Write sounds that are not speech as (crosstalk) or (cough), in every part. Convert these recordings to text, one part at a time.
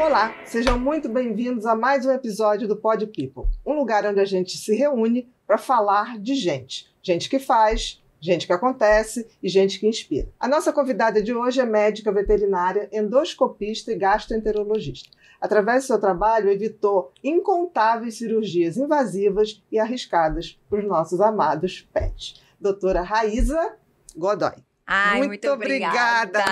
Olá, sejam muito bem-vindos a mais um episódio do Pod People, um lugar onde a gente se reúne para falar de gente. Gente que faz, gente que acontece e gente que inspira. A nossa convidada de hoje é médica veterinária, endoscopista e gastroenterologista. Através do seu trabalho, evitou incontáveis cirurgias invasivas e arriscadas para os nossos amados pets. Doutora Raíza Godoy. Ai, muito, muito obrigada.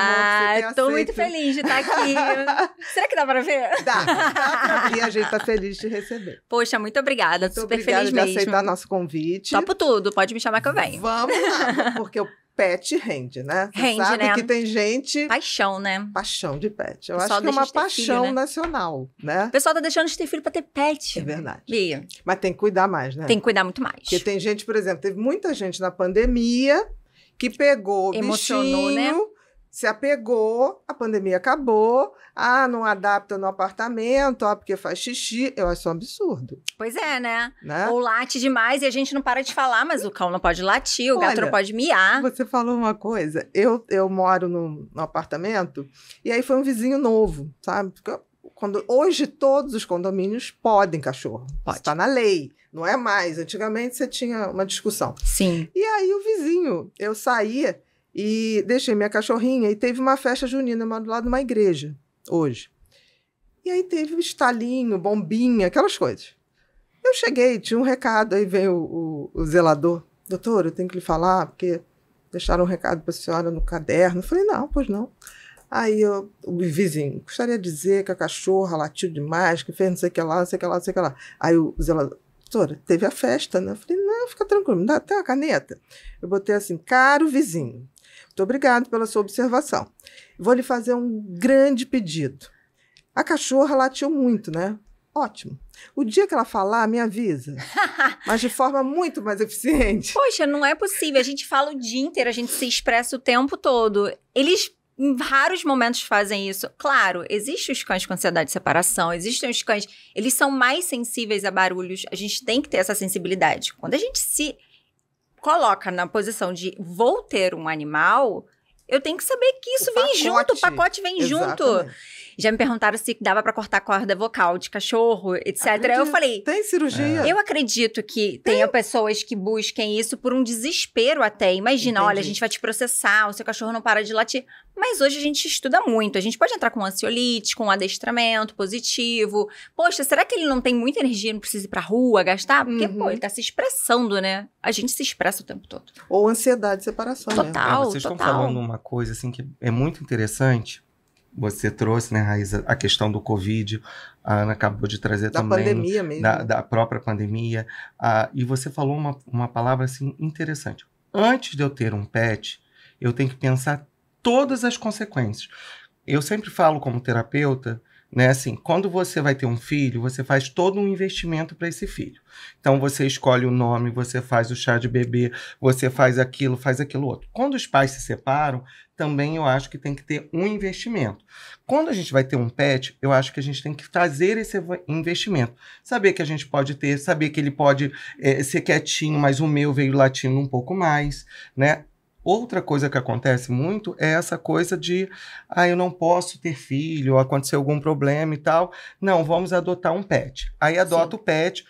Estou muito feliz de estar tá aqui. (laughs) Será que dá para ver? Dá, dá (laughs) ver. A gente está feliz de receber. Poxa, muito obrigada. Muito super obrigada feliz de aceitar nosso convite. Topo tudo. Pode me chamar que eu venho. Vamos lá, (laughs) porque o pet rende, né? Você rende, sabe né? que tem gente... Paixão, né? Paixão de pet. Eu acho que é uma paixão filho, né? nacional, né? O pessoal tá deixando de ter filho pra ter pet. É verdade. Bia. Mas tem que cuidar mais, né? Tem que cuidar muito mais. Porque tem gente, por exemplo, teve muita gente na pandemia que pegou o Emocionou, né? bichinho, né? se apegou, a pandemia acabou, ah, não adapta no apartamento, ah, porque faz xixi, eu acho um absurdo. Pois é, né? né? Ou late demais e a gente não para de falar, mas o cão não pode latir, o Olha, gato não pode miar. Você falou uma coisa, eu, eu moro num, apartamento e aí foi um vizinho novo, sabe? Porque eu quando, hoje todos os condomínios podem cachorro. Pode. Está na lei. Não é mais. Antigamente você tinha uma discussão. Sim. E aí o vizinho, eu saía e deixei minha cachorrinha e teve uma festa junina lado de uma igreja hoje. E aí teve o estalinho, bombinha, aquelas coisas. Eu cheguei, tinha um recado, aí veio o, o, o zelador. Doutor, eu tenho que lhe falar, porque deixaram um recado para a senhora no caderno. Eu falei, não, pois não. Aí eu, o vizinho, gostaria de dizer que a cachorra latiu demais, que fez não sei o que lá, não sei o que lá, não sei o que lá. Aí o zelador, doutora, teve a festa, né? Eu falei, não, fica tranquilo, me dá até uma caneta. Eu botei assim, caro vizinho, muito obrigado pela sua observação. Vou lhe fazer um grande pedido. A cachorra latiu muito, né? Ótimo. O dia que ela falar, me avisa. (laughs) Mas de forma muito mais eficiente. Poxa, não é possível. A gente fala o dia inteiro, a gente se expressa o tempo todo. Eles em raros momentos fazem isso. Claro, existem os cães com ansiedade de separação, existem os cães, eles são mais sensíveis a barulhos. A gente tem que ter essa sensibilidade. Quando a gente se coloca na posição de vou ter um animal, eu tenho que saber que isso o vem pacote. junto, o pacote vem Exatamente. junto. Já me perguntaram se dava para cortar corda vocal de cachorro, etc. Acredito. Eu falei. Tem cirurgia? Eu acredito que tem. tenha pessoas que busquem isso por um desespero até. Imagina, Entendi. olha, a gente vai te processar, o seu cachorro não para de latir. Mas hoje a gente estuda muito. A gente pode entrar com ansiolítico, com adestramento positivo. Poxa, será que ele não tem muita energia e não precisa ir pra rua gastar? Porque, uhum. pô, ele uhum. tá se expressando, né? A gente se expressa o tempo todo. Ou ansiedade de separação. Né? Total. Né? É, vocês total. estão falando uma coisa assim que é muito interessante. Você trouxe, né, Raíssa, a questão do Covid, a Ana acabou de trazer da também. Da pandemia mesmo. Da, né? da própria pandemia. e você falou uma, uma palavra assim interessante. Antes de eu ter um pet, eu tenho que pensar todas as consequências. Eu sempre falo como terapeuta né? Assim, quando você vai ter um filho, você faz todo um investimento para esse filho. Então você escolhe o nome, você faz o chá de bebê, você faz aquilo, faz aquilo outro. Quando os pais se separam, também eu acho que tem que ter um investimento. Quando a gente vai ter um pet, eu acho que a gente tem que fazer esse investimento. Saber que a gente pode ter, saber que ele pode é, ser quietinho, mas o meu veio latindo um pouco mais, né? Outra coisa que acontece muito é essa coisa de, ah, eu não posso ter filho, aconteceu algum problema e tal. Não, vamos adotar um pet. Aí adota Sim. o pet.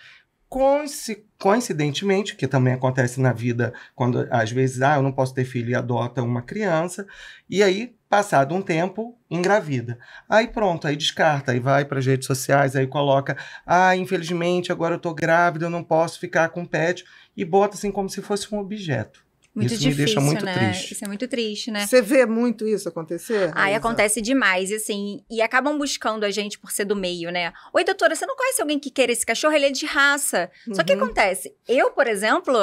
Coincidentemente, que também acontece na vida, quando às vezes, ah, eu não posso ter filho e adota uma criança, e aí, passado um tempo, engravida. Aí pronto, aí descarta, aí vai para as redes sociais, aí coloca, ah, infelizmente agora eu estou grávida, eu não posso ficar com pet, e bota assim como se fosse um objeto. Muito isso difícil, me deixa muito né? triste. Isso é muito triste, né? Você vê muito isso acontecer? ai Isa? acontece demais, assim. E acabam buscando a gente por ser do meio, né? Oi, doutora, você não conhece alguém que queira esse cachorro? Ele é de raça. Uhum. Só que uhum. acontece? Eu, por exemplo,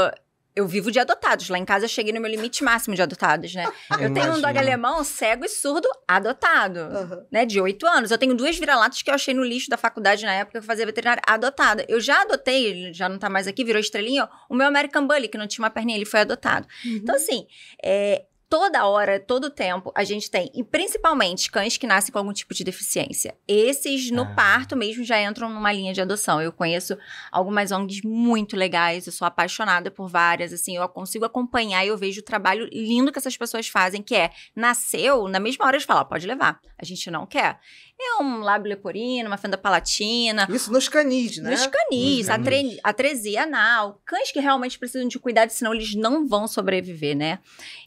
eu vivo de adotados. Lá em casa eu cheguei no meu limite máximo de adotados, né? Eu, (laughs) eu tenho um dog alemão cego e surdo adotado, uhum. né? De oito anos. Eu tenho duas vira-latas que eu achei no lixo da faculdade na época que eu fazia veterinária, adotada. Eu já adotei, ele já não tá mais aqui, virou estrelinha, o meu American Bully, que não tinha uma perninha, ele foi adotado. Uhum. Então, assim, é, toda hora, todo tempo, a gente tem. E principalmente cães que nascem com algum tipo de deficiência. Esses, no ah. parto mesmo, já entram numa linha de adoção. Eu conheço algumas ONGs muito legais, eu sou apaixonada por várias, assim, eu consigo acompanhar e eu vejo o trabalho lindo que essas pessoas fazem, que é, nasceu, na mesma hora de falar, pode levar, a gente não quer. É um lábio leporino, uma fenda palatina. Isso nos canis, né? Nos canis, canis. atresia anal. Cães que realmente precisam de cuidado, senão eles não vão sobreviver, né?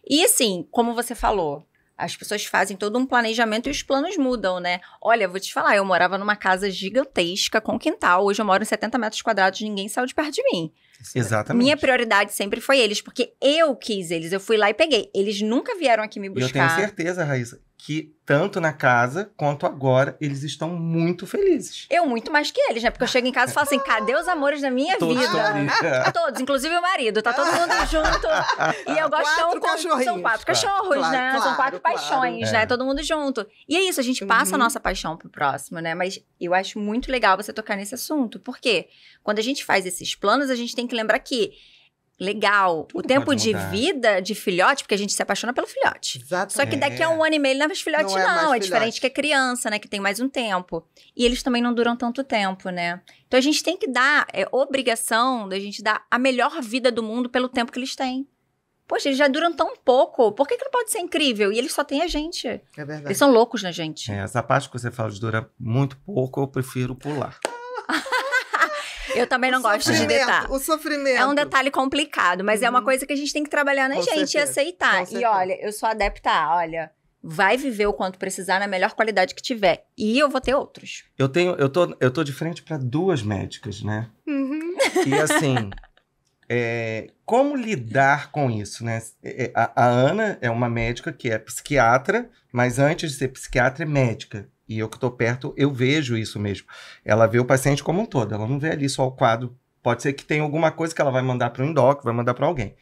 E assim, como você falou, as pessoas fazem todo um planejamento e os planos mudam, né? Olha, vou te falar, eu morava numa casa gigantesca com quintal. Hoje eu moro em 70 metros quadrados, ninguém saiu de perto de mim. Exatamente. Minha prioridade sempre foi eles, porque eu quis eles, eu fui lá e peguei. Eles nunca vieram aqui me buscar. Eu tenho certeza, Raíssa, que tanto na casa quanto agora eles estão muito felizes. Eu muito mais que eles, né? Porque eu chego em casa e falo assim: cadê os amores da minha todos vida? (laughs) todos, inclusive o marido, tá todo mundo junto. E eu gosto é quatro cachorrinhos. são quatro cachorros, claro, né? Claro, são quatro claro, paixões, né? É. Todo mundo junto. E é isso, a gente passa uhum. a nossa paixão pro próximo, né? Mas eu acho muito legal você tocar nesse assunto. Por quê? Quando a gente faz esses planos, a gente tem que lembrar que legal. Tudo o tempo de vida de filhote, porque a gente se apaixona pelo filhote. Exatamente. Só que daqui a é. um ano e meio não é mais filhote, não. É não. É, é, diferente que a é criança, né? Que tem mais um tempo. E eles também não duram tanto tempo, né? Então a gente tem que dar, é obrigação da gente dar a melhor vida do mundo pelo tempo que eles têm. Poxa, eles já duram tão pouco. Por que, que não pode ser incrível? E eles só têm a gente. É verdade. Eles são loucos na gente. É, essa parte que você fala de dura muito pouco, eu prefiro pular. Eu também não o gosto de detalhe. O sofrimento. É um detalhe complicado, mas uhum. é uma uhum. coisa que a gente tem que trabalhar na Com gente certeza. e aceitar. E olha, eu sou adepta, olha, vai viver o quanto precisar na melhor qualidade que tiver. E eu vou ter outros. Eu tenho, eu tô, eu tô de frente para duas médicas, né? Uhum. E assim, (laughs) é, como lidar com isso, né? É, é, a, a, Ana é uma médica que é psiquiatra, mas antes de ser psiquiatra é médica. E eu que estou perto, eu vejo isso mesmo. Ela vê o paciente como um todo, ela não vê ali só o quadro. Pode ser que tenha alguma coisa que ela vai mandar para o doc, vai mandar para alguém.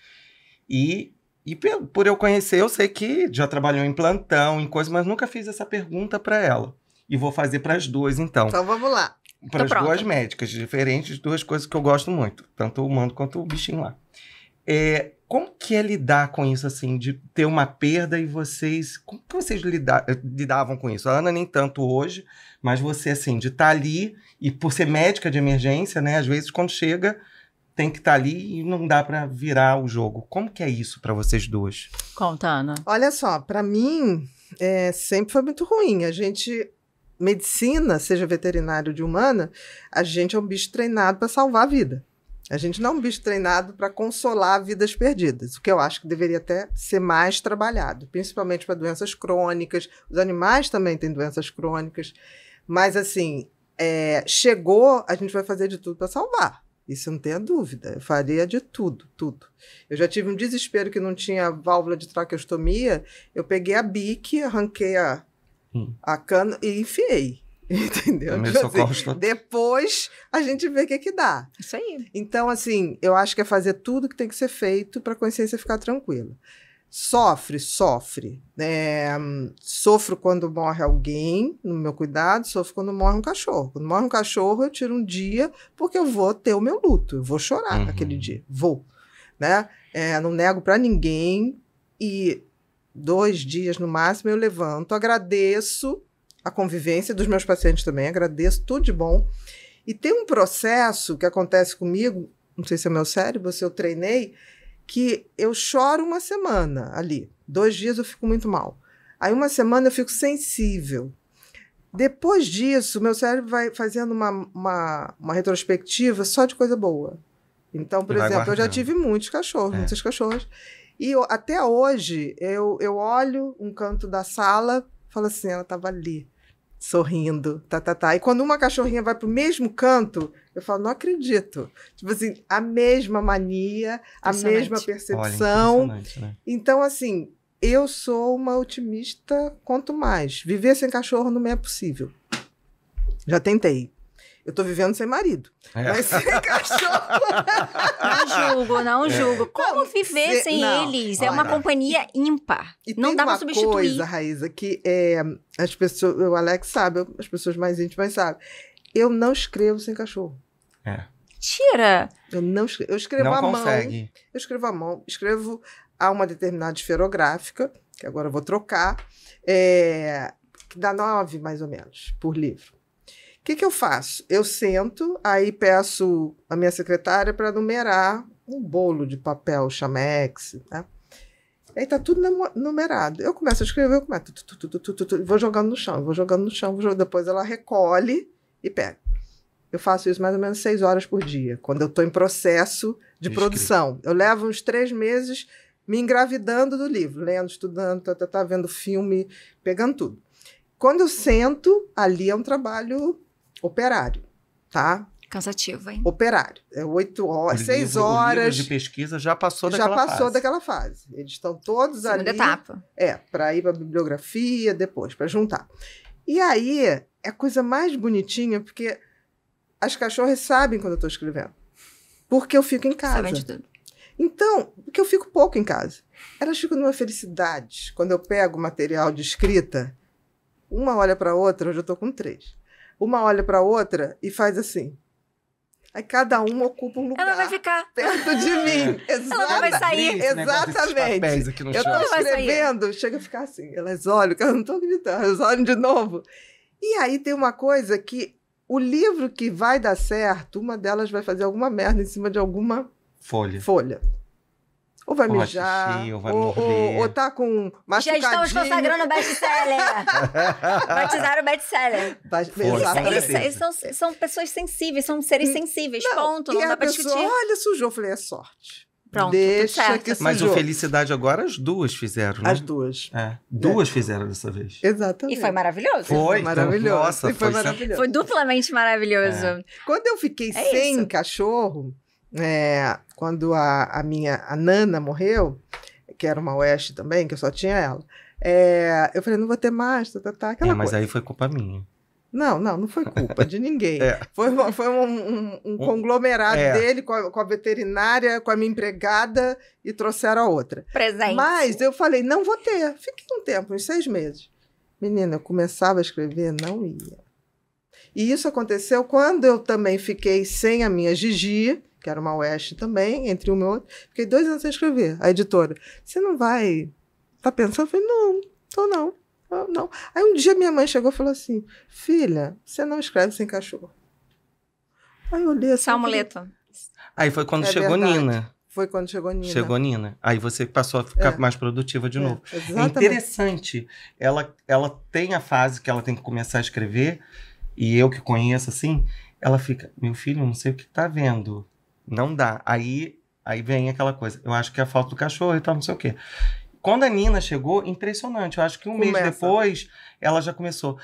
E, e por eu conhecer, eu sei que já trabalhou em plantão, em coisas, mas nunca fiz essa pergunta para ela. E vou fazer para as duas, então. Então vamos lá. Para as tá duas médicas, diferentes, duas coisas que eu gosto muito, tanto o humano quanto o bichinho lá. É, como que é lidar com isso, assim, de ter uma perda e vocês. Como que vocês lidavam com isso? A Ana nem tanto hoje, mas você, assim, de estar tá ali e por ser médica de emergência, né? Às vezes quando chega, tem que estar tá ali e não dá para virar o jogo. Como que é isso para vocês duas? Conta, Ana. Olha só, para mim é, sempre foi muito ruim. A gente medicina, seja veterinário de humana, a gente é um bicho treinado para salvar a vida. A gente não é um bicho treinado para consolar vidas perdidas, o que eu acho que deveria até ser mais trabalhado, principalmente para doenças crônicas. Os animais também têm doenças crônicas, mas assim, é, chegou, a gente vai fazer de tudo para salvar. Isso não tenha dúvida. Eu faria de tudo, tudo. Eu já tive um desespero que não tinha válvula de traqueostomia. Eu peguei a bique, arranquei a, hum. a cana e enfiei. (laughs) Entendeu? Tipo assim, depois a gente vê o que, que dá. Isso aí. Então, assim, eu acho que é fazer tudo que tem que ser feito para a consciência ficar tranquila. Sofre, sofre. É, sofro quando morre alguém, no meu cuidado, sofro quando morre um cachorro. Quando morre um cachorro, eu tiro um dia, porque eu vou ter o meu luto, eu vou chorar uhum. dia, vou. Né? É, não nego para ninguém e dois dias no máximo eu levanto, agradeço a convivência dos meus pacientes também, agradeço, tudo de bom. E tem um processo que acontece comigo, não sei se é meu cérebro, se eu treinei, que eu choro uma semana ali. Dois dias eu fico muito mal. Aí uma semana eu fico sensível. Depois disso, meu cérebro vai fazendo uma, uma, uma retrospectiva só de coisa boa. Então, por exemplo, eu já tive muitos cachorros, é. muitas cachorras. E eu, até hoje, eu, eu olho um canto da sala, falo assim, ela estava ali sorrindo, tá, tá, tá. E quando uma cachorrinha vai pro mesmo canto, eu falo, não acredito. Tipo assim, a mesma mania, a mesma percepção. Olha, né? Então, assim, eu sou uma otimista quanto mais. Viver sem cachorro não me é possível. Já tentei. Eu tô vivendo sem marido. É. Mas sem (laughs) cachorro. Não julgo, não é. julgo. Como não, viver se, sem não. eles? Olha, é uma companhia ímpar. E não dá pra substituir. Uma coisa, Raíza, que é, as pessoas. O Alex sabe, as pessoas mais íntimas sabem. Eu não escrevo sem cachorro. É. Tira! Eu não escrevo. Eu escrevo não consegue. mão. Eu escrevo à mão. Escrevo a uma determinada esferográfica, que agora eu vou trocar. É, que dá nove, mais ou menos, por livro que, que eu faço? Eu sento, aí peço a minha secretária para numerar um bolo de papel chamex, né? Aí tá tudo numerado. Eu começo a escrever, eu começo, tu, tu, tu, vou jogando no chão, vou jogando no chão, vou jogando, depois ela recolhe e pega. Eu faço isso mais ou menos seis horas por dia, quando eu estou em processo de produção. Eu levo uns três meses me engravidando do livro, lendo, estudando, tá, tá, tá, vendo filme, pegando tudo. Quando eu sento, ali é um trabalho Operário, tá? Cansativo, hein? Operário. É oito horas, o seis livro, horas. O de pesquisa já passou daquela fase. Já passou daquela fase. Eles estão todos Segunda ali. Segunda etapa. É, para ir para a bibliografia depois, para juntar. E aí é a coisa mais bonitinha, porque as cachorras sabem quando eu estou escrevendo. Porque eu fico em casa. Sabem de tudo. Então, porque eu fico pouco em casa. Elas ficam numa felicidade. Quando eu pego material de escrita, uma olha para a outra, hoje eu estou com três. Uma olha para outra e faz assim. Aí cada uma ocupa um lugar. Ela vai ficar perto de (laughs) mim. Exatamente. Ela não vai sair. Exatamente. eu estou escrevendo, chega a ficar assim. Elas é olham, eu não estou gritando elas olham de novo. E aí tem uma coisa que o livro que vai dar certo, uma delas vai fazer alguma merda em cima de alguma folha. folha. Ou vai mijar. Xixi, ou, vai ou, ou, ou, tá com machucadinho. Já estamos consagrando o best-seller. (laughs) Batizaram o best-seller. Eles, são, são pessoas sensíveis, são seres hum, sensíveis, não, ponto. Não e dá pra discutir. Olha, sujou. Eu falei, é sorte. Pronto, Deixa que sujou. Mas o Felicidade agora as duas fizeram, né? As duas. É, duas é. fizeram dessa vez. Exatamente. E foi maravilhoso. Foi, foi então, maravilhoso. Então, nossa, foi, foi maravilhoso. Foi duplamente maravilhoso. É. Quando eu fiquei é sem isso. cachorro é, quando a, a, minha a Nana morreu, que era uma Oeste também, que eu só tinha ela, é, eu falei, não vou ter mais, tá, tá, tá aquela é, mas coisa. aí foi culpa minha. Não, não, não foi culpa de ninguém. (laughs) É. Foi, foi um, um, um conglomerado é. dele com a, com a, veterinária, com a minha empregada e trouxeram a outra. Presente. Mas eu falei, não vou ter. Fiquei um tempo, uns seis meses. Menina, eu começava a escrever, não ia. E isso aconteceu quando eu também fiquei sem a minha Gigi, que era uma Oeste também, entre um e outro. Fiquei dois anos sem escrever. A editora, você não vai. Tá pensando? Eu falei, não, tô não. não. Aí um dia minha mãe chegou e falou assim: Filha, você não escreve sem cachorro. Aí eu olhei assim. Salmoleto. Aí foi quando é chegou verdade. Nina. Foi quando chegou Nina. Chegou Nina. Aí você passou a ficar é. mais produtiva de é. novo. É exatamente. É interessante. Ela, ela tem a fase que ela tem que começar a escrever, e eu que conheço assim, ela fica: Meu filho, não sei o que tá vendo. Não dá. Aí, aí vem aquela coisa. Eu acho que é a falta do cachorro e tal, não sei o quê. Quando a Nina chegou, impressionante. Eu acho que um Começa. mês depois, ela já começou.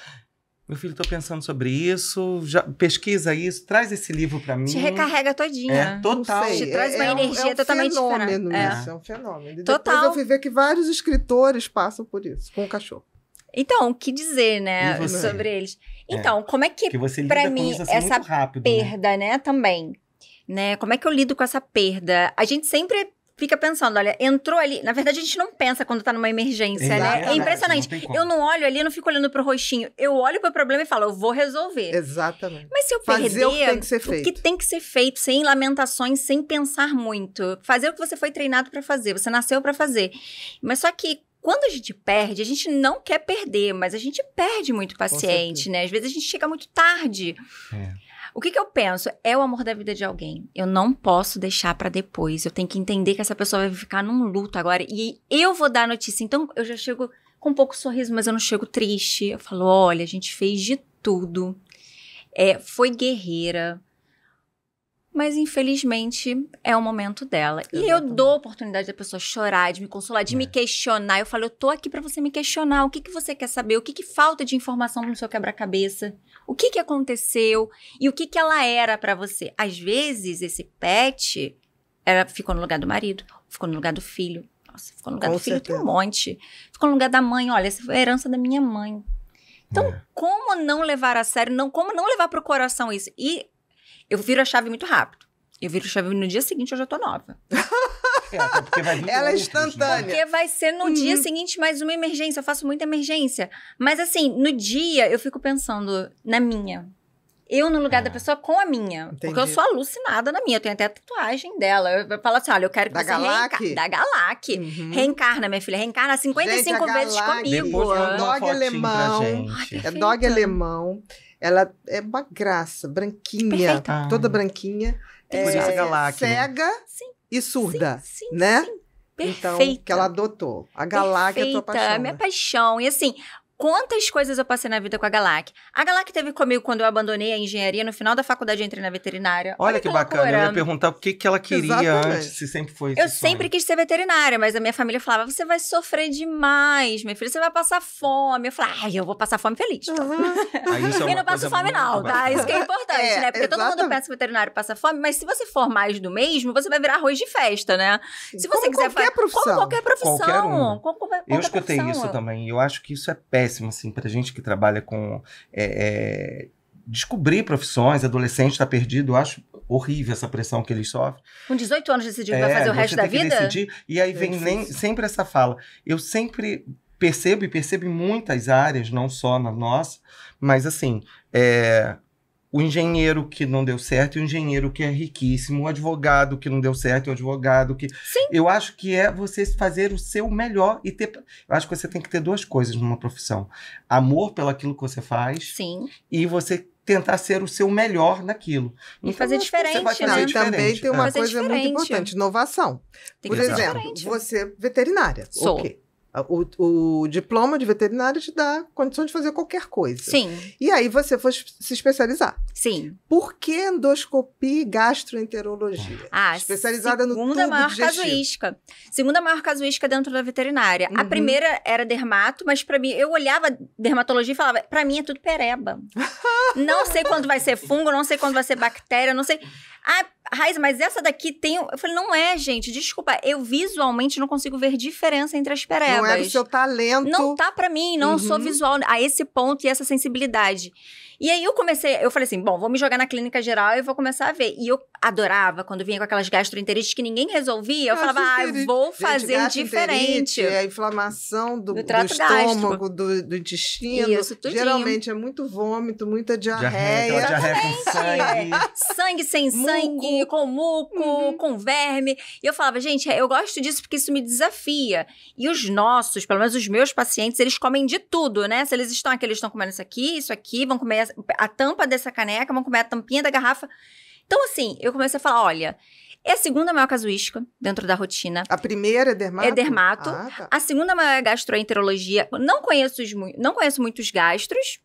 Meu filho, tô pensando sobre isso, já pesquisa isso, traz esse livro para mim. Te recarrega todinha. É, total. Te traz uma é energia um, é um totalmente fenômeno diferente. É. Isso, é. é um fenômeno. total. depois eu fui ver que vários escritores passam por isso, com o cachorro. Então, o que dizer, né, sobre eles? É. Então, como é que, que para mim assim, essa rápido, né? perda, né? né, também né? Como é que eu lido com essa perda? A gente sempre fica pensando, olha, entrou ali. Na verdade, a gente não pensa quando tá numa emergência, né? Exato, né? É impressionante. Não eu não olho ali, eu não fico olhando pro roxinho. Eu olho pro problema e falo, eu vou resolver. Exatamente. Mas se eu Fazer perder, o que tem que ser feito. O que tem que ser feito, sem lamentações, sem pensar muito. Fazer o que você foi treinado para fazer, você nasceu para fazer. Mas só que quando a gente perde, a gente não quer perder, mas a gente perde muito paciente, né? Às vezes a gente chega muito tarde. É. O que, que eu penso? É o amor da vida de alguém. Eu não posso deixar para depois. Eu tenho que entender que essa pessoa vai ficar num luto agora. E eu vou dar a notícia. Então eu já chego com um pouco sorriso, mas eu não chego triste. Eu falo: olha, a gente fez de tudo. É, foi guerreira mas infelizmente é o momento dela. Exatamente. E eu dou a oportunidade da pessoa chorar, de me consolar, de é. me questionar. Eu falo, eu tô aqui para você me questionar. O que, que você quer saber? O que, que falta de informação no seu quebra-cabeça? O que, que aconteceu? E o que, que ela era para você? Às vezes, esse pet era, ficou no lugar do marido, ficou no lugar do filho. Nossa, ficou no lugar Com do certeza. filho, tem um monte. Ficou no lugar da mãe. Olha, essa foi a herança da minha mãe. Então, é. como não levar a sério, não, como não levar pro coração isso? E eu viro a chave muito rápido. Eu viro a chave no dia seguinte, eu já tô nova. (laughs) É, Ela é instantânea. Porque vai ser no uhum. dia seguinte mais uma emergência. Eu faço muita emergência. Mas assim, no dia eu fico pensando na minha. Eu no lugar é. da pessoa com a minha. Entendi. Porque eu sou alucinada na minha. Eu tenho até a tatuagem dela. Eu falo assim: olha, eu quero que da você Galac? reencarna. Da Galac. Uhum. Reencarna, minha filha. Reencarna 55 gente, vezes comigo. É dog alemão. Ai, é dog alemão. Ela é uma graça, branquinha, toda ah. branquinha. Tem é, Cega sim. e surda, sim, né? sim, né? Então, perfeita. que ela adotou. A galáxia é a tua paixão. Né? minha paixão. E assim, quantas coisas eu passei na vida com a Galac. A Galac teve comigo quando eu abandonei a engenharia, no final da faculdade eu entrei na veterinária. Olha, Olha que, que bacana, eu ia perguntar o que, que ela queria Exatamente. antes, se sempre foi Eu sempre quis ser veterinária, mas a minha família falava, você vai sofrer demais, minha filha, você vai passar fome. Eu falava, ai, eu vou passar fome feliz. Então. Uhum. é e não passo fome não, tá? Isso que é importante, é, né? Porque todo mundo pensa que veterinário passa fome, mas se você for mais do mesmo, você vai virar arroz de festa, né? Se você como quiser... Qualquer profissão. Como qualquer profissão. Qualquer um. eu escutei isso também, eu acho que isso é péssimo péssimo, assim, pra gente que trabalha com. É, é, descobrir profissões, adolescente está perdido, eu acho horrível essa pressão que eles sofrem. Com 18 anos decidir é, vai fazer o resto da vida? Decidir, e aí é vem nem, sempre essa fala. Eu sempre percebo e percebo em muitas áreas, não só na nossa, mas assim, é, o engenheiro que não deu certo, e o engenheiro que é riquíssimo, o advogado que não deu certo, e o advogado que. Sim. Eu acho que é você fazer o seu melhor e ter. Eu acho que você tem que ter duas coisas numa profissão: amor pelo aquilo que você faz. Sim. E você tentar ser o seu melhor naquilo. E então, fazer diferente, você vai né? Diferente. Também tem uma coisa muito importante, inovação. Tem Por exemplo, diferente. você é veterinária. Sou. Okay. O, o, diploma de veterinário te dá condição de fazer qualquer coisa. Sim. E aí você foi se especializar. Sim. Por que endoscopia e gastroenterologia? Ah, Especializada no tubo maior digestivo. casuística. Segunda maior casuística dentro da veterinária. Uhum. A primeira era dermato, mas para mim, eu olhava dermatologia e falava, para mim é tudo pereba. (laughs) não sei quando vai ser fungo, não sei quando vai ser bactéria, não sei. Ah, Raiz, mas essa daqui tem. Eu falei, não é, gente. Desculpa, eu visualmente não consigo ver diferença entre as perebas. Não é do seu talento. Não tá para mim, não uhum. sou visual a esse ponto e essa sensibilidade. E aí eu comecei, eu falei assim, bom, vou me jogar na clínica geral e vou começar a ver. E eu adorava quando vinha com aquelas gastroenterites que ninguém resolvia. Eu, falava, ah, eu vou fazer Gente, diferente. É a inflamação do, do, do estômago, do, do, intestino. Isso, Geralmente é muito vômito, muita diarreia. Diarreia, diarreia com sangue. sangue sem muco. sangue, com muco, uhum. com verme. E eu falava, gente, eu gosto disso porque isso me desafia. E os nossos, pelo menos os meus pacientes, eles comem de tudo, né? Se eles estão aqui, eles estão comendo isso aqui, isso aqui, vão comer a tampa dessa caneca, vamos comer a tampinha da garrafa. Então, assim, eu comecei a falar: olha, é a segunda maior casuística dentro da rotina. A primeira é dermato? É dermato. Ah, tá. A segunda maior é gastroenterologia. Não conheço, os, não conheço muitos gastros,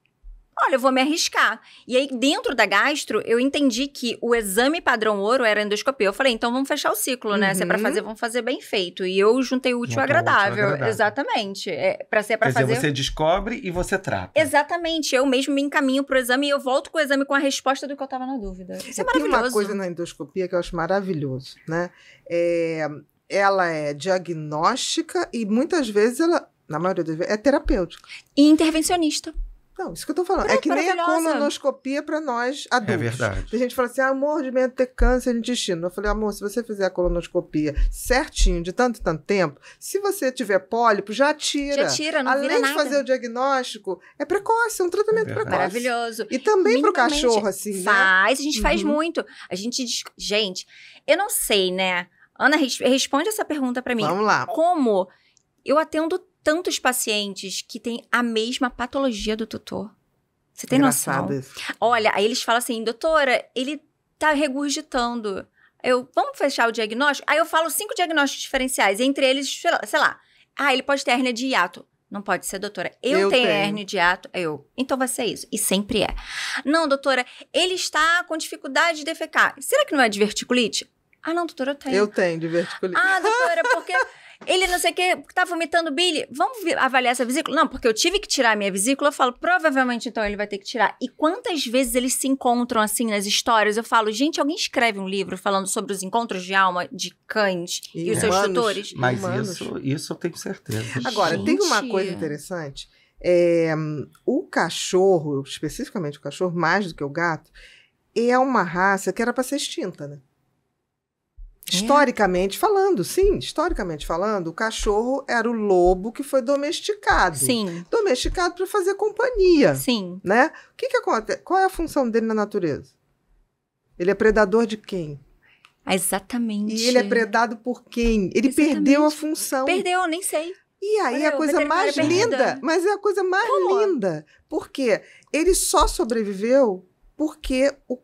olha, eu vou me arriscar. E aí, dentro da gastro, eu entendi que o exame padrão ouro era endoscopia. Eu falei, então vamos fechar o ciclo, uhum. né? Se é pra uhum. fazer, vamos fazer bem feito. E eu juntei o útil ao agradável. agradável. Exatamente. É, pra ser é pra Quer fazer. Dizer, você descobre e você trata. Exatamente. Eu mesmo me encaminho pro exame e eu volto com o exame com a resposta do que eu tava na dúvida. Isso é, é maravilhoso. Tem uma coisa na endoscopia que eu acho maravilhoso, né? É, ela é diagnóstica e muitas vezes ela, na maioria das vezes, é terapêutica. E intervencionista. Não, isso que eu tô falando. É, é que nem a colonoscopia para nós é adultos. É verdade. Tem gente fala assim, ah, morro de medo ter câncer de intestino. Eu falei, amor, se você fizer a colonoscopia certinho, de tanto e tanto tempo, se você tiver pólipo, já tira. Já tira, não Além de nada. fazer o diagnóstico, é precoce, é um tratamento é precoce. Maravilhoso. E também pro cachorro, assim, né? Faz, né? a gente faz uhum. muito. A gente diz, gente, eu não sei, né? Ana, responde essa pergunta para mim. Vamos lá. Como eu atendo tantos pacientes que têm a mesma patologia do tutor. Você tem Engraçado noção? Isso. Olha, aí eles falam assim, doutora, ele tá regurgitando. Eu, vamos fechar o diagnóstico? Aí eu falo cinco diagnósticos diferenciais, entre eles, sei lá, ah, ele pode ter hernia de hiato. Não pode ser, doutora. Eu, eu tenho, tenho hernia de hiato. Eu. Então vai ser isso. E sempre é. Não, doutora, ele está com dificuldade de defecar. Será que não é diverticulite? Ah, não, doutora, eu tenho. Eu tenho diverticulite. Ah, doutora, porque ele não sei o que, tá vomitando bile. Vamos avaliar essa vesícula? Não, porque eu tive que tirar a minha vesícula. Eu falo, provavelmente então ele vai ter que tirar. E quantas vezes eles se encontram assim nas histórias? Eu falo, gente, alguém escreve um livro falando sobre os encontros de alma de cães e, e os seus tutores? Mas isso, isso eu tenho certeza. Agora, gente. tem uma coisa interessante. É, o cachorro, especificamente o cachorro, mais do que o gato, é uma raça que era para ser extinta, né? É. Historicamente é. falando, sim, historicamente falando, o cachorro era o lobo que foi domesticado. Sim. Domesticado para fazer companhia. Sim. Né? O que, que acontece? Qual é a função dele na natureza? Ele é predador de quem? Exatamente. E ele é predado por quem? Ele Exatamente. perdeu a função. Perdeu, nem sei. E aí Olha, a coisa mais linda, mas é a coisa mais Como? linda. Por quê? Ele só sobreviveu porque o,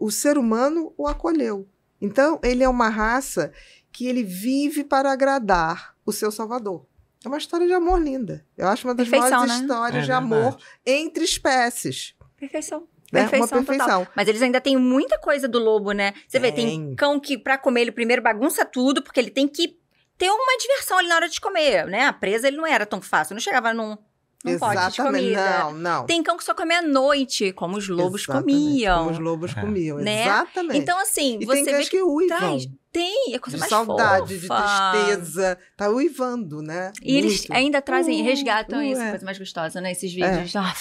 o, o ser humano o acolheu. Então, ele é uma raça que ele vive para agradar o seu salvador. É uma história de amor linda. Eu acho uma das Perfeição, maiores né? histórias é, de amor entre espécies. Perfeição. Né? Perfeição, uma perfeição. Total. Mas eles ainda têm muita coisa do lobo, né? Você vê, tem, tem cão que, para comer, ele primeiro bagunça tudo, porque ele tem que ter uma diversão ali na hora de comer, né? A presa ele não era tão fácil, não chegava num não Exatamente. pode de comida. Não, não. Tem cão que só come à noite, como os lobos Exatamente. comiam. Como os lobos é. comiam, né? exatamente. Então, assim, e você tem vê que, uiva. uivam. Traz... Tem, é coisa de mais saudade, fofa. de tristeza. Tá uivando, né? E Muito. eles ainda trazem, uh, resgatam uh, isso, é. coisa mais gostosa, né? Esses é. vídeos. É. Ah,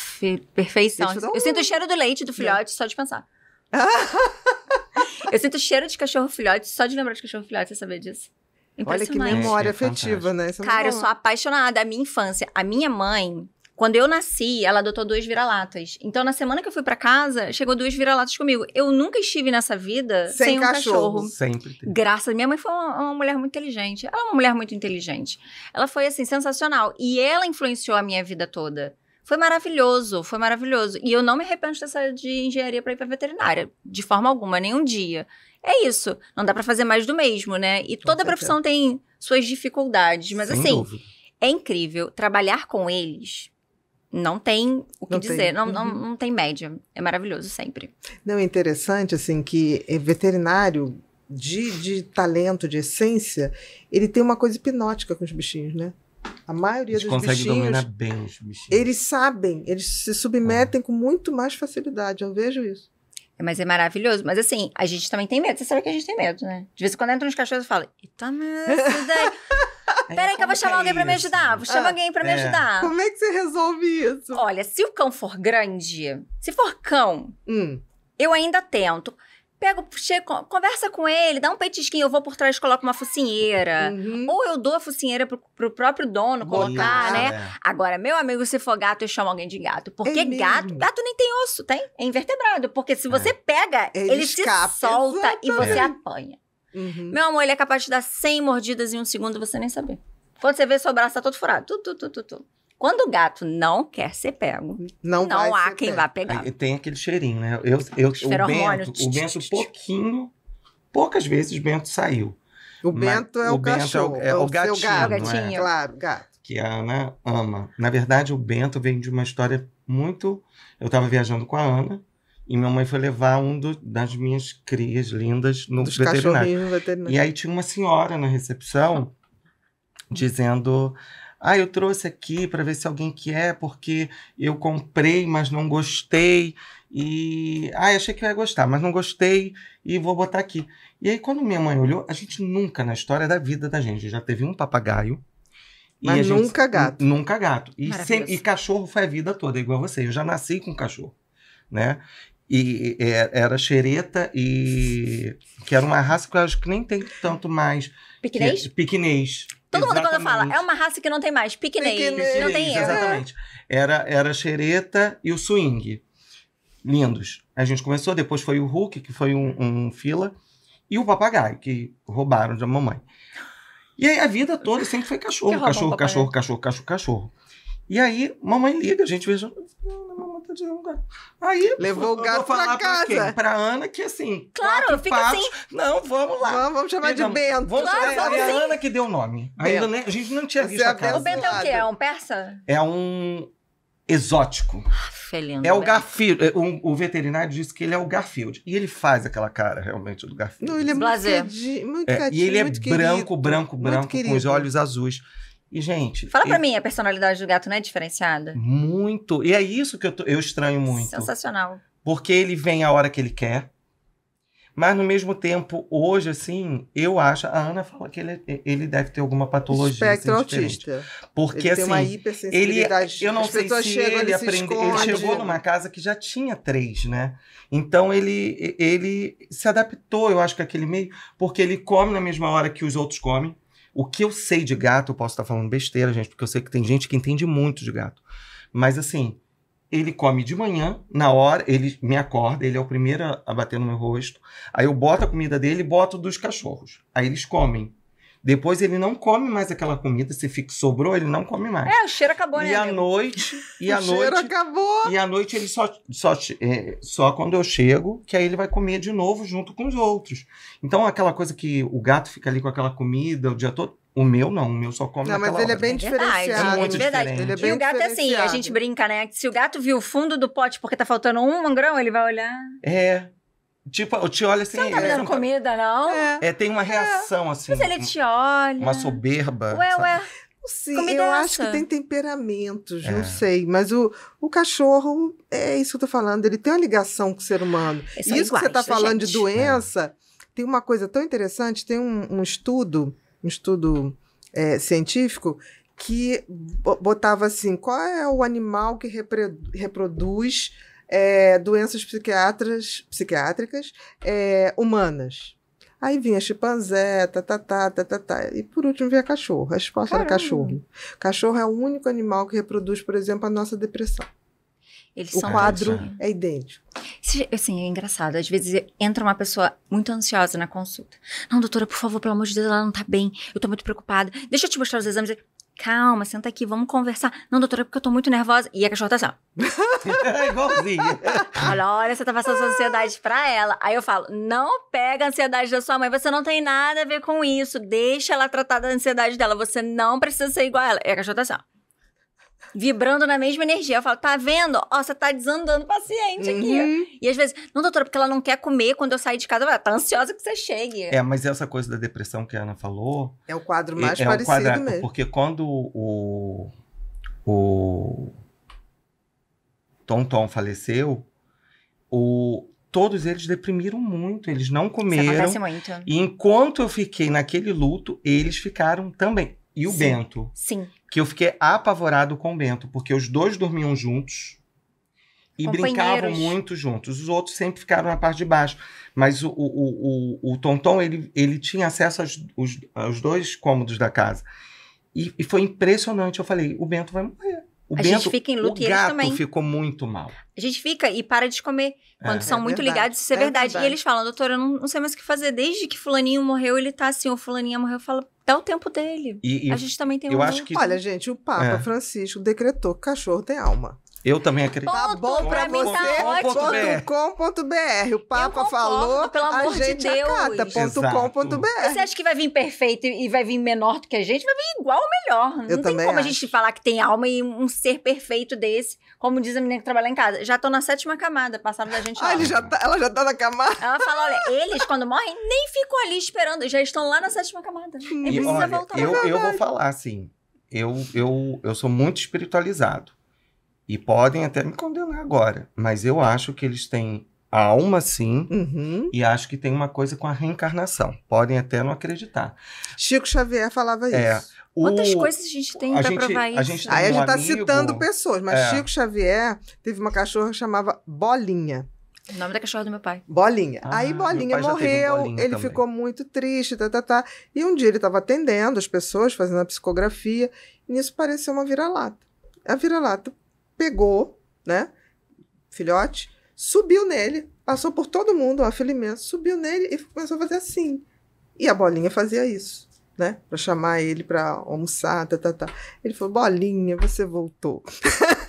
perfeição. eu, eu sinto o cheiro do leite do é. filhote é. só de pensar. (laughs) eu sinto o cheiro de cachorro filhote só de lembrar de cachorro filhote, você sabia disso? Olha que é, memória é, afetiva, é né? Cara, eu sou apaixonada. A minha infância, a minha mãe, quando eu nasci, ela adotou duas vira-latas. Então, na semana que eu fui para casa, chegou duas vira-latas comigo. Eu nunca estive nessa vida sem, sem um cachorro. cachorro. Sempre. Teve. Graças. Minha mãe foi uma, uma, mulher muito inteligente. Ela é uma mulher muito inteligente. Ela foi, assim, sensacional. E ela influenciou a minha vida toda. Foi maravilhoso, foi maravilhoso. E eu não me arrependo de ter saído de engenharia para ir para veterinária, de forma alguma, nenhum dia. É isso, não dá para fazer mais do mesmo, né? E toda profissão tem suas dificuldades, mas Sem assim, dúvida. é incrível trabalhar com eles. Não tem o que não dizer, tem. Não, uhum. não, tem média. É maravilhoso sempre. Não, é interessante, assim, que eh, veterinário de, de talento, de essência, ele tem uma coisa hipnótica com os bichinhos, né? A maioria eles dos bichinhos... dominar bem os bichinhos. Eles sabem, eles se submetem ah. com muito mais facilidade, eu vejo isso. É, mas é maravilhoso. Mas assim, a gente também tem medo. Você sabe que a gente tem medo, né? De vez em quando entra uns cachorros e fala: eita, isso daí... (laughs) Peraí que eu vou chamar é alguém para me ajudar. Vou chamar ah, alguém para me é. ajudar. Como é que você resolve isso? Olha, se o cão for grande, se for cão, hum. eu ainda tento pego, chego, conversa com ele, dá um petisquinho, eu vou por trás e coloco uma focinheira. Uhum. Ou eu dou a focinheira pro, pro próprio dono colocar, né? É. Agora, meu amigo, se for gato, eu chamo alguém de gato. Porque é gato, gato nem tem osso, tem? É invertebrado. Porque se é. você é. pega, ele, ele se solta Exatamente. e você apanha. Uhum. Meu amor, ele é capaz de dar 100 mordidas em um segundo você nem saber. Quando você vê, seu braço tá todo furado. Tu, tu, tu, tu, tu. Quando o gato não quer ser pego, não, não há quem pego. vá pegar. Aí, tem aquele cheirinho, né? Eu, eu, o Bento, o Bento pouquinho, poucas vezes o Bento saiu. O é Bento é o, cachorro, é, é o, gatinho, é gatinho. Claro, gato. Que a Ana ama. Na verdade, o Bento vem de uma história muito... Eu estava viajando com a Ana, e minha mãe foi levar um do, das minhas crias lindas no Dos veterinário. veterinário. E aí tinha uma senhora na recepção dizendo: ah, eu trouxe aqui para ver se alguém quer, é, porque eu comprei, mas não gostei. E. Ah, achei que eu ia gostar, mas não gostei e vou botar aqui. E aí, quando minha mãe olhou, a gente nunca na história da vida da gente já teve um papagaio. Mas nunca gente, gato. Nunca gato. E, sem, e cachorro foi a vida toda, igual você. Eu já nasci com cachorro, né? E, é, era xereta e... que era uma raça que eu acho que nem tem tanto mais. Piquinês? É piquinês. Todo exatamente. mundo quando fala, é uma raça que não tem mais, piquenês, não tem erro. Exatamente. Era, era a xereta e o swing. Lindos. A gente começou, depois foi o Hulk, que foi um, um fila, e o papagaio, que roubaram da mamãe. E aí a vida toda sempre foi cachorro, cachorro, cachorro, cachorro, cachorro, cachorro, cachorro. E aí mamãe liga, a gente veja, gato. Aí levou o gato para casa. Pra, quem? pra Ana que assim, claro, fica patos. assim. Não, vamos lá. Vamos, vamos chamar Pegamos. de Bento. Vamos claro, chamar, é a Ana que deu o nome. Ainda nem a gente não tinha Você visto é a casa. O Bento é o quê? É um persa? É um exótico. Ah, lindo, é o né? Garfield. O, é, o, veterinário disse que ele é o Garfield. E ele faz aquela cara, realmente, do Garfield. Não, ele é muito, muito é, E ele é branco, branco, branco, branco, com os olhos azuis. E, gente. Fala pra mim, a personalidade do gato não é diferenciada? Muito. E é isso que eu, tô... eu estranho muito. Sensacional. Porque ele vem a hora que ele quer. Mas no mesmo tempo, hoje, assim, eu acho. A Ana fala que ele, ele deve ter alguma patologia. Assim, Espectro assim, autista. Porque ele assim. Tem uma assim, é, hipersensibilidade. Ele, eu não As sei se ele aprendeu. Se ele chegou numa casa que já tinha três, né? Então ele, ele se adaptou, eu acho, que aquele meio, porque ele come na mesma hora que os outros comem. O que eu sei de gato, eu posso estar falando besteira, gente, porque eu sei que tem gente que entende muito de gato. Mas assim, ele come de manhã, na hora, ele me acorda, ele é o primeiro a bater no meu rosto. Aí eu boto a comida dele e boto dos cachorros. Aí eles comem. Depois ele não come mais aquela comida, se fica, sobrou, ele não come mais. É, o cheiro acabou, né? E à noite, e à noite, acabou. E à noite ele só só é, só quando eu chego, que aí ele vai comer de novo junto com os outros. Então aquela coisa que o gato fica ali com aquela comida o dia todo, o meu não, o meu só come Não, mas ele é hora. é bem diferenciado. É muito é verdade. Diferente. Ele é e o gato é assim, a gente brinca, né? Se o gato viu o fundo do pote porque tá faltando um mangrão, ele vai olhar. É. Tipo, eu te olho assim. Você não tá me né? dando é, comida, não? É. é. tem uma é. reação, assim. Mas ele te olha. Uma soberba. Ué, ué. Sim, comida eu é acho que tem temperamentos, não é. sei. Mas o, o cachorro, é isso que eu tô falando, ele tem uma ligação com o ser humano. E isso iguais, que você tá falando gente. de doença, tem uma coisa tão interessante, tem um, um estudo, um estudo científico, que botava assim, qual é o animal que reproduz é, doenças psiquiatras, psiquiátricas é, humanas. Aí vinha chimpanzé, tatatá, tatatá. Tá, tá, tá, e por último vinha cachorro. A resposta Caramba. era cachorro. Cachorro é o único animal que reproduz, por exemplo, a nossa depressão. Eles o quadro é idêntico. Assim, é engraçado. Às vezes entra uma pessoa muito ansiosa na consulta. Não, doutora, por favor, pelo amor de Deus, ela não tá bem. Eu tô muito preocupada. Deixa eu te mostrar os exames calma, senta aqui, vamos conversar. Não, doutora, é porque eu tô muito nervosa. E a cachorra tá assim, ó. (laughs) Igualzinha. Fala, olha, você tá passando ansiedade pra ela. Aí eu falo, não pega a ansiedade da sua mãe, você não tem nada a ver com isso. Deixa ela tratar da ansiedade dela, você não precisa ser igual a ela. E a cachorra tá assim, ó vibrando na mesma energia. Eu falo, tá vendo? Ó, você tá desandando paciente uhum. aqui. E às vezes, não, doutora, porque ela não quer comer quando eu sair de casa, ela tá ansiosa que você chegue. É, mas essa coisa da depressão que a Ana falou. É o quadro mais é, parecido é o quadro, é, mesmo. Porque quando o. O. Tom Tom faleceu, o, todos eles deprimiram muito, eles não comeram. Isso acontece muito. E enquanto eu fiquei naquele luto, eles ficaram também. E o sim, Bento? Sim que eu fiquei apavorado com o Bento, porque os dois dormiam juntos e brincavam muito juntos. Os outros sempre ficaram na parte de baixo. Mas o, o, o, o Tonton, ele, ele tinha acesso aos, aos dois cômodos da casa. E, e foi impressionante. Eu falei, o Bento vai morrer. O a Bento, gente fica em luto o e eles gato também. ficou muito mal. A gente fica e para de comer. Quando é, são é muito verdade, ligados, isso é, é verdade. verdade. E eles falam, doutora, eu não, não, sei mais o que fazer. Desde que fulaninho morreu, ele tá assim, ou fulaninha morreu, fala, dá o tempo dele. E, e a gente também tem eu um acho que... Olha, gente, o Papa é. Francisco decretou que cachorro tem alma. Eu também acredito. Tá bom pra, mim, tá .com.br. O Papa falou, pelo amor a gente de Deus. acata.com.br. Você acha que vai vir perfeito e vai vir menor do que a gente? Vai vir igual ou melhor. Não tem como acho. a gente falar que tem alma e um ser perfeito desse. Como diz a menina que trabalha em casa. Já tô na sétima camada, passaram da gente Ah, ele já tá, ela já tá na camada. Ela fala, olha, eles quando morrem nem ficam ali esperando. Já estão lá na sétima camada. Hum. precisa olha, voltar. Eu, eu vou é falar assim. Eu, eu, eu sou muito espiritualizado. E podem até me condenar agora, mas eu acho que eles têm a alma sim, uhum. e acho que tem uma coisa com a reencarnação. Podem até não acreditar. Chico Xavier falava é, isso. O... Quantas coisas a gente tem para provar isso? A gente Aí um a gente está amigo... citando pessoas, mas é. Chico Xavier teve uma cachorra que chamava Bolinha. O nome da cachorra é do meu pai. Bolinha. Ah, aí Bolinha morreu, um bolinha ele também. ficou muito triste, tá, tá, tá. E um dia ele estava atendendo as pessoas, fazendo a psicografia, e nisso pareceu uma vira-lata. A vira-lata pegou, né? Filhote, subiu nele, passou por todo mundo, uma filha imensa, subiu nele e começou a fazer assim. E a bolinha fazia isso, né? Pra chamar ele pra almoçar, tá, tá, tá. Ele falou: bolinha, você voltou. (laughs)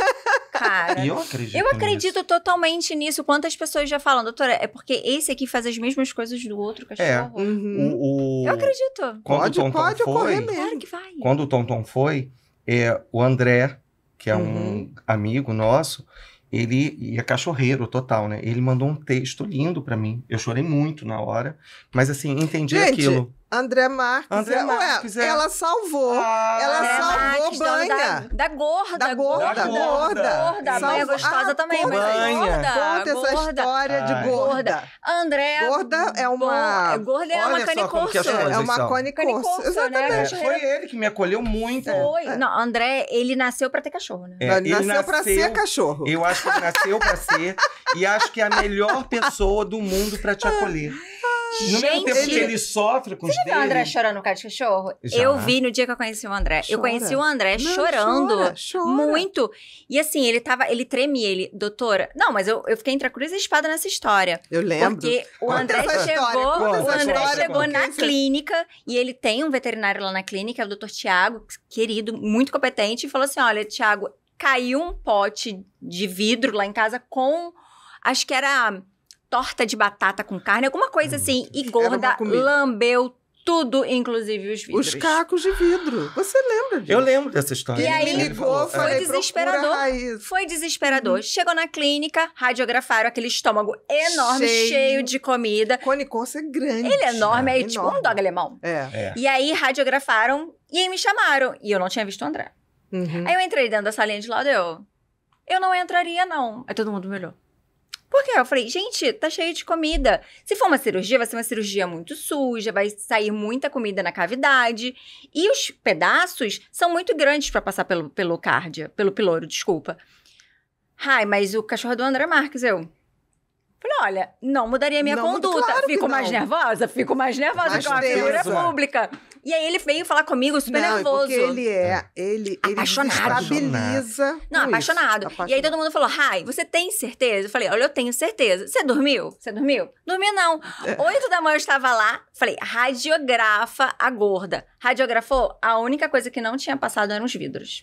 Cara, eu acredito. Eu acredito nisso. totalmente nisso. Quantas pessoas já falam, doutora, é porque esse aqui faz as mesmas coisas do outro cachorro. É, é. uhum. o, o... Eu acredito. Quando pode, o Tom pode Tom foi, mesmo. Claro que vai. Quando o Tom Tom foi, é, o André que é uhum. um amigo nosso, ele e é cachorreiro total, né? Ele mandou um texto lindo para mim. Eu chorei muito na hora, mas assim, entendi Gente, aquilo. André Marques. André Marques Ué, é. Ela salvou. Ah, ela André salvou Marques, Banha. Da, da, gorda. Da gorda. Da gorda. Da gorda. Banha é gostosa ah, também. Conta, gorda. Conta gorda. essa história Ai. de gorda. André... Gorda é uma... É, gorda é uma canicorça. É, uma canicorça. Né? Exatamente. Né? Foi ele que me acolheu muito. Foi. É. Não, André, ele nasceu pra ter cachorro, né? ele nasceu, nasceu pra ser cachorro. Eu acho que ele nasceu pra ser. e acho que é a melhor pessoa do mundo pra te acolher no mesmo tempo que ele sofre com os Você viu o André chorando no cara de cachorro? Já. Eu vi no dia que eu conheci o André. Chora. Eu conheci o André não, chorando chora, chora. muito. E assim, ele tava, ele tremia, ele, doutora. Não, mas eu, eu fiquei entre a cruz e a espada nessa história. Eu lembro. Porque o André chegou, o André história, chegou na clínica e ele tem um veterinário lá na clínica, é o doutor Tiago, querido, muito competente, e falou assim: olha, Tiago, caiu um pote de vidro lá em casa com acho que era torta de batata com carne, alguma coisa assim. E gorda lambeu tudo, inclusive os vidros. Os cacos de vidro. Você lembra disso? Eu lembro dessa história. E aí, Ele ligou, falei, foi desesperador. Foi uhum. desesperador. Chegou na clínica, radiografaram aquele estômago enorme, cheio, cheio de comida. Conicorça é grande. Ele é enorme, é, é tipo enorme. um dog alemão. É. é. E aí, radiografaram e aí me chamaram. E eu não tinha visto o André. Uhum. Aí eu entrei dentro da salinha de lado eu... Eu não entraria, não. Aí todo mundo me olhou. Por quê? Eu falei, gente, tá cheio de comida. Se for uma cirurgia, vai ser uma cirurgia muito suja, vai sair muita comida na cavidade. E os pedaços são muito grandes para passar pelo, pelo cardia, pelo piloro, desculpa. Ai, mas o cachorro do André Marques, eu. Falei, olha, não mudaria minha não, conduta. Claro fico mais nervosa, fico mais nervosa mais com a figura pública. E aí ele veio falar comigo super não, nervoso. Porque ele é, é, ele, ele apaixonado. estabiliza. Não, apaixonado. apaixonado. E aí todo mundo falou: Rai, você tem certeza? Eu falei, olha, eu tenho certeza. Você dormiu? Você dormiu? Dormi não. É. Oito da manhã eu estava lá, falei, radiografa a gorda. Radiografou, a única coisa que não tinha passado eram os vidros.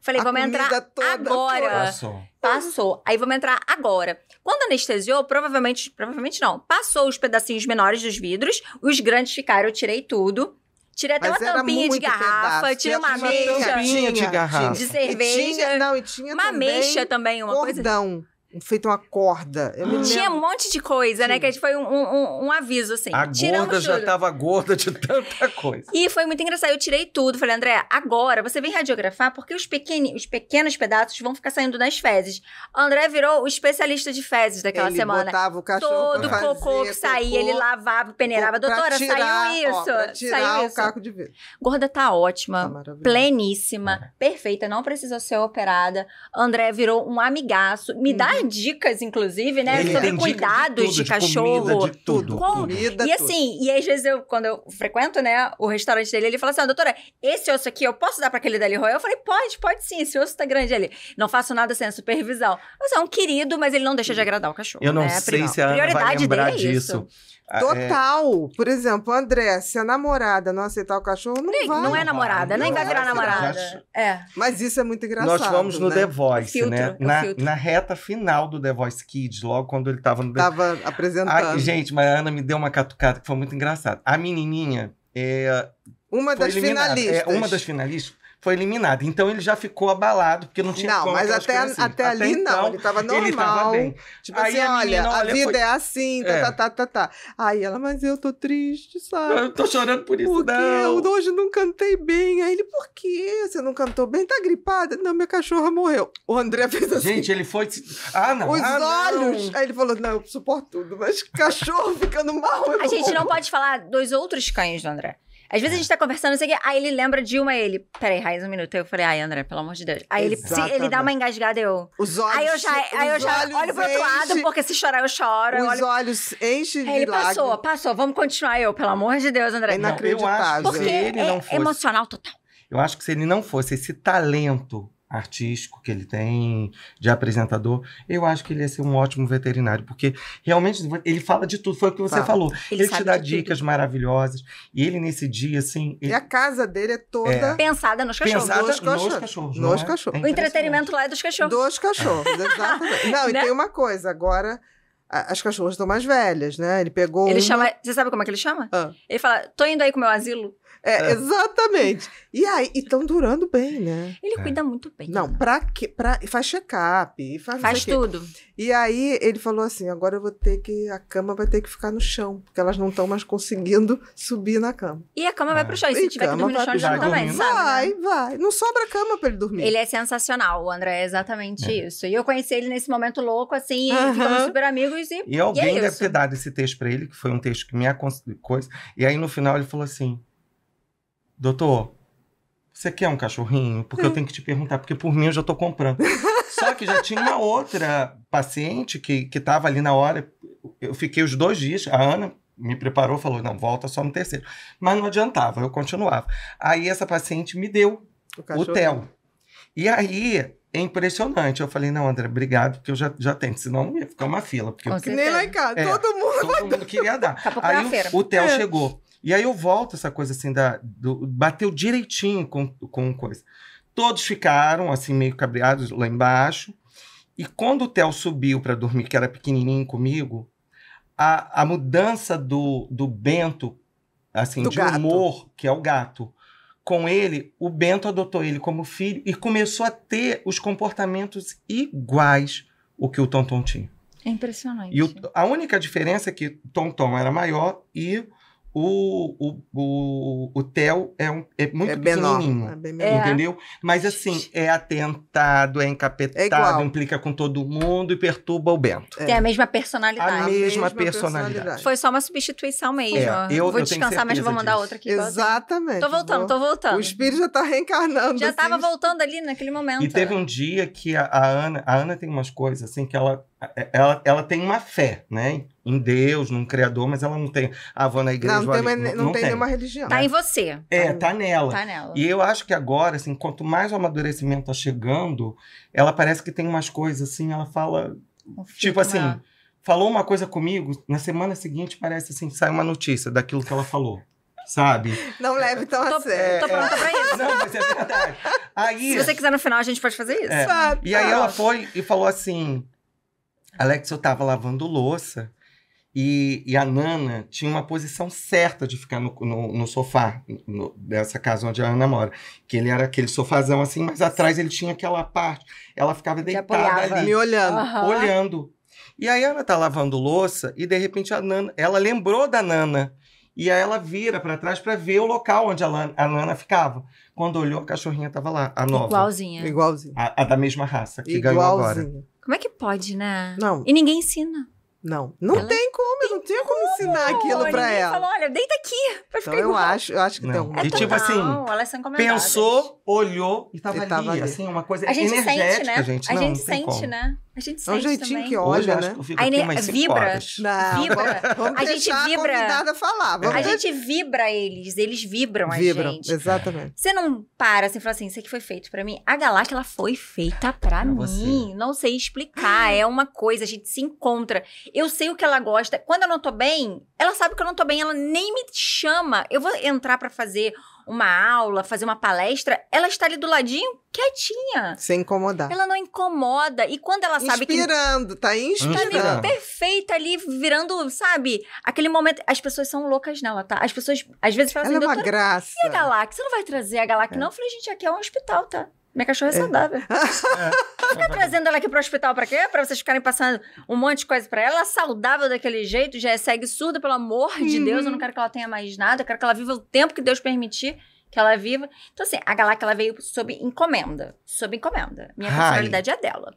Falei, a vamos entrar agora. Passou. Passou. Aí vamos entrar agora. Quando anestesiou, provavelmente, provavelmente não, passou os pedacinhos menores dos vidros, os grandes ficaram, eu tirei tudo. Tira até Mas uma tampinha de garrafa, pedaço. tira uma ameixa. tampinha de garrafa. De cerveja. E tinha, não, e tinha uma também ameixa também, uma cordão. coisa feito uma corda. Tinha um monte de coisa, Sim. né? Que foi um, um, um aviso, assim. A gorda já tava gorda de tanta coisa. e foi muito engraçado. Eu tirei tudo. Falei, André, agora você vem radiografar porque os, pequeni, os pequenos pedaços vão ficar saindo nas fezes. André virou o especialista de fezes daquela ele semana. Botava o cachorro Todo fazer, cocô que saía, cocô, ele lavava, peneirava. Doutora, tirar, saiu isso. Ó, tirar saiu o caco de vidro. Gorda tá ótima, tá pleníssima, é. perfeita, não precisa ser operada. André virou um amigaço. Me hum. dá dicas, inclusive, né? Ele sobre cuidados de, tudo, de, de cachorro. de tudo. Comida, e assim, tudo. e às vezes eu, quando eu frequento, né, o restaurante dele, ele fala assim: ah, doutora, esse osso aqui eu posso dar para aquele dali royal? Eu falei, pode, pode sim, esse osso tá grande ali. Não faço nada sem a supervisão. Mas é um querido, mas ele não deixa de agradar o cachorro. Eu não né? sei Primal. se a Ana vai lembrar é disso. Isso. Ah, é. Total. É... Por exemplo, André, se a namorada não aceitar o cachorro, não nem, vai. Não é namorada, nem vai virar namorada. Já... É. Mas isso é muito engraçado. Nós fomos no né? The Voice, né? filtro, né? Na, na, reta final do The Voice Kids, logo quando ele tava no The... Tava apresentando. A, gente, mas a Ana me deu uma catucada que foi muito engraçada. A menininha é, uma das eliminada. É, finalistas. É, uma das finalistas foi eliminado. Então ele já ficou abalado, porque não tinha Não, mas até, assim. até, até, ali então, não, ele tava normal. Ele tava bem. Tipo aí assim, a olha, menina, olha, a vida foi... é assim, tá, é. tá, tá, tá, tá. Aí ela, mas eu tô triste, sabe? Eu tô chorando por isso, porque não. eu hoje não cantei bem. Aí ele, por que você não cantou bem? Tá gripada? Não, minha cachorra morreu. O André fez assim. Gente, ele foi... Ah, não. Os ah, olhos. Não. Aí ele falou, não, eu suporto tudo, mas cachorro (laughs) ficando mal... a gente não pode falar dos outros cães do André. Às vezes a é. gente tá conversando, não sei o aí ele lembra de uma, ele. Peraí, Raiz, um minuto. Aí eu falei, ai, André, pelo amor de Deus. Aí ele, se ele dá uma engasgada, eu. Os olhos. Aí eu já, aí eu já olho pro outro lado, porque se chorar eu choro. Os eu olho... olhos enchem de Ele lágrimas. passou, passou, vamos continuar. Eu, pelo amor de Deus, André. É inacreditável. Não, eu acho porque ele é não fosse, emocional total. Eu acho que se ele não fosse esse talento artístico que ele tem, de apresentador, eu acho que ele ia ser um ótimo veterinário, porque realmente ele fala de tudo, foi o que você fala. falou. Ele, ele te dá dicas tudo. maravilhosas. E ele, nesse dia, assim. Ele... E a casa dele é toda. É. Pensada nos cachorros. Pensada nos cachorros. Nos cachorros. Nos é? cachorros. É o entretenimento lá é dos cachorros. Dos cachorros, (laughs) exatamente. Não, e né? tem uma coisa, agora. As cachorras estão mais velhas, né? Ele pegou. Ele uma... chama. Você sabe como é que ele chama? Ah. Ele fala: tô indo aí com o meu asilo. É, é, exatamente. E aí, estão durando bem, né? Ele é. cuida muito bem. Não, pra que, pra, faz check-up, faz, faz tudo. E aí ele falou assim: agora eu vou ter que. A cama vai ter que ficar no chão, porque elas não estão mais conseguindo subir na cama. E a cama é. vai pro chão. E se e tiver que dormir no chão, já também, né? sabe? Vai, né? vai. Não sobra cama pra ele dormir. Ele é sensacional, o André, é exatamente é. isso. E eu conheci ele nesse momento louco, assim, e ficamos super amigos. E, e alguém e é deve isso. ter dado esse texto pra ele, que foi um texto que me aconselhou. E aí no final ele falou assim doutor, você quer um cachorrinho? Porque eu hum. tenho que te perguntar, porque por mim eu já tô comprando. (laughs) Só que já tinha uma outra paciente que, que tava ali na hora. Eu fiquei os dois dias, a Ana me preparou, falou, não, volta só no terceiro. Mas não adiantava, eu continuava. Aí essa paciente me deu o, o Theo. E aí, é impressionante. Eu falei, não, André, obrigado, porque eu já, já tenho, senão ia ficar uma fila. Porque eu... Nem lá em casa, é, todo mundo. Todo mundo queria dar. Tá aí o, o Theo é. chegou. E aí eu volto essa coisa assim da do, bateu direitinho com com coisa. Todos ficaram assim meio cabreados lá embaixo. E quando o Theo subiu para dormir, que era pequenininho comigo, a, a mudança do, do Bento, assim, do de gato. humor, que é o gato, com ele, o Bento adotou ele como filho e começou a ter os comportamentos iguais o que o Tonton tinha. É impressionante. E o, a única diferença é que Tonton era maior e o, o, o, o Theo é, um, é muito é pequenininho, é entendeu? Mas assim, é atentado, é encapetado, é implica com todo mundo e perturba o Bento. Tem é a mesma personalidade. A mesma, mesma personalidade. personalidade. Foi só uma substituição mesmo. É, eu, vou eu descansar, mas vou mandar disso. outra aqui. Exatamente. Tô voltando, tô voltando. O espírito já tá reencarnando. Já assim. tava voltando ali naquele momento. E teve um dia que a, a Ana, a Ana tem umas coisas assim que ela, ela, ela tem uma fé, né? em Deus, num Criador, mas ela não tem. Ah, vou na é igreja. Não, vou tem, ali, não, não tem, tem, nenhuma religião. Tá né? em você. É, tá, tá nela. tá nela. E eu acho que agora, assim, quanto mais o amadurecimento tá chegando, ela parece que tem umas coisas assim, ela fala. Tipo assim, falou uma coisa comigo, na semana seguinte parece assim, sai uma notícia daquilo que ela falou. sabe? Não leve tão tô, a sério. Tô pronta pra isso. (laughs) Não, mas é verdade. Aí, Se você quiser no final, a gente pode fazer isso. É. E aí ela foi e falou assim: Alex, eu tava lavando louça e, e, a Nana tinha uma posição certa de ficar no, no, no sofá, no, nessa casa onde a Ana mora. Que ele era aquele sofazão assim, mas atrás ele tinha aquela parte. Ela ficava deitada ali. Me olhando. Uhum. Olhando. E aí a Ana tá lavando louça e de repente a Nana, ela lembrou da Nana. E aí ela vira para trás para ver o local onde a, Lana, a Nana ficava. Quando olhou, a cachorrinha tava lá, a nova. Igualzinha. Igualzinha. A, a da mesma raça que Igualzinha. ganhou agora. Como é que pode, né? Não. E ninguém ensina. Não, não ela tem como, tem não tinha como, como ensinar aquilo pra ela. falou, olha, deita aqui, pra ficar então, igual. eu acho, eu acho que não. tem um... É e tipo total, assim, pensou, olhou e tava, e tava ali, ali, assim, uma coisa a gente energética. Sente, né? A gente, não, a gente sente, como. né? A gente sente É um jeitinho também. que olha, né? Que a ener... vibra. Não, vibra. Vamos a gente vibra. A falar. Vamos a gente vibra eles, eles vibram, vibram a gente. exatamente. Você não para assim e fala assim, isso aqui foi feito pra mim. A galáxia, ela foi feita pra, mim. Você. Não sei explicar, (gasps) é uma coisa, a gente se encontra. Eu sei o que ela gosta. Quando eu não tô bem, ela sabe que eu não tô bem, ela nem me chama. Eu vou entrar para fazer uma aula, fazer uma palestra, ela está ali do ladinho, quietinha. Sem incomodar. Ela não incomoda. E quando ela sabe inspirando, que. Tá inspirando, tá, tá inspirando. perfeita ali, virando, sabe? Aquele momento. As pessoas são loucas nela, tá? As pessoas, às vezes, falam ela é assim. Ela é uma graça. E a Galáxia? Você não vai trazer a Galáxia, é. não? Eu falei, gente, aqui é um hospital, tá? Minha cachorra é, é. saudável. (laughs) É. tá trazendo ela aqui pro hospital pra quê? Pra vocês ficarem passando um monte de coisa pra ela. Ela é saudável daquele jeito, já é segue surda, pelo amor de uhum. Deus. Eu não quero que ela tenha mais nada. Eu quero que ela viva o tempo que Deus permitir que ela viva. Então, assim, a galáxia ela veio sob encomenda. Sob encomenda. Minha Hi. personalidade é dela.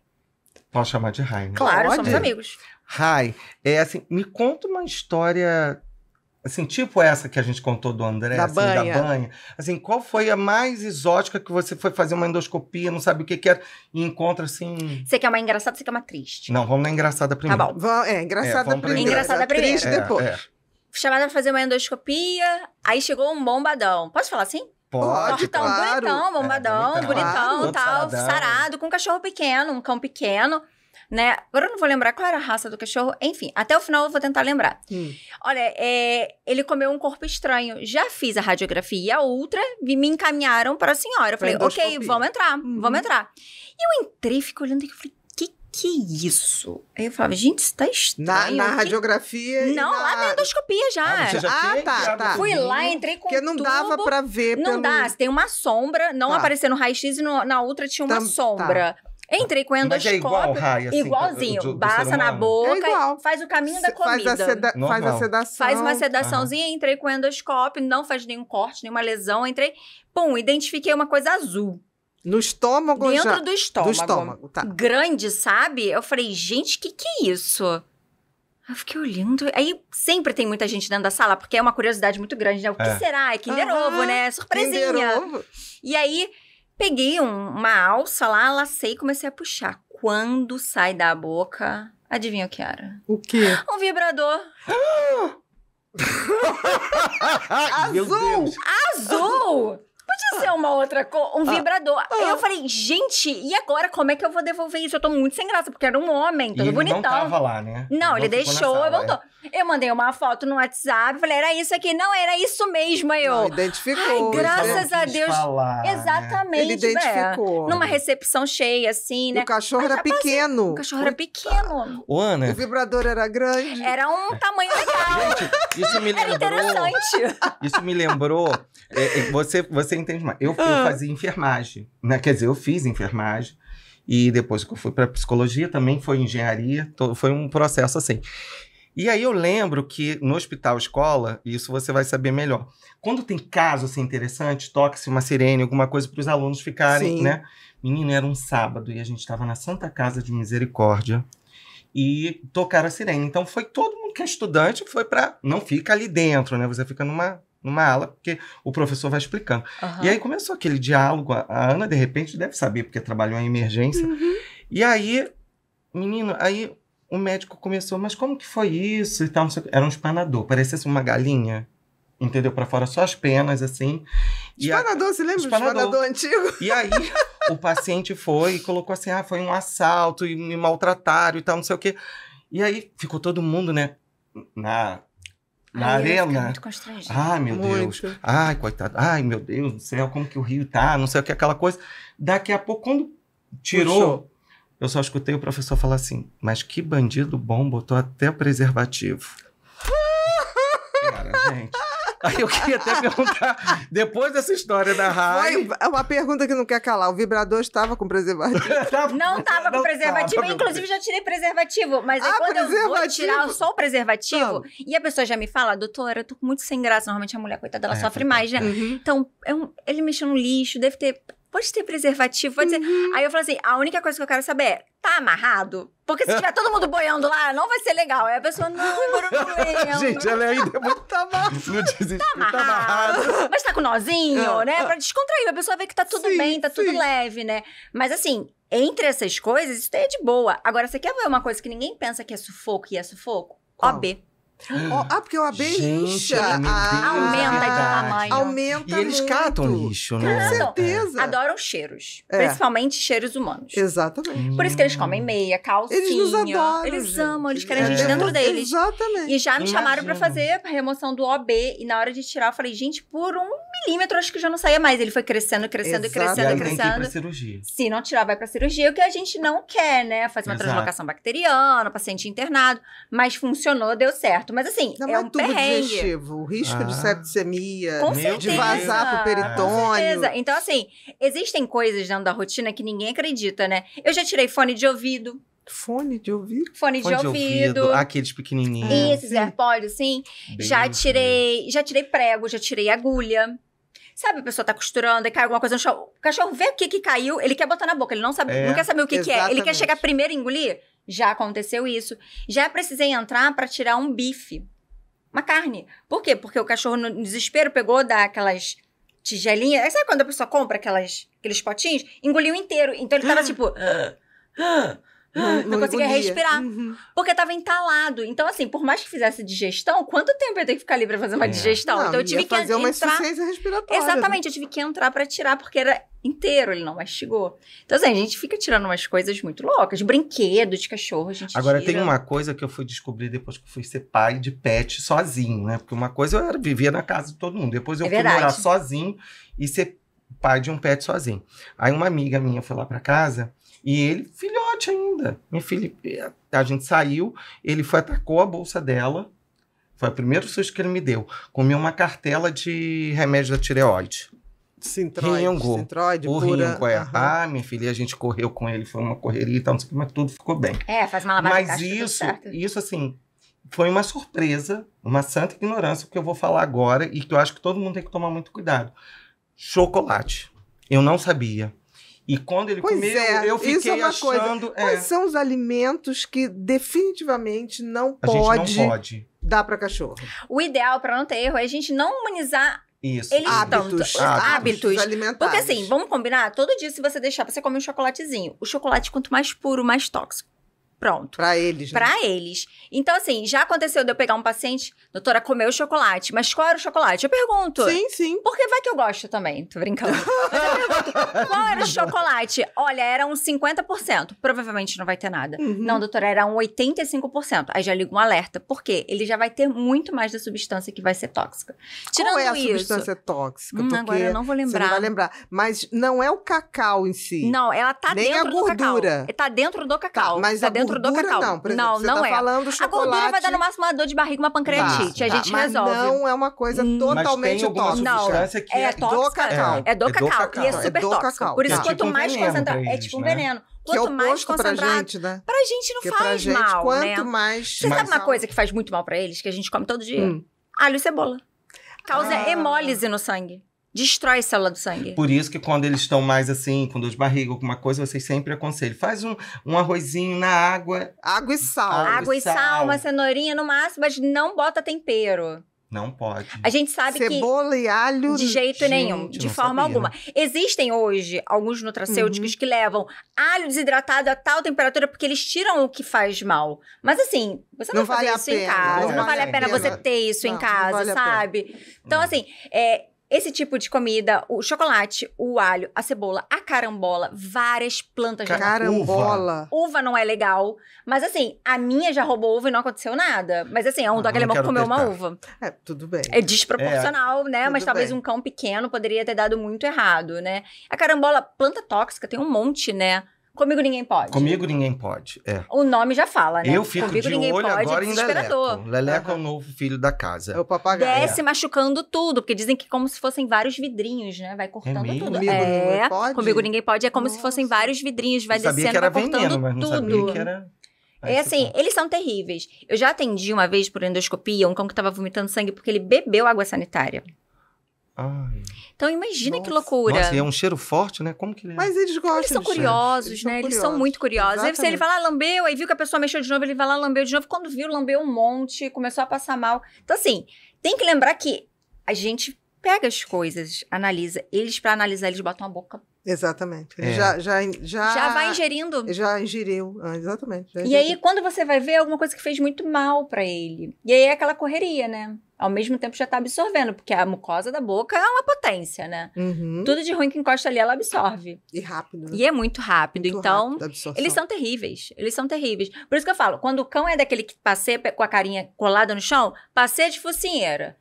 Posso chamar de Rai, né? Claro, Pode. somos amigos. Rai, é assim, me conta uma história Assim, tipo essa que a gente contou do André, da, assim, banha. da banha. Assim, qual foi a mais exótica que você foi fazer uma endoscopia, não sabe o que que era, e encontra assim. Você quer uma engraçada, você quer uma triste? Não, vamos na engraçada tá primeiro. Tá bom. Vão, é, engraçada é, primeiro. Engraçada é primeiro. Triste é, depois. É. Chamada pra fazer uma endoscopia, aí chegou um bombadão. Posso falar assim? Pode, Cortão, claro. bonitão, bombadão, é, bonitão, bonitão claro, tal, saradão. sarado, com um cachorro pequeno, um cão pequeno né? Agora eu não vou lembrar qual era a raça do cachorro. Enfim, até o final eu vou tentar lembrar. Hum. Olha, é, ele comeu um corpo estranho. Já fiz a radiografia a ultra, me encaminharam para a senhora. Eu falei, ok, vamos entrar, uhum. vamos entrar. E eu entrei, fico olhando e falei, que que é isso? Aí eu falava, gente, isso tá estranho. Na, na radiografia? Não, na... lá na endoscopia já. Ah, já ah tá, tá. Fui lá, entrei com Porque não tubo, dava pra ver Não pelo... dá, tem uma sombra, não tá. apareceu no raio-x e no, na outra tinha uma tá. sombra. Tá. Entrei com endoscópio. Mas é igual, assim, igualzinho. Passa na boca, é faz o caminho da comida. Faz a, seda Normal. faz a sedação. Faz uma sedaçãozinha, entrei com endoscópio, não faz nenhum corte, nenhuma lesão. Entrei, pum, identifiquei uma coisa azul. No estômago Dentro já... do estômago. Do estômago, tá. Grande, sabe? Eu falei, gente, que que é isso? Eu fiquei olhando. Aí sempre tem muita gente dentro da sala, porque é uma curiosidade muito grande, né? O que é. será? É Kinder uhum. Ovo, né? É surpresinha. Kinder Ovo. E aí, Peguei um, uma alça lá, lacei e comecei a puxar. Quando sai da boca, adivinha o que era? O quê? Um vibrador. (gasps) (laughs) Azul! Azul! podia ser uma outra um ah. vibrador. Aí eu ah. falei, gente, e agora como é que eu vou devolver isso? Eu tô muito sem graça, porque era um homem, todo e ele bonitão. Não tava lá, né? Não, ele, deixou, sala, voltou. É. Eu mandei uma foto no WhatsApp, falei, era isso aqui. Não, era isso mesmo, eu. Não, identificou. Ai, graças a Deus. Falar, né? Exatamente. Ele é. identificou. Né? Numa recepção cheia, assim, né? O cachorro Mas, era pequeno. o cachorro era pequeno. O Ana. O vibrador era grande. Era um é. tamanho legal. Gente, isso me lembrou. Era interessante. Isso me lembrou. É, é você, você entende mais. Eu, ah. eu fazia enfermagem, né? Quer dizer, eu fiz enfermagem. E depois que eu fui para psicologia, também foi engenharia, foi um processo assim. E aí eu lembro que no hospital escola, isso você vai saber melhor. Quando tem caso assim interessante, toque-se uma sirene, alguma coisa para os alunos ficarem, Sim. né? Menino, era um sábado e a gente estava na Santa Casa de Misericórdia e tocaram a sirene. Então foi todo mundo que é estudante foi para não fica ali dentro, né? Você fica numa numa ala, porque o professor vai explicando. Uhum. E aí começou aquele diálogo. A Ana, de repente, deve saber, porque trabalhou em emergência. Uhum. E aí, menino, aí o médico começou, mas como que foi isso e tal? Era um espanador, parecia assim uma galinha. Entendeu? Para fora só as penas, assim. Espanador, você lembra espanador. do espanador antigo? E aí, o paciente foi e colocou assim: ah, foi um assalto e me maltrataram e tal, não sei o quê. E aí ficou todo mundo, né? Na na Ai, arena. Muito Ai, meu muito. Deus. Ai, coitado. Ai, meu Deus do céu, como que o Rio tá? Não sei o que, aquela coisa. Daqui a pouco, quando tirou, Puxou. eu só escutei o professor falar assim: mas que bandido bom botou até preservativo. (laughs) Cara, gente. Aí eu queria até perguntar, depois dessa história da Rai... Foi uma pergunta que não quer calar. O vibrador estava com preservativo? (laughs) não estava com preservativo. Tava. Inclusive, já tirei preservativo. Mas aí ah, quando eu vou tirar só o preservativo, não. Ah. e a pessoa já me fala, doutora, eu tô muito sem graça. Normalmente a mulher, coitada, ela é, sofre é, mais, né? Uhum. Então, é um, ele mexeu no lixo, deve ter pode ter preservativo, pode ser. Uhum. Aí eu falo assim: a única coisa que eu quero saber é, tá amarrado? Porque se é. tiver todo mundo boiando lá, não vai ser legal. Aí a pessoa, não, eu (laughs) Gente, ela é ainda é muito tá amarrado. (laughs) Não tá, tá amarrado. Tá amarrado. Mas tá com nozinho, é. né? Pra descontrair. A pessoa vê que tá tudo sim, bem, tá sim. tudo leve, né? Mas assim, entre essas coisas, isso daí é de boa. Agora, você quer ver uma coisa que ninguém pensa que é sufoco e é sufoco? Qual? OB. Oh, ah, porque o OAB (gasps) Gente, incha. Ah, é aumenta de tamanho. Aumenta E eles muito. catam lixo, né? Com certeza. É. Adoram cheiros. É. Principalmente cheiros humanos. Exatamente. Por isso que eles comem meia, calcinha. Eles nos adoram. Eles gente. amam, eles querem a é gente dentro deles. Exatamente. E já me chamaram para fazer a remoção do OAB. E na hora de tirar, eu falei, gente, por um milímetro, acho que já não saía mais. Ele foi crescendo, crescendo, Exato. crescendo, e aí, crescendo. Tem que ir pra cirurgia. Se não tirar, vai pra cirurgia, o que a gente não quer, né? Fazer uma Exato. translocação bacteriana, paciente internado. Mas funcionou, deu certo certo. Mas assim, Não é, é um tubo perrengue. digestivo. O risco ah. de septicemia, com de vazar pro ah. peritônio. Com certeza. Então, assim, existem coisas dentro da rotina que ninguém acredita, né? Eu já tirei fone de ouvido. Fone de ouvido? Fone, fone de, ouvido. ouvido. Aqueles pequenininhos. É, Esses AirPods, sim. já tirei, já tirei prego, já tirei agulha. Sabe, a pessoa tá costurando e cai alguma coisa no chão. O cachorro vê o que que caiu, ele quer botar na boca, ele não sabe, é, não quer saber o que, que é. Ele quer chegar primeiro e engolir. Já aconteceu isso. Já precisei entrar para tirar um bife. Uma carne. Por quê? Porque o cachorro, no desespero, pegou daquelas tigelinhas. Sabe quando a pessoa compra aquelas, aqueles potinhos? Engoliu inteiro. Então ele tava (gasps) tipo. Ah, ah, não, não, conseguia respirar. Uhum. Porque tava entalado. Então, assim, por mais que fizesse digestão, quanto tempo eu tenho que ficar ali pra fazer uma é. digestão? Não, então eu tive que fazer entrar. Uma insuficiência respiratória. Exatamente, eu tive que entrar para tirar, porque era inteiro, ele não mastigou. Então, assim, a gente fica tirando umas coisas muito loucas. Brinquedo de cachorro, a gente Agora, tira. tem uma coisa que eu fui descobrir depois que fui ser pai de pet sozinho, né? Porque uma coisa eu era, vivia na casa de todo mundo. Depois eu é fui verdade. morar sozinho e ser pai de um pet sozinho. Aí uma amiga minha foi lá para casa e ele, filhote ainda. Minha filha, a gente saiu, ele foi, atacou a bolsa dela. Foi o primeiro susto que ele me deu. Comeu uma cartela de remédio da tireoide. Sintroide, Ringo. Sintroide, o pura. Ringo, é. Uhum. Ah, minha filha, a gente correu com ele, foi uma correria e tal, não sei o que, mas tudo ficou bem. É, faz uma lavagem Mas isso, isso assim, foi uma surpresa, uma santa ignorância, que eu vou falar agora e que eu acho que todo mundo tem que tomar muito cuidado. Chocolate. Eu não sabia. E quando ele pois comeu, é, eu é fiquei é achando. Coisa. É. Quais são os alimentos que definitivamente não a pode, não pode dar para cachorro? O ideal, para não ter erro, é a gente não humanizar isso. Eles hábitos, tanto, hábitos. hábitos. alimentares. Porque assim, vamos combinar? Todo dia, se você deixar, você come um chocolatezinho. O chocolate, quanto mais puro, mais tóxico. Pronto. Pra eles, né? Pra eles. Então, assim, já aconteceu de eu pegar um paciente, doutora, comeu chocolate, mas qual era o chocolate? Eu pergunto. Sim, sim. Porque vai que eu gosto também, tô brincando. mas eu pergunto, qual era o chocolate? Olha, era uns 50%. Provavelmente não vai ter nada. Uhum. Não, doutora, era um 85%. Aí já ligo um alerta. Por quê? Ele já vai ter muito mais da substância que vai ser tóxica. Tirando qual é a isso, substância tóxica? Hum, agora eu não vou lembrar. Você não vai lembrar. Mas não é o cacau em si. Não, ela tá Nem dentro do cacau. Nem a gordura. Tá dentro do cacau. Tá, mas tá a dentro gordura, do cacau. Não, por exemplo, não, você não tá é. falando chocolate... A gordura vai dar no máximo uma dor de barriga, uma pancreatite. Tá, a gente tá. resolve. Mas não é uma coisa totalmente hum. Mas tem tóxica. Substância não, que é, é tóxica. Do cacau. É, é, do, cacau. cacau. E é super é tóxico. Por isso, é quanto tipo mais um concentrado. É tipo um né? veneno. Quanto que é mais concentrado. Pra gente, né? Pra gente não faz gente, mal. Né? Quanto né? mais. Você mais sabe uma coisa que faz muito mal pra eles, que a gente come todo dia? Hum. Alho e cebola. Causa ah. hemólise no sangue destrói a célula do sangue. Por isso que quando eles estão mais assim, com dor de barriga, alguma coisa, vocês sempre aconselham. Faz um, um arrozinho na água. Água e sal. Água, água e sal, sal, uma cenourinha no máximo, mas não bota tempero. Não pode. A gente sabe Cebola que. Cebola e alho. De jeito gente, nenhum, de forma sabia. alguma. Existem hoje alguns nutracêuticos uhum. que levam alho desidratado a tal temperatura porque eles tiram o que faz mal. Mas assim, você não, não vale isso pena, em casa, não, não vale, a pena, pena, você ter isso não, em casa, vale sabe? Então, assim, é, esse tipo de comida, o chocolate, o alho, a cebola, a carambola, várias plantas Carambola. Uva. não é legal. Mas assim, a minha já roubou uva e não aconteceu nada. Mas assim, é um dog ah, alemão que é comeu uma uva. É, tudo bem. É desproporcional, é, né? Mas talvez bem. um cão pequeno poderia ter dado muito errado, né? A carambola, planta tóxica, tem um monte, né? Comigo ninguém pode. Comigo ninguém pode, é. O nome já fala, né? Eu fico Comigo de ninguém olho pode, é agora é em Leleco. Leleco uhum. é o novo filho da casa. É o papagaio. Desce machucando tudo, porque dizem que como se fossem vários vidrinhos, né? Vai cortando é tudo. Comigo é, ninguém pode? Comigo ninguém pode. É como Nossa. se fossem vários vidrinhos, vai descendo, vai cortando veneno, mas não tudo. Sabia que era... Ah, é, é assim, eles são terríveis. Eu já atendi uma vez por endoscopia um cão que estava vomitando sangue porque ele bebeu água sanitária. Ai. Então imagina Nossa. que loucura. Nossa, e é um cheiro forte, né? Como que ele é? Mas eles gostam Eles são curiosos, eles né? São eles curiosos. são muito curiosos. Exatamente. Aí ele vai lá, lambeu, aí viu que a pessoa mexeu de novo, ele vai lá, ah, lambeu de novo. Quando viu, lambeu um monte, começou a passar mal. Então assim, tem que lembrar que a gente pega as coisas, analisa. Eles, para analisar, eles botam a boca Exatamente. É. Já, já, já, já vai ingerindo. Já ingeriu, ah, exatamente. Já e ingeriu. aí, quando você vai ver, é alguma coisa que fez muito mal para ele. E aí é aquela correria, né? Ao mesmo tempo já tá absorvendo, porque a mucosa da boca é uma potência, né? Uhum. Tudo de ruim que encosta ali, ela absorve. E rápido. Né? E é muito rápido. Muito então, rápido eles são terríveis. Eles são terríveis. Por isso que eu falo, quando o cão é daquele que passeia com a carinha colada no chão, passeia de focinheira.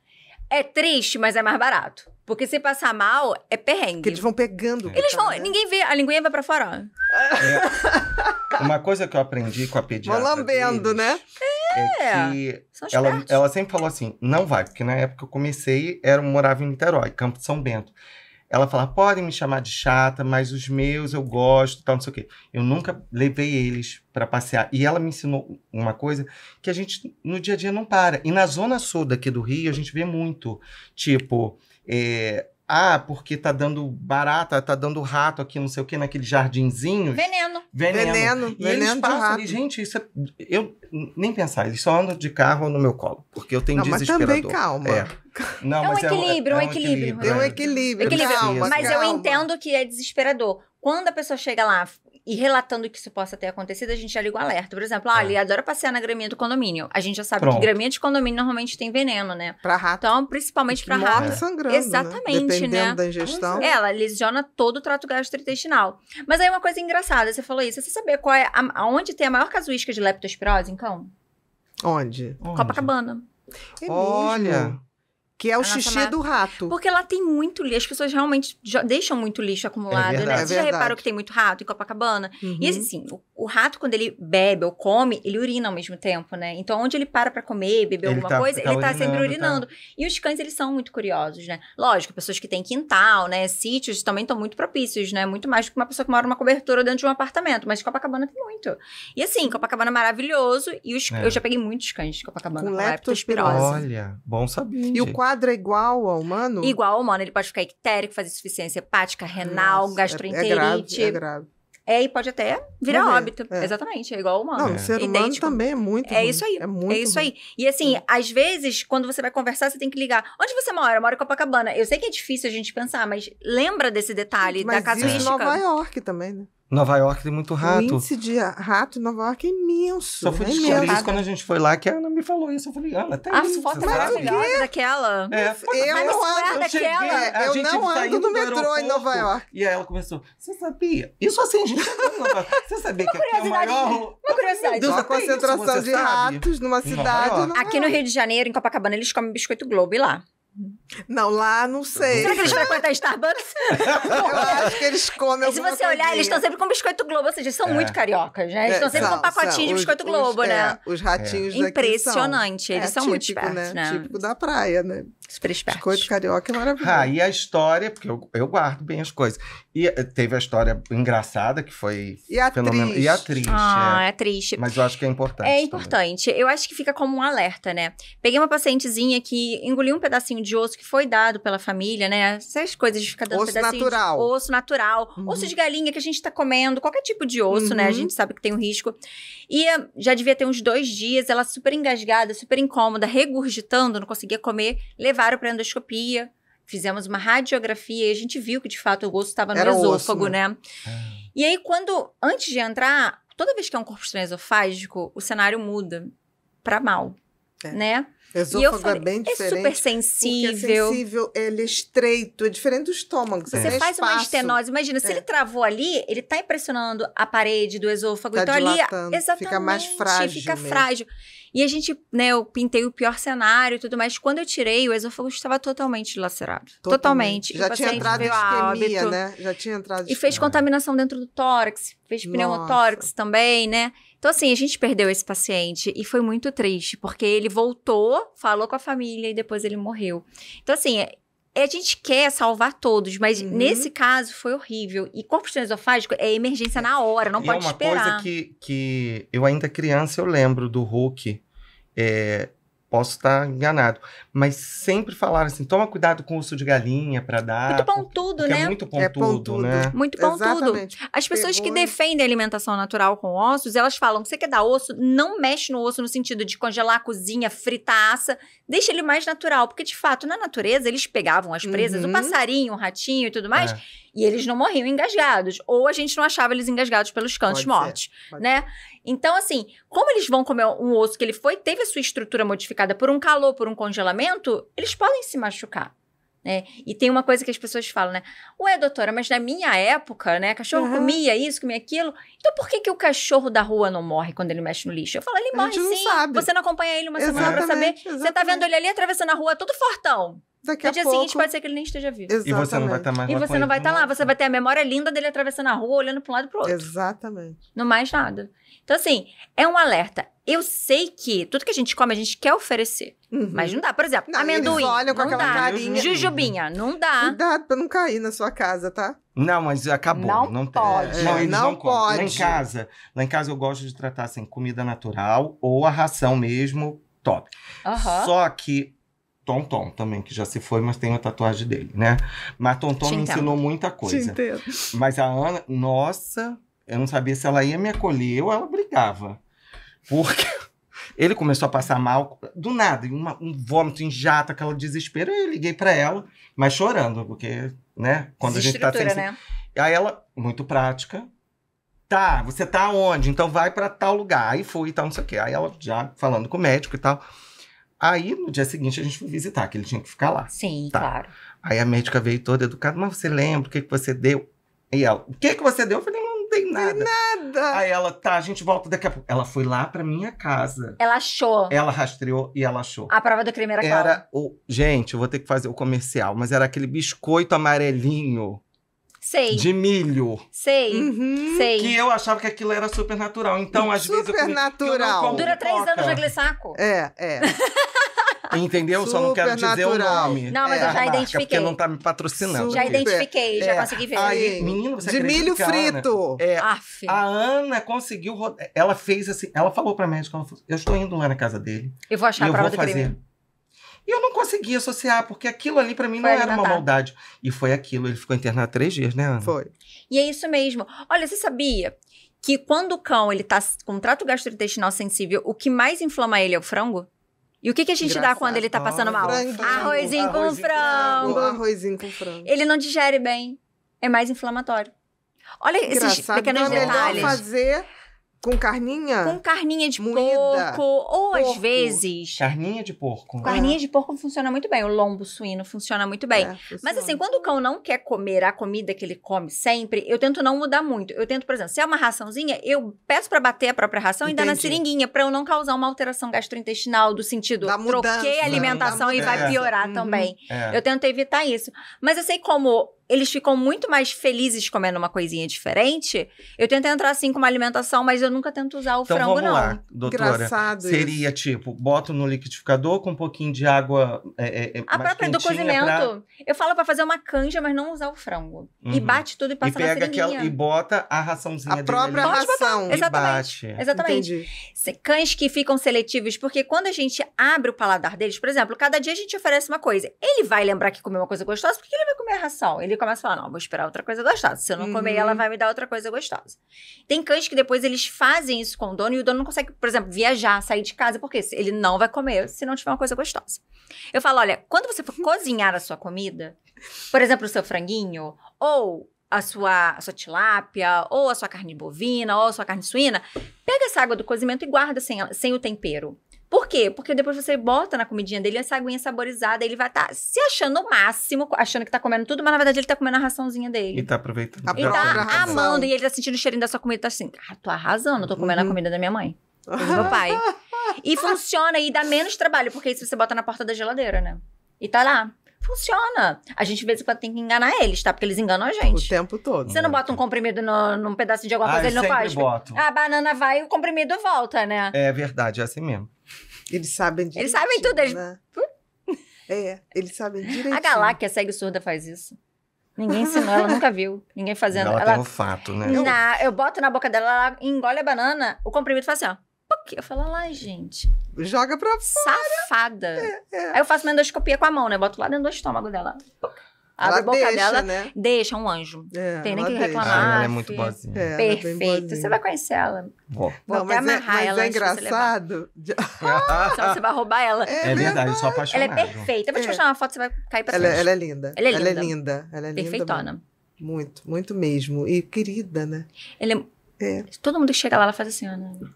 É triste, mas é mais barato. Porque se passar mal, é perrengue. Porque eles vão pegando. Eles vão. É. Ninguém vê, a linguinha vai pra fora. É. Uma coisa que eu aprendi com a pediatra. Vou lambendo, deles, né? É. é que ela, ela sempre falou assim: não vai, porque na época que eu comecei, era, morava em Niterói, Campo de São Bento. Ela fala, podem me chamar de chata, mas os meus eu gosto, tal, não sei o quê. Eu nunca levei eles para passear. E ela me ensinou uma coisa que a gente no dia a dia não para. E na zona sul daqui do Rio, a gente vê muito. Tipo, é, ah, porque tá dando barata, tá dando rato aqui, não sei o que, naquele jardinzinho. Veneno. Veneno. Veneno, e veneno eles passam ali, gente, isso é, Eu nem pensar, eles só andam de carro no meu colo, porque eu tenho não, desesperador. Mas também calma. É. Não, é, um equilíbrio, é, um, é um equilíbrio, é um equilíbrio. É um né? equilíbrio. equilíbrio. Calma, mas calma. eu entendo que é desesperador. Quando a pessoa chega lá, e relatando que isso possa ter acontecido, a gente já liga o alerta. Por exemplo, é. ah, é. adora passear na graminha do condomínio. A gente já sabe Pronto. que graminha de condomínio normalmente tem veneno, né? Pra rato. Então, principalmente pra rato. É. sangrando, né? Exatamente, né? Dependendo né? da ingestão. Ela lesiona todo o trato gastrointestinal. Mas aí uma coisa engraçada, você falou isso. Você saber qual é, a, aonde tem a maior casuística de leptospirose Então, Onde? Copacabana. É Olha... Mesmo. Que é o xixi mata. do rato. Porque lá tem muito lixo. As pessoas realmente deixam muito lixo acumulado, é né? verdade, né? Você é já reparou que tem muito rato em Copacabana? Uhum. E assim, o, o, rato, quando ele bebe ou come, ele urina ao mesmo tempo, né? Então, onde ele para para comer, beber alguma tá, coisa, tá ele tá urinando, sempre tá. urinando. Tá. E os cães, eles são muito curiosos, né? Lógico, pessoas que têm quintal, né? Sítios também estão muito propícios, né? Muito mais do que uma pessoa que mora numa cobertura dentro de um apartamento. Mas Copacabana tem muito. E assim, Copacabana é maravilhoso. E os, é. eu já peguei muitos cães de Copacabana. Com, com leptospirose. Olha, bom saber. E o quarto é igual ao humano? Igual ao humano. Ele pode ficar ictérico, fazer insuficiência hepática, renal, Nossa, gastroenterite. É, é grave, é grave. É, e pode até virar Morrer, óbito. É. Exatamente, é igual ao humano. Não, o ser humano Idêntico. também é muito. É ruim. isso aí. É, muito é isso ruim. aí. E assim, é. às vezes, quando você vai conversar, você tem que ligar. Onde você mora? Mora moro em Copacabana. Eu sei que é difícil a gente pensar, mas lembra desse detalhe mas da casa Isso em Nova York também, né? Nova York tem muito rato. O índice de rato em Nova York é imenso. Só fui é descobrir imenso. isso quando a gente foi lá, que a Ana me falou isso. Eu falei, Ana, até As isso. As fotos maravilhosas daquela. É, eu não ando daquela. Eu, cheguei, eu não ando no metrô em Nova York. E aí ela começou, você sabia? Isso assim, a gente em Nova York. Você sabia que aqui é o maior... Uma curiosidade. Deus, a concentração isso, de sabe? ratos numa cidade... aqui é. no Rio de Janeiro, em Copacabana, eles comem biscoito Globo e lá. Não, lá não sei. Será que eles frequentam Starbucks? (laughs) eu acho que eles comem Se você olhar, eles estão sempre com biscoito Globo, ou seja, eles são é. muito cariocas, né? Eles é, estão sempre são, com um pacotinho são. de biscoito os, Globo, os, é, né? É, os ratinhos é. Impressionante, eles é são típico, muito espertos, né? né? Típico da praia, né? Super esperto. Biscoito carioca é maravilhoso. Ah, e a história, porque eu, eu guardo bem as coisas. E eh, teve a história engraçada, que foi e a fenomenal. Triste. E a triste. Ah, é. é triste. Mas eu acho que é importante. É importante. Também. Eu acho que fica como um alerta, né? Peguei uma pacientezinha que engoliu um pedacinho de osso que foi dado pela família, né? Essas coisas de ficar dando osso pedacinho natural. De osso natural. Uhum. Osso de galinha que a gente tá comendo, qualquer tipo de osso, uhum. né? A uhum. gente sabe que tem um risco. E eh, já devia ter uns dois dias, ela super engasgada, super incômoda, regurgitando, não conseguia comer, levava levaram para endoscopia, fizemos uma radiografia e a gente viu que de fato o osso estava no Era esôfago, osso, né? né? E aí, quando, antes de entrar, toda vez que é um corpo estranho esofágico, o cenário muda para mal, é. né? Esôfago e é eu falei, é bem diferente. É super é sensível. É sensível, ele é estreito, é diferente do estômago. Você é. faz uma estenose. Imagina, é. se ele travou ali, ele tá impressionando a parede do esôfago. Tá então dilatando, ali, exatamente, fica mais frágil. Fica mesmo. frágil. E a gente, né, eu pintei o pior cenário e tudo mais. Quando eu tirei, o esôfago estava totalmente lacerado. Totalmente. totalmente. Já tinha entrado isquemia, né? Já tinha entrado E fez contaminação dentro do tórax, fez pneumotórax Nossa. também, né? Então, assim, a gente perdeu esse paciente e foi muito triste, porque ele voltou, falou com a família e depois ele morreu. Então, assim, é, a gente quer salvar todos, mas uhum. nesse caso foi horrível. E corpo esofágico é emergência na hora, não e é pode é uma esperar. uma coisa que, que eu ainda criança, eu lembro do Hulk. É, posso estar enganado, mas sempre falaram assim, toma cuidado com o urso de galinha para dar. Muito pontudo, é né? É muito pontudo, é pontudo, né? Muito pontudo. Exatamente. As pessoas Pegou... que defendem alimentação natural com ossos, elas falam que você quer dar osso, não mexe no osso no sentido de congelar, cozinha, a aça, deixa ele mais natural, porque de fato na natureza eles pegavam as presas, uhum. o passarinho, o ratinho e tudo mais. É. E eles não morriam engasgados. Ou a gente não achava eles engasgados pelos cantos Pode mortos, né? Ser. Então, assim, como eles vão comer um osso que ele foi, teve a sua estrutura modificada por um calor, por um congelamento, eles podem se machucar. Né? E tem uma coisa que as pessoas falam, né? Ué, doutora, mas na minha época, né? Cachorro uhum. comia isso, comia aquilo. Então por que, que o cachorro da rua não morre quando ele mexe no lixo? Eu falo, ele morre sim. Sabe. Você não acompanha ele uma exatamente, semana pra saber. Exatamente. Você tá vendo ele ali atravessando a rua todo fortão. Daqui no dia pouco... seguinte pode ser que ele nem esteja vivo. Exatamente. E você não vai estar tá mais E você não vai estar tá lá. Você vai ter a memória linda dele atravessando a rua, olhando pra um lado e pro outro. Exatamente. Não mais nada. Então, assim, é um alerta. Eu sei que tudo que a gente come, a gente quer oferecer. Uhum. Mas não dá. Por exemplo, não, amendoim. olham com não aquela dá. carinha. Uhum. Jujubinha, não dá. Cuidado pra não cair na sua casa, tá? Não, mas acabou. Não, não pode. Não, é, eles não, não pode. Lá em casa, lá em casa eu gosto de tratar assim, comida natural ou a ração mesmo, top. Uhum. Só que Tom Tom também, que já se foi, mas tem a tatuagem dele, né? Mas Tom Tom me ensinou muita coisa. mas a Ana, nossa, eu não sabia se ela ia me acolher ou ela brigava. Porque (laughs) ele começou a passar mal, do nada, uma, um vômito em jato, aquela desespero. Eu liguei para ela, mas chorando, porque, né? Quando a gente tá sem. Né? Aí ela, muito prática, tá, você tá onde? Então vai para tal lugar. Aí fui e tal, não sei o quê. Aí ela já falando com o médico e tal. Aí no dia seguinte a gente foi visitar, que ele tinha que ficar lá. Sim, tá. claro. Aí a médica veio toda educada, mas você lembra o que, que você deu? E ela, o que, que você deu? Eu falei, tem nada. Tem nada. Aí ela, tá, a gente volta daqui a pouco. Ela foi lá pra minha casa. Ela achou. Ela rastreou e ela achou. A prova do crime era, era O... Gente, eu vou ter que fazer o comercial, mas era aquele biscoito amarelinho. Sei. De milho. Sei. Uhum. Sei. Que eu achava que aquilo era super natural. Então, às super vezes. Super natural. Dura três anos naquele saco. É, é. (laughs) Entendeu? Só não quero dizer o nome. Não, mas é, eu já ah, identifiquei. Porque não tá me patrocinando. Já identifiquei, já é. consegui ver. Aí, menino, você De milho frito. é, Aff. a Ana conseguiu. Ela fez assim. Ela falou pra médica: Eu estou indo lá na casa dele. Eu vou achar a prova eu vou do fazer. crime. E eu não conseguia associar, porque aquilo ali para mim foi não era uma maldade. E foi aquilo. Ele ficou internado três dias, né, Ana? Foi. E é isso mesmo. Olha, você sabia que quando o cão ele tá com trato gastrointestinal sensível, o que mais inflama ele é o frango? E o que, que a gente Engraçado. dá quando ele tá passando mal? Frango, arrozinho, com, frango. frango. Arrozinho com frango. Ele não digere bem. É mais inflamatório. Olha Engraçado. esses pequenos detalhes. É melhor fazer com carninha? Com carninha de Moída. porco, ou porco. às vezes. Carninha de porco. Carninha é. de porco funciona muito bem, o lombo suíno funciona muito bem. É, funciona. Mas assim, quando o cão não quer comer a comida que ele come sempre, eu tento não mudar muito. Eu tento, por exemplo, se é uma raçãozinha, eu peço para bater a própria ração Entendi. e dar na seringuinha, para eu não causar uma alteração gastrointestinal do sentido da troquei a alimentação e vai piorar uhum. também. É. Eu tento evitar isso. Mas eu sei como eles ficam muito mais felizes comendo uma coisinha diferente. Eu tento entrar assim com uma alimentação, mas eu nunca tento usar o então, frango, vamos não. Lá, doutora. Engraçado Seria isso. tipo, boto no liquidificador com um pouquinho de água. É, é, é a própria do cozimento. Pra... Eu falo para fazer uma canja, mas não usar o frango. Uhum. E bate tudo e passa e pega aquela E bota a raçãozinha A própria ali. ração. Exatamente. E bate. Exatamente. Entendi. Cães que ficam seletivos, porque quando a gente abre o paladar deles, por exemplo, cada dia a gente oferece uma coisa. Ele vai lembrar que comeu uma coisa gostosa, porque ele vai comer a ração. Ele começa a falar: não, vou esperar outra coisa gostosa. Se eu não uhum. comer, ela uhum. vai me dar outra coisa gostosa. Tem cães que depois eles fazem isso com o dono e o dono não consegue, por exemplo, viajar, sair de casa, porque ele não vai comer se não tiver uma coisa gostosa. Eu falo: olha, quando você for (laughs) cozinhar a sua comida, por exemplo, o seu franguinho, ou a sua, a sua tilápia, ou a sua carne bovina, ou a sua carne suína, pega essa água do cozimento e guarda sem, sem o tempero. Por quê? Porque depois você bota na comidinha dele essa aguinha saborizada, ele vai estar tá se achando o máximo, achando que tá comendo tudo, mas na verdade ele tá comendo a raçãozinha dele. E tá aproveitando. E tá amando, e ele tá sentindo o cheirinho da sua comida, tá assim, ah, tô arrasando, tô comendo uhum. a comida da minha mãe, do meu pai. e funciona, e dá menos trabalho, porque isso você bota na porta da geladeira, né? E tá lá. Funciona. A gente, de vez em quando, tem que enganar eles, tá? Porque eles enganam a gente. O tempo todo. Você não bota um comprimido no, num pedaço de alguma ah, coisa, ele não faz. Boto. A banana vai e o comprimido volta, né? É verdade, é assim mesmo. Eles sabem direitinho. Eles sabem tudo. Eles... Né? Hum? É, eles sabem direitinho. A Galáquia segue surda faz isso. Ninguém ensinou, ela nunca viu. Ninguém fazendo. Ela, ela... tem fato, né? Na, eu boto na boca dela, ela engole a banana, o comprimido faz assim, ó. Eu falo, lá, gente. Joga pra fora. Safada. É, é. Aí eu faço uma endoscopia com a mão, né? boto lá dentro do estômago dela. Puc. Abre a boca deixa, dela, né? deixa um anjo. É, Tem nem que reclamar. ela é muito boazinha. É, é Perfeito. você vai conhecer ela. Vou, Vou não, até é- amarrar é, ela. é engraçado. Você (laughs) só você vai roubar ela. É, é verdade, eu sou apaixonada. Ela é perfeita. Eu vou te mostrar uma foto, você vai cair pra frente. Ela, ela é linda. Ela é linda. Ela é linda. Ela é linda Perfeitona. Muito, muito mesmo. E querida, né? Ela é... Todo mundo que chega lá, ela faz assim, Ana. Né?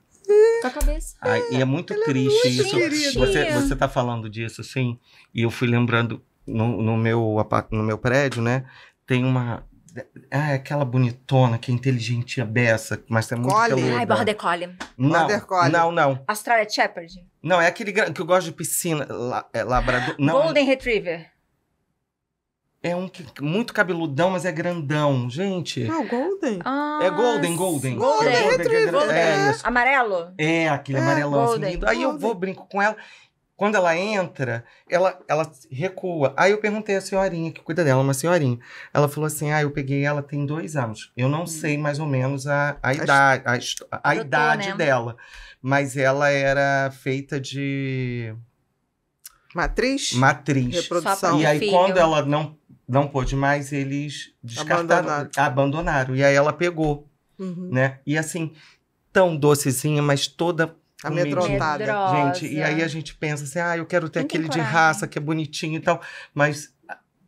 Tua cabeça. Ai, e é muito triste é muito isso. Você, você tá falando disso, assim, e eu fui lembrando no, no, meu, no meu prédio, né? Tem uma. Ah, é aquela bonitona que é inteligente, a é beça, mas tem é muito Collie. peluda. Ai, Border Collie. Não, Border Collie. não, não. Australia Shepherd. Não, é aquele que eu gosto de piscina, la, é labrador. Não, Golden Retriever. É um que, muito cabeludão, mas é grandão, gente. Ah, Golden. Ah, é Golden, Golden. Ah, golden, é golden, é Retriever. É, é, Amarelo? É, aquele amarelão. Assim golden. Assim, Aí eu vou, brinco com ela. Quando ela entra, ela, ela recua. Aí eu perguntei à senhorinha que cuida dela, uma senhorinha. Ela falou assim: Ah, eu peguei ela tem dois anos. Eu não hum. sei mais ou menos a, a idade, a, a idade tô, né? dela. Mas ela era feita de. Matriz? Matriz. Reprodução. E aí, filho. quando ela não, não pôde mais, eles descartaram, abandonaram. abandonaram. E aí ela pegou. Uhum. Né? E assim, tão docezinha, mas toda Amedrontada. Gente, e aí a gente pensa assim, ah, eu quero ter aquele de raça que é bonitinho e tal. Mas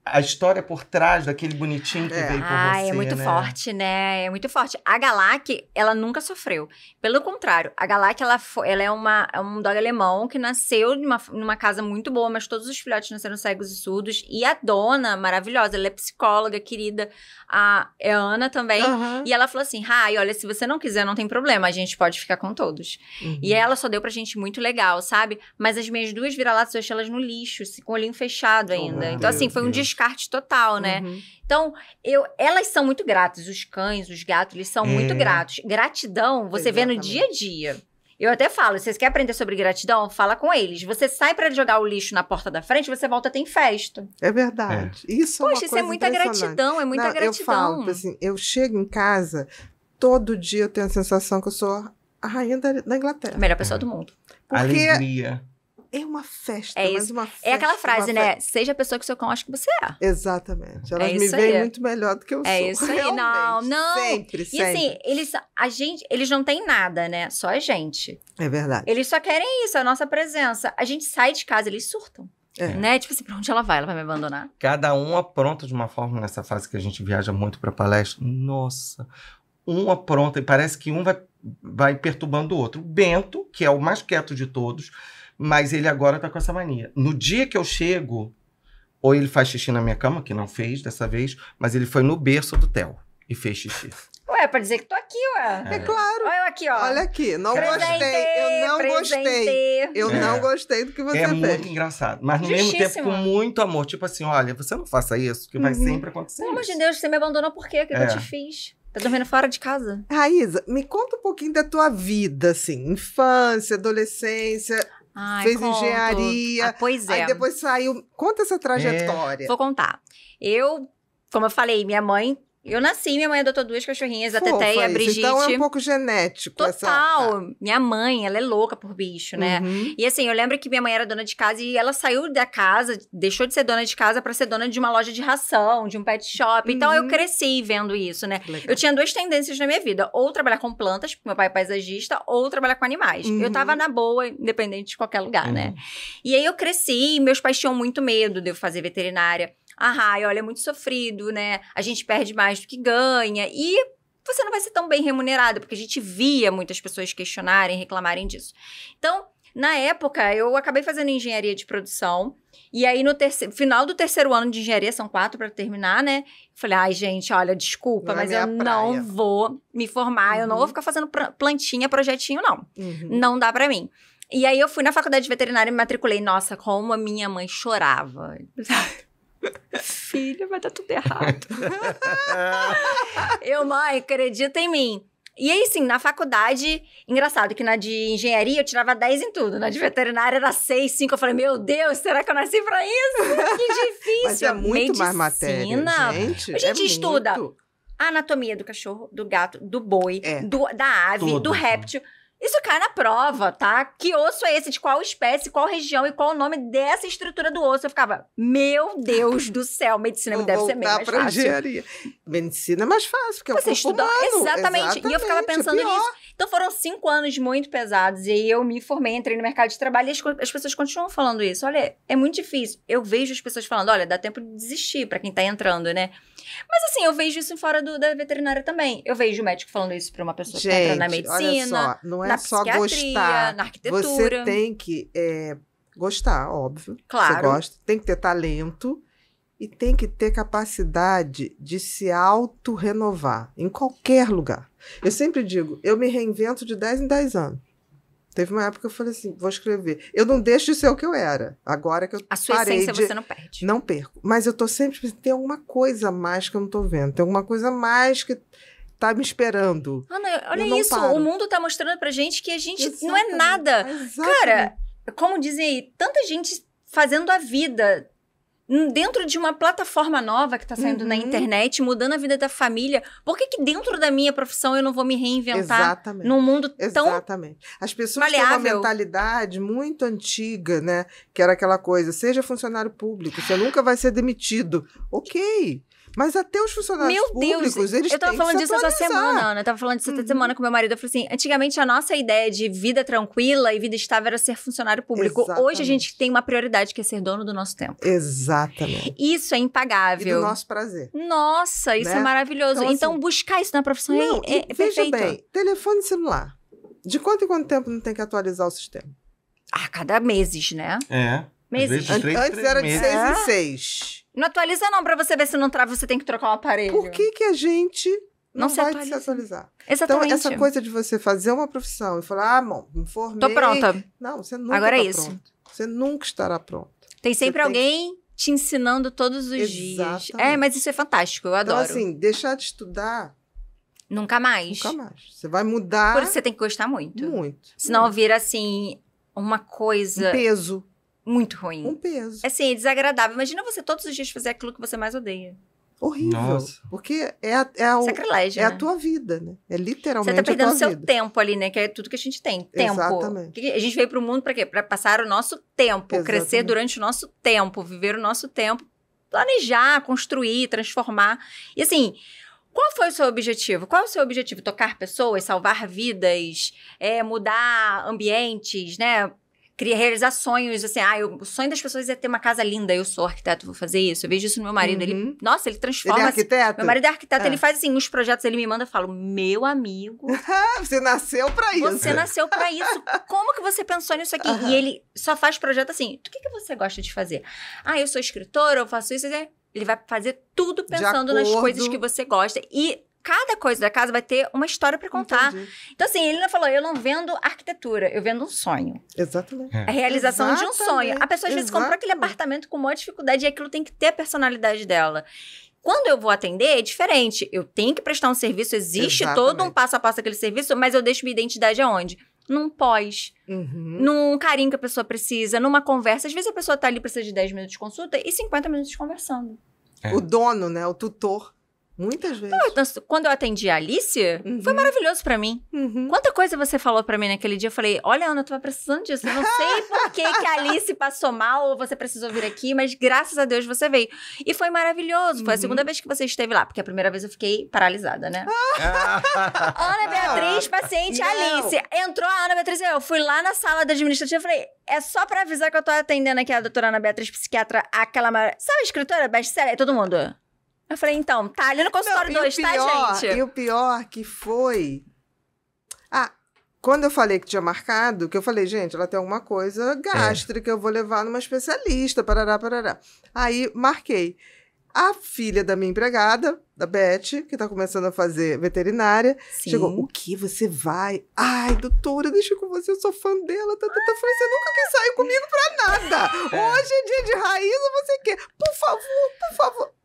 a história por trás daquele bonitinho que é. veio por ah, você, é muito né? forte, né? É muito forte. A Galak, ela nunca sofreu. Pelo contrário, a Galak, ela, foi, ela é uma, é um dog alemão que nasceu numa, numa casa muito boa, mas todos os filhotes nasceram cegos e surdos. E a dona, maravilhosa, ela é psicóloga, querida, a, é a Ana também. Uhum. E ela falou assim, Rai, olha, se você não quiser, não tem problema, a gente pode ficar com todos. Uhum. E ela só deu pra gente muito legal, sabe? Mas as minhas duas vira-latas, eu achei elas no lixo, com o olhinho fechado oh, ainda. Oh, então, assim, foi um descanso descarte total, né? Uhum. Então, eu, elas são muito gratas, os cães, os gatos, eles são muito é. gratos. Gratidão, você Exatamente. vê no dia a dia. Eu até falo, vocês querem aprender sobre gratidão? Fala com eles. Você sai para jogar o lixo na porta da frente, você volta tem festa. É verdade. É. Isso Poxa, é Poxa, isso é muita gratidão, é muita Não, gratidão. Eu falo, assim, eu chego em casa, todo dia eu tenho a sensação que eu sou a rainha da, da Inglaterra. melhor pessoa é. do mundo. Porque Alegria é uma festa, é mas uma festa. É aquela frase, né? Seja a pessoa que o seu cão acha que você é. Exatamente. Elas é me veem muito melhor do que eu é sou. É isso (laughs) Realmente. aí. Não, não. Sempre, sempre. E assim, eles, a gente, eles não têm nada, né? Só a gente. É verdade. Eles só querem isso, a nossa presença. A gente sai de casa, eles surtam. É. Né? Tipo assim, pra onde ela vai? Ela vai me abandonar? Cada um apronta de uma forma nessa fase que a gente viaja muito pra palestra. Nossa, um apronta e parece que um vai, vai perturbando o outro. O Bento, que é o mais quieto de todos, mas ele agora tá com essa mania. No dia que eu chego, ou ele faz xixi na minha cama, que não fez dessa vez, mas ele foi no berço do Theo e fez xixi. Ué, é pra dizer que tô aqui, ué. É, é claro. Olha eu aqui, ó. Olha aqui, não presente, gostei. Eu não presente. gostei. Eu é. não gostei do que você é fez. É muito engraçado. Mas no Justíssimo. mesmo tempo, com muito amor. Tipo assim, olha, você não faça isso, que uhum. vai sempre acontecer. Pelo amor de Deus, você me abandonou por quê? O que, é. eu te fiz? Tá dormindo fora de casa? Raíza, me conta um pouquinho da tua vida, assim. Infância, adolescência. Ai, fez conto. engenharia. Ah, pois é. Aí depois saiu. Conta essa é. trajetória. É. Vou contar. Eu, como eu falei, minha mãe eu nasci, minha mãe adotou duas cachorrinhas, a Tete Teté e a Brigitte. Isso. Então é um pouco genético. Total. Essa... Ah. Minha mãe, ela é louca por bicho, né? Uhum. E assim, eu lembro que minha mãe era dona de casa e ela saiu da casa, deixou de ser dona de casa para ser dona de uma loja de ração, de um pet shop. Uhum. Então eu uhum. cresci vendo isso, né? Legal. Eu tinha duas tendências na minha vida: ou trabalhar com plantas, porque meu pai é paisagista, ou trabalhar com animais. Uhum. Eu tava uhum. na boa, independente de qualquer lugar, né? Uhum. E aí eu cresci, meus pais tinham muito medo de eu fazer veterinária ah, ai, olha, é muito sofrido, né? A gente perde mais do que ganha. E você não vai ser tão bem remunerado, porque a gente via muitas pessoas questionarem, reclamarem disso. Então, na época, eu acabei fazendo engenharia de produção. E aí, no terceiro, final do terceiro ano de engenharia, são quatro para terminar, né? Falei, ai, gente, olha, desculpa, não mas é eu praia. não vou me formar, uhum. eu não vou uhum. ficar fazendo plantinha, projetinho, não. Uhum. Não dá para mim. E aí eu fui na faculdade de veterinária e me matriculei. Nossa, como a minha mãe chorava. (laughs) Filha, vai dar tudo errado. (laughs) eu, mãe, acredita em mim. E aí, sim, na faculdade, engraçado que na de engenharia eu tirava 10 em tudo, na de veterinária era 6, 5. Eu falei, meu Deus, será que eu nasci pra isso? Que difícil. (laughs) Mas é muito Medicina. mais matéria, gente. A gente é estuda muito. a anatomia do cachorro, do gato, do boi, é. do, da ave, Tudo. do réptil. Isso cai na prova, tá? Que osso é esse? De qual espécie, qual região e qual o nome dessa estrutura do osso? Eu ficava, meu Deus do céu, medicina Vou deve ser meio mais pra fácil. Engenharia. Medicina é mais fácil, porque Você é o corpo estudou... Exatamente. Exatamente. E eu ficava é pensando é nisso. Então foram cinco anos muito pesados. E aí eu me formei, entrei no mercado de trabalho e as, as, pessoas continuam falando isso. Olha, é muito difícil. Eu vejo as pessoas falando, olha, dá tempo de desistir para quem tá entrando, né? Mas assim, eu vejo isso fora do, da veterinária também. Eu vejo o médico falando isso para uma pessoa tá Gente, que entra na medicina, olha só, não é só gostar, na arquitetura. Você tem que é, gostar, óbvio. Claro. Você gosta, tem que ter talento e tem que ter capacidade de se auto-renovar em qualquer lugar. Eu sempre digo, eu me reinvento de 10 em 10 anos. Teve uma época que eu falei assim, vou escrever. Eu não deixo de ser o que eu era. Agora que eu A sua parei essência de... você não perde. Não perco. Mas eu tô sempre pensando, assim, tem alguma coisa mais que eu não tô vendo. Tem alguma coisa mais que tá me esperando. Ana, olha isso. Paro. O mundo tá mostrando pra gente que a gente Exatamente. não é nada. Exatamente. Cara, como dizem aí, tanta gente fazendo a vida dentro de uma plataforma nova que está saindo uhum. na internet, mudando a vida da família, por que, que dentro da minha profissão eu não vou me reinventar Exatamente. num mundo tão Exatamente. As pessoas maleável. têm uma mentalidade muito antiga, né? Que era aquela coisa, seja funcionário público, você nunca vai ser demitido. Ok. Mas até os funcionários meu públicos, Deus, eles né? Eu tava falando disso essa semana, Ana. Eu tava falando disso uhum. essa semana com meu marido. Eu falei assim: antigamente a nossa ideia de vida tranquila e vida estável era ser funcionário público. Exatamente. Hoje a gente tem uma prioridade que é ser dono do nosso tempo. Exatamente. Isso é impagável. E do nosso prazer. Nossa, isso é né? é maravilhoso. Então, então assim, buscar isso na profissão é não, é, é veja perfeito. Bem, telefone celular. De quanto em quanto tempo não tem que atualizar o sistema? Ah, cada meses, né? É. Meses. três, Antes três era de meses. seis em é. seis. Não atualiza não, pra você ver se não trava, você tem que trocar um aparelho. Por que que a gente não, não se vai atualiza. se atualizar? Então, Exatamente. Então, essa coisa de você fazer uma profissão e falar, ah, bom, me formei. Tô pronta. Não, você nunca Agora é tá é isso. Você nunca estará pronto. Tem sempre você alguém tem... te ensinando todos os Exatamente. dias. É, mas isso é fantástico, eu então, adoro. Então, assim, deixar de estudar Nunca mais. Nunca mais. Você vai mudar. Por isso você tem que gostar muito. Muito. Senão muito. vira assim uma coisa. Um peso muito ruim. Um peso. É, assim, é desagradável. Imagina você todos os dias fazer aquilo que você mais odeia. Horrível. Nossa. Porque é a, é, a, Sacrilégio, é né? a tua vida, né? É literalmente tá a tua vida. Você tá perdendo seu vida. tempo ali, né? Que é tudo que a gente tem. Tempo. Exatamente. A gente veio pro mundo para quê? Para passar o nosso tempo, Exatamente. crescer durante o nosso tempo, viver o nosso tempo, planejar, construir, transformar. E assim, qual foi o seu objetivo? Qual é o seu objetivo? Tocar pessoas, salvar vidas, é, mudar ambientes, né? queria realizar sonhos, assim, ah, eu, o sonho das pessoas é ter uma casa linda, eu sou arquiteto, vou fazer isso. Eu vejo isso no meu marido, uhum. ele, nossa, ele transforma. Ele é arquiteto? Assim, meu marido é arquiteto, é. ele faz assim, uns projetos, ele me manda, e falo, meu amigo. (laughs) você nasceu pra isso. Você nasceu pra isso. Como que você pensou nisso aqui? Uhum. E ele só faz projeto assim, o que, que você gosta de fazer? Ah, eu sou escritor, eu faço isso, ele vai fazer tudo pensando nas coisas que você gosta e cada coisa da casa vai ter uma história para contar. Entendi. Então, assim, ele falou: eu não vendo arquitetura, eu vendo um sonho. Exatamente. É. A realização Exatamente. de um sonho. A pessoa às Exatamente. vezes comprou aquele apartamento com um monte de dificuldade e aquilo tem que ter a personalidade dela. Quando eu vou atender, é diferente. Eu tenho que prestar um serviço, existe Exatamente. todo um passo a passo aquele serviço, mas eu deixo minha identidade aonde? Num pós, uhum. num carinho que a pessoa precisa, numa conversa. Às vezes a pessoa está ali, precisa de 10 minutos de consulta e 50 minutos conversando. É. O dono, né? O tutor Muitas vezes. Então, quando eu atendi a Alice, uhum. foi maravilhoso para mim. Uhum. Quanta coisa você falou para mim naquele dia. Eu falei: Olha, Ana, eu tava precisando disso. Eu não sei (laughs) por que, que a Alice passou mal ou você precisou vir aqui, mas graças a Deus você veio. E foi maravilhoso. Foi uhum. a segunda uhum. vez que você esteve lá, porque a primeira vez eu fiquei paralisada, né? (laughs) Ana Beatriz, paciente não. Alice. Entrou a Ana Beatriz. Eu fui lá na sala da administrativa e falei: É só para avisar que eu tô atendendo aqui a doutora Ana Beatriz, psiquiatra, aquela. Sabe a escritora? Best-seller? Todo mundo. Eu falei, então, tá ali no consultório 2, tá, gente? E o pior que foi. Ah, quando eu falei que tinha marcado, que eu falei, gente, ela tem alguma coisa é. gástrica, é. eu vou levar numa especialista, parará, parará. Aí marquei. A filha da minha empregada, da Beth, que tá começando a fazer veterinária, Sim. chegou, o que você vai? Ai, doutora, deixa eu com você, eu sou fã dela. Tá, tá, tá. Falei, você nunca quer sair comigo pra nada. É. Hoje é dia de raiz, você quer? Por favor, por favor.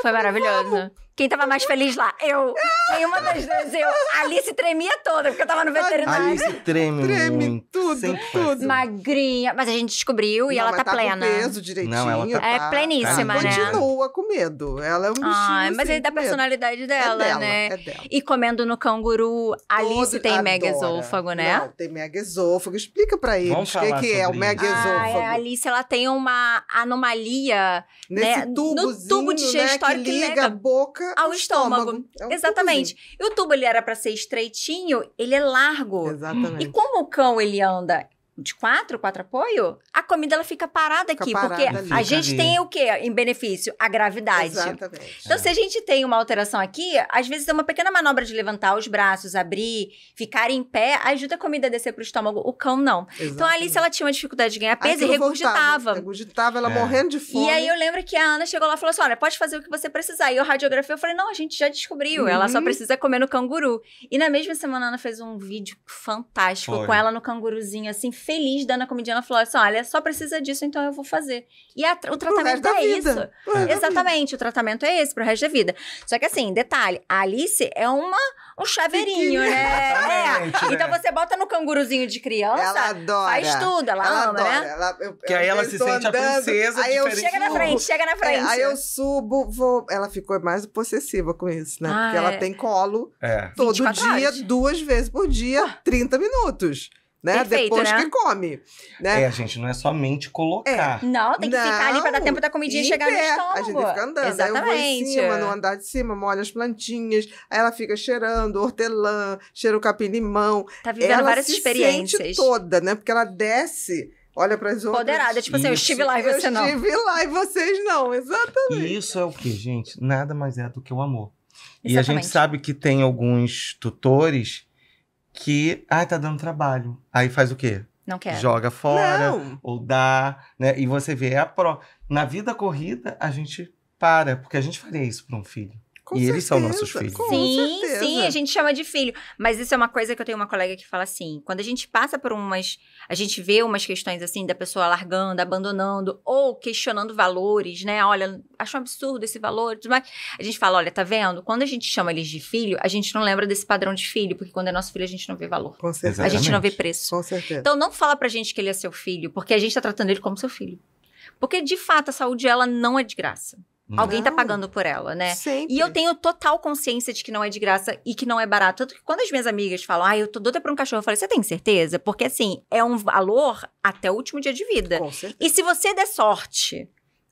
Foi maravilhoso. Quem tava mais feliz lá? Eu. Em uma das duas, eu. A Alice tremia toda, porque eu tava no veterinário. Alice treme. Treme muito, tudo, tudo. Magrinha. Mas a gente descobriu e Não, ela mas tá, plena. Com peso direitinho. Não, ela tá... É tá pleníssima, ela tá. né? Continua com medo. Ela é um bichinho. Ah, mas assim, é da personalidade é dela, é dela, né? É dela. E comendo no canguru, Alice Todo... tem adora. mega esôfago, né? Não, tem mega esôfago. Explica pra eles o que, que é o mega ah, é, esôfago. Ah, a Alice, ela tem uma anomalia. Nesse né? tubozinho, no tubo digestório né? que, que liga a boca boca ao, estômago. estômago. É um Exatamente. Tubozinho. E o tubo ele era para ser estreitinho, ele é largo. Exatamente. E como o cão ele anda de quatro, quatro apoio, a comida ela fica parada fica aqui, parada porque ali, a gente ali. tem o quê em benefício? A gravidade. Exatamente. Então, é. se a gente tem uma alteração aqui, às vezes é uma pequena manobra de levantar os braços, abrir, ficar em pé, ajuda a comida a descer para o estômago. O cão não. Então, Exatamente. Então, ali se ela tinha uma dificuldade de ganhar peso e regurgitava. regurgitava, ela é. morrendo de fome. E aí, eu lembro que a Ana chegou lá e falou assim, olha, pode fazer o que você precisar. E eu radiografia, eu falei, não, a gente já descobriu, uhum. ela só uhum. precisa comer no canguru. E na mesma semana, a Ana fez um vídeo fantástico Foi. com ela no canguruzinho, assim, feliz dando a comidinha. Ela falou assim: olha, só precisa disso, então eu vou fazer. E a, o tratamento é isso. Exatamente, o tratamento é esse pro resto da vida. Só que assim, detalhe: a Alice é uma, um chaveirinho, né? É. Então né? você bota no canguruzinho de criança. Ela adora. Faz tudo, ela, ela ama, né? adora. né? Ela, eu, que aí ela se sente andando, a princesa. Aí eu chega na frente, chega na frente. É, aí eu subo, vou. Ela ficou mais possessiva com isso, né? Ah, Porque é. ela tem colo é. todo dia, horas. duas vezes por dia, 30 ah. minutos né? Perfeito, Depois né? que come, né? É, gente, não é somente colocar. É. Não, tem que não, ficar ali para dar tempo da comidinha chegar pé. no estômago. A gente fica andando. Exatamente. Aí eu vou em cima, no andar de cima, molha as plantinhas, aí ela fica cheirando hortelã, cheira o capim-limão. Tá vivendo ela várias se experiências. Sente toda, né? Porque ela desce olha para as outras. Poderada, tipo assim, eu estive lá e você eu não. Eu estive lá e vocês não, exatamente. Isso é o que, gente? Nada mais é do que o amor. Exatamente. E a gente sabe que tem alguns tutores que, ah, tá dando trabalho. Aí faz o quê? Não quer. Joga fora, Não. ou dá, né? E você vê, é a pró. Na vida corrida, a gente para, porque a gente faria isso para um filho. Com e certeza. eles são nossos filhos. Com sim, certeza. sim, a gente chama de filho. Mas isso é uma coisa que eu tenho uma colega que fala assim: quando a gente passa por umas. A gente vê umas questões assim da pessoa largando, abandonando, ou questionando valores, né? Olha, acho um absurdo esse valor, mas a gente fala: olha, tá vendo? Quando a gente chama eles de filho, a gente não lembra desse padrão de filho, porque quando é nosso filho, a gente não vê valor. Com certeza. A gente não vê preço. Com certeza. Então não fala pra gente que ele é seu filho, porque a gente tá tratando ele como seu filho. Porque de fato a saúde ela não é de graça. Uhum. Alguém tá não. tá pagando por ela, né? Sempre. E eu tenho total consciência de que não é de graça e que não é barato. Tanto que quando as minhas amigas falam, ah, eu tô doida pra um cachorro, eu falo, você tem certeza? Porque assim, é um valor até o último dia de vida. Com certeza. E se você der sorte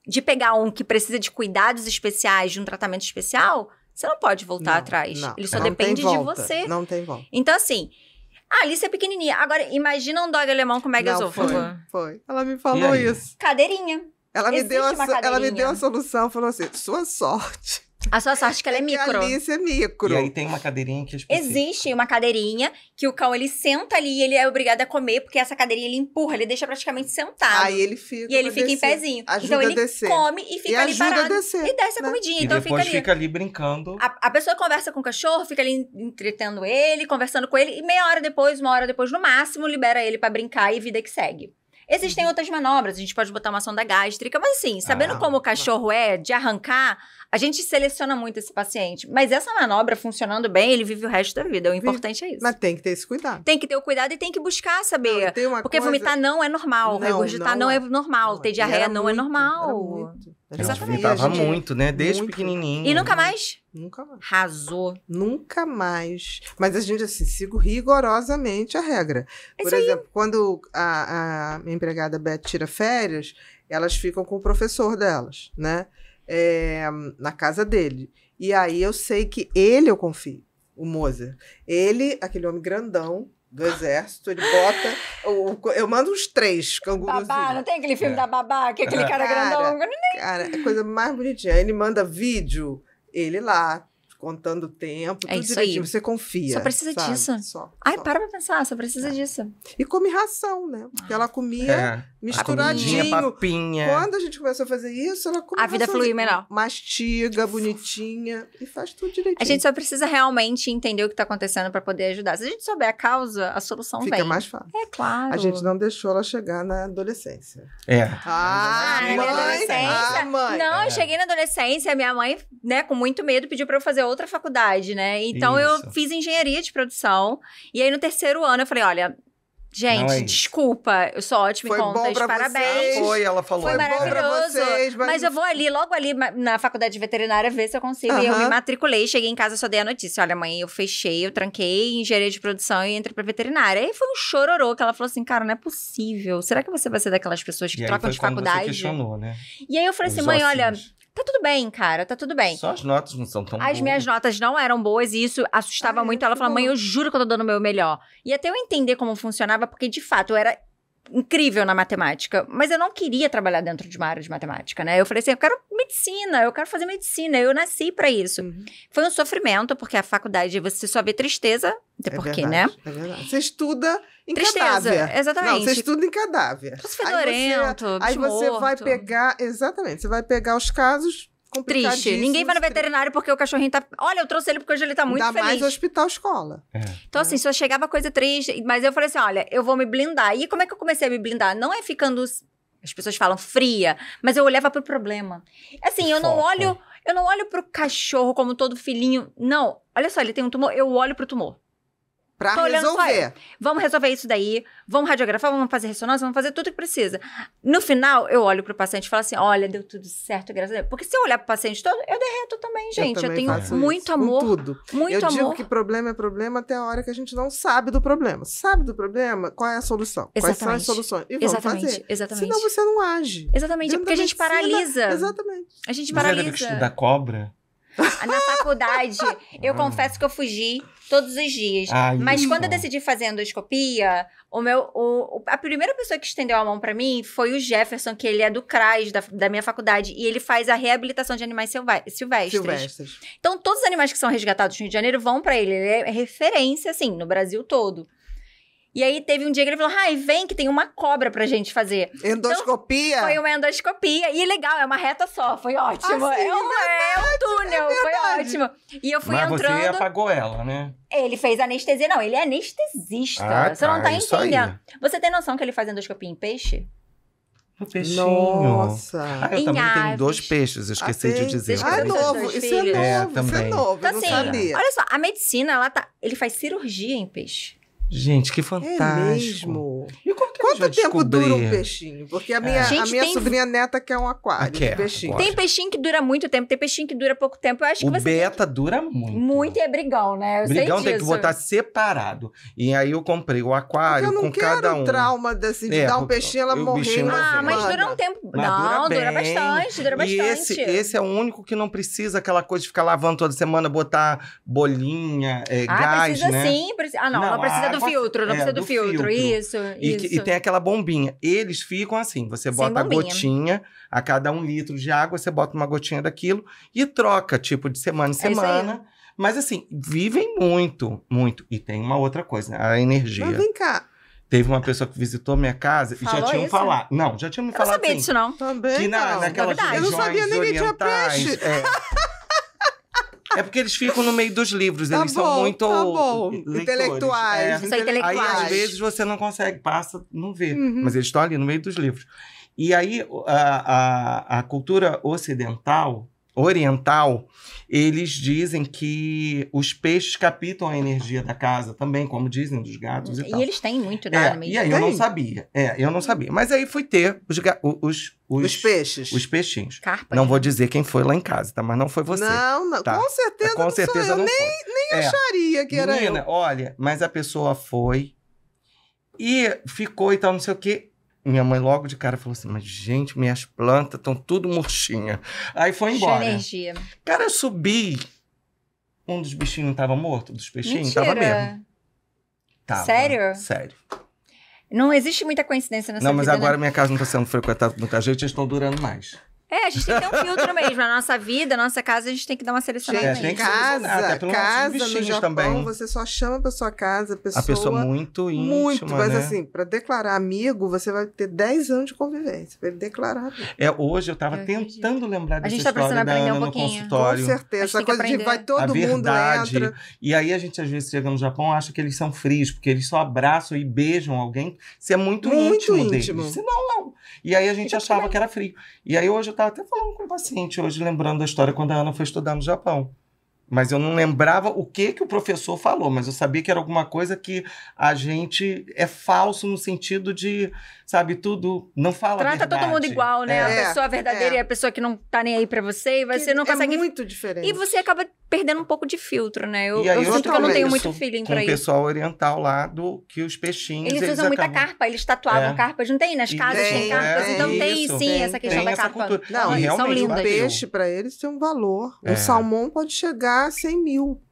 de pegar um que precisa de cuidados especiais, de um tratamento especial, você não pode voltar não, atrás. Não, Ele só depende de você. Não tem volta. Então, assim, ah, a Alice é pequenininha. Agora, imagina um dog alemão com mega não, Foi, foi. Ela me falou isso. Cadeirinha. Ela me, deu a, ela me deu a solução, falou assim: sua sorte. A sua sorte que ela é, (laughs) micro. a Alice é micro. E aí tem uma cadeirinha que é Existe uma cadeirinha que o cão ele senta ali e ele é obrigado a comer, porque essa cadeirinha ele empurra, ele deixa praticamente sentado. Aí ele fica. E ele fica descer. em pezinho. Ajuda então ele descer. come e fica e ali ajuda parado. A descer, e desce né? a comidinha. E então depois fica ali. fica ali brincando. A, a, pessoa conversa com o cachorro, fica ali entretendo ele, conversando com ele, e meia hora depois, uma hora depois, no máximo, libera ele para brincar e vida que segue. Existem uhum. outras manobras, a gente pode botar uma sonda gástrica, mas assim, sabendo ah, como o tá. cachorro é de arrancar, a gente seleciona muito esse paciente. Mas essa manobra funcionando bem, ele vive o resto da vida. O importante é isso. Mas tem que ter esse cuidado. Tem que ter o cuidado e tem que buscar saber. Não, porque coisa... vomitar não é normal, regurgitar não, não é, é, normal, ter diarreia não é muito, é normal. Exatamente. Vomitava gente... muito, né? Desde muito. pequenininho. E nunca né? mais? Nunca mais. Razou. Nunca mais. Mas a gente, assim, sigo rigorosamente a regra. É Por exemplo, aí. quando a, a, minha empregada Beth tira férias, elas ficam com o professor delas, né? É, na casa dele. E aí eu sei que ele eu confio, o Moser. Ele, aquele homem grandão, do exército, ele bota. (laughs) Eu, mando uns três canguruzinhos. Babá, não tem aquele filme é. da babá, que é aquele cara, cara grandão. Cara, é a coisa mais bonitinha. Ele manda vídeo ele lá, contando o tempo, é tudo direitinho. Aí. Você confia. Só precisa sabe? disso. Só, Ai, só. para pra pensar, só precisa é. disso. E come ração, né? Porque ela comia é. misturadinho. Papinha, papinha. Quando a gente começou a fazer isso, ela comia. A vida fluiu melhor. Mastiga, bonitinha e faz tudo direitinho. A gente só precisa realmente entender o que tá acontecendo para poder ajudar. Se a gente souber a causa, a solução Fica vem. Fica mais fácil. É claro. A gente não deixou ela chegar na adolescência. É. Ah, ah mãe, adolescência. Ah, mãe. Não, eu cheguei na adolescência, minha mãe, né, com muito medo, pediu pra eu fazer outra faculdade, né? Então Isso. eu fiz engenharia de produção. E aí no terceiro ano eu falei: olha, Gente, é desculpa, eu sou ótima foi em contas, bom pra parabéns. Vocês. Foi, ela falou. Foi, foi é maravilhoso. Vocês, mas... mas... eu vou ali, logo ali na faculdade de veterinária, ver se eu consigo. Uh -huh. E eu me matriculei, cheguei em casa, só dei a notícia. Olha, mãe, eu fechei, eu tranquei engenharia de produção e entrei pra veterinária. E foi um chororô, que ela falou assim, cara, não é possível. Será que você vai ser daquelas pessoas que e trocam de faculdade? Você questionou, né? E aí eu falei Os assim, mãe, ossos. olha, Tá tudo bem, cara, tá tudo bem. Só as notas não são tão as boas. As minhas notas não eram boas e isso assustava ah, muito. Ela falou, mãe, eu juro que eu tô dando o meu melhor. E até eu entender como funcionava, porque de fato eu era incrível na matemática, mas eu não queria trabalhar dentro de uma área de matemática, né? Eu falei assim, eu quero medicina, eu quero fazer medicina, eu nasci para isso. Uhum. Foi um sofrimento, porque a faculdade você só vê tristeza, até é porque, verdade, né? É verdade. Você estuda em tristeza, cadáver. exatamente. Não, você estuda em cadáver. Você fedorento, aí você, aí você vai pegar, exatamente, você vai pegar os casos Triste. Ninguém vai no veterinário porque o cachorrinho tá. Olha, eu trouxe ele porque hoje ele tá muito Dá feliz. mais hospital escola. É. Então, assim, só chegava coisa triste. Mas eu falei assim: olha, eu vou me blindar. E como é que eu comecei a me blindar? Não é ficando. As pessoas falam fria, mas eu olhava pro problema. Assim, eu não olho. Eu não olho pro cachorro como todo filhinho. Não, olha só, ele tem um tumor, eu olho pro tumor. Pra Tô resolver. Vamos resolver isso daí. Vamos radiografar, vamos fazer ressonância, vamos fazer tudo que precisa. No final, eu olho pro paciente e falo assim: olha, deu tudo certo, graças a Deus. Porque se eu olhar pro paciente todo, eu derreto também, gente. Eu, também eu tenho muito isso. amor. Com tudo. Muito eu amor. digo que problema é problema até a hora que a gente não sabe do problema. Sabe do problema? Qual é a solução? Exatamente. Quais são as soluções? E vamos fazer. Exatamente. Senão você não age. Exatamente. É porque a gente paralisa. Exatamente. A gente paralisa. Você lembra que da cobra? Na faculdade, eu ah. confesso que eu fugi todos os dias. Ai, Mas quando eu decidi fazer endoscopia, o meu, o, a primeira pessoa que estendeu a mão para mim foi o Jefferson, que ele é do CRAS, da, da minha faculdade, e ele faz a reabilitação de animais silvestres. silvestres. Então, todos os animais que são resgatados no Rio de Janeiro vão para ele. Ele é referência, assim, no Brasil todo. E aí teve um dia que ele falou: Ai, vem que tem uma cobra pra gente fazer. Endoscopia? Então, foi uma endoscopia. E legal, é uma reta só, foi ótimo. Ah, sim, é, um, verdade, é, um, é é túnel, é foi ótimo. E eu fui Mas entrando. Você apagou ela, né? Ele fez anestesia. Não, ele é anestesista. Ah, você tá, não tá, tá é entendendo. Aí. Você tem noção que ele faz endoscopia em peixe? No peixinho. Nossa. Ah, eu em também aves. tenho dois peixes, esqueci ah, de dizer. Ah, é novo, isso é novo, é, isso é novo, então, assim, sabia. Olha só, a medicina, ela tá... Ele faz cirurgia em peixe. Gente, que é fantástico. É mesmo. E quanto tempo descobrir? dura um peixinho? Porque a é. minha, é. Gente, a minha tem... sobrinha neta quer um aquário ah, quer, peixinho. Tem peixinho que dura muito tempo, tem peixinho que dura pouco tempo. Eu acho o que você beta dura muito. Muito é brigão, né? Eu brigão tem que botar separado. E aí eu comprei o aquário com cada um. Eu não quero trauma desse, de é, dar um peixinho ela morrer. Ah, mas dura um tempo. Mas não, dura, dura, bastante, dura bastante. E esse, esse é o único que não precisa aquela coisa de ficar lavando toda semana, botar bolinha, é, ah, gás, precisa né? sim. Precisa... Ah, não, não ela precisa do do filtro, não é, precisa do, do filtro. filtro. Isso, e, isso. E tem aquela bombinha. Eles ficam assim: você bota a gotinha, a cada um litro de água, você bota uma gotinha daquilo e troca, tipo, de semana em é semana. É mas assim, vivem muito, muito. E tem uma outra coisa, né? a energia. Mas vem cá. Teve uma pessoa que visitou minha casa Falou e já tinham isso? falado. Não, já tinham me falado. Eu não sabia assim, disso, não. Também. Que na, não. naquelas Eu não sabia nem que tinha peixe. É, (laughs) É porque eles ficam no meio dos livros, tá eles bom, são muito tá bom. intelectuais, é. são intelectuais. Aí às vezes você não consegue, passa, não vê, uhum. mas eles estão ali no meio dos livros. E aí a, a, a cultura ocidental oriental, eles dizem que os peixes captam a energia da casa também, como dizem dos gatos e, e tal. E eles têm muito, né? É, e aí eu não sabia. É, eu não sabia. Mas aí fui ter os, os, os, os peixes. Os peixinhos. Carpa, não vou dizer quem foi lá em casa, tá? Mas não foi você. Não, não. Tá? Com certeza, tá? com certeza não, eu. não Nem, é. acharia que era Menina, eu. olha, mas a pessoa foi e ficou e tal, não sei o quê. Minha mãe logo de cara falou assim: Mas, gente, minhas plantas estão tudo murchinha. Aí foi embora. Energia. Cara, eu subi. Um dos bichinhos estava morto, dos peixinhos? Mentira. Tava mesmo. Tava, sério? Sério. Não existe muita coincidência nessa Não, mas vida, né? agora né? minha casa não está sendo frequentada por muita gente, eu estou durando mais. É, a gente tem que ter um filtro mesmo. Na nossa vida, na nossa casa, a gente tem que dar uma selecionada. Gente, Tem casa, até pelo casa no Japão, também. você só chama pra sua casa a pessoa... A pessoa muito íntima, Muito, mas né? assim, pra declarar amigo, você vai ter 10 anos de convivência. Pra ele declarar amigo. É, hoje eu tava eu tentando acredito. lembrar dessa história A gente tá precisando aprender um pouquinho. consultório. Com certeza. Essa coisa aprender. vai todo a verdade. mundo entra. E aí a gente, às vezes, chega no Japão e acha que eles são frios, porque eles só abraçam e beijam alguém. Isso é muito, muito íntimo, íntimo. deles. Senão, não. É e aí a gente é achava que era frio. E aí hoje eu estava até falando com um paciente hoje, lembrando da história quando a Ana foi estudar no Japão. Mas eu não lembrava o que, que o professor falou, mas eu sabia que era alguma coisa que a gente é falso no sentido de, sabe, tudo não fala Trata todo mundo igual, né? É, a pessoa é. verdadeira é. e a pessoa que não tá nem aí para você, e você que não é consegue. É muito diferente. E você acaba perdendo um pouco de filtro, né? Eu, eu sinto que eu não tenho muito feeling para isso. o pessoal oriental lá do que os peixinhos. Eles, eles usam acabam... muita carpa, eles tatuavam é. carpas, não tem? Nas casas tem, tem carpas. É, então tem sim tem, essa questão da essa carpa. Cultura. Não, não realmente, são lindas. O peixe, para eles, tem um valor. O é. salmão pode chegar a 100 mil.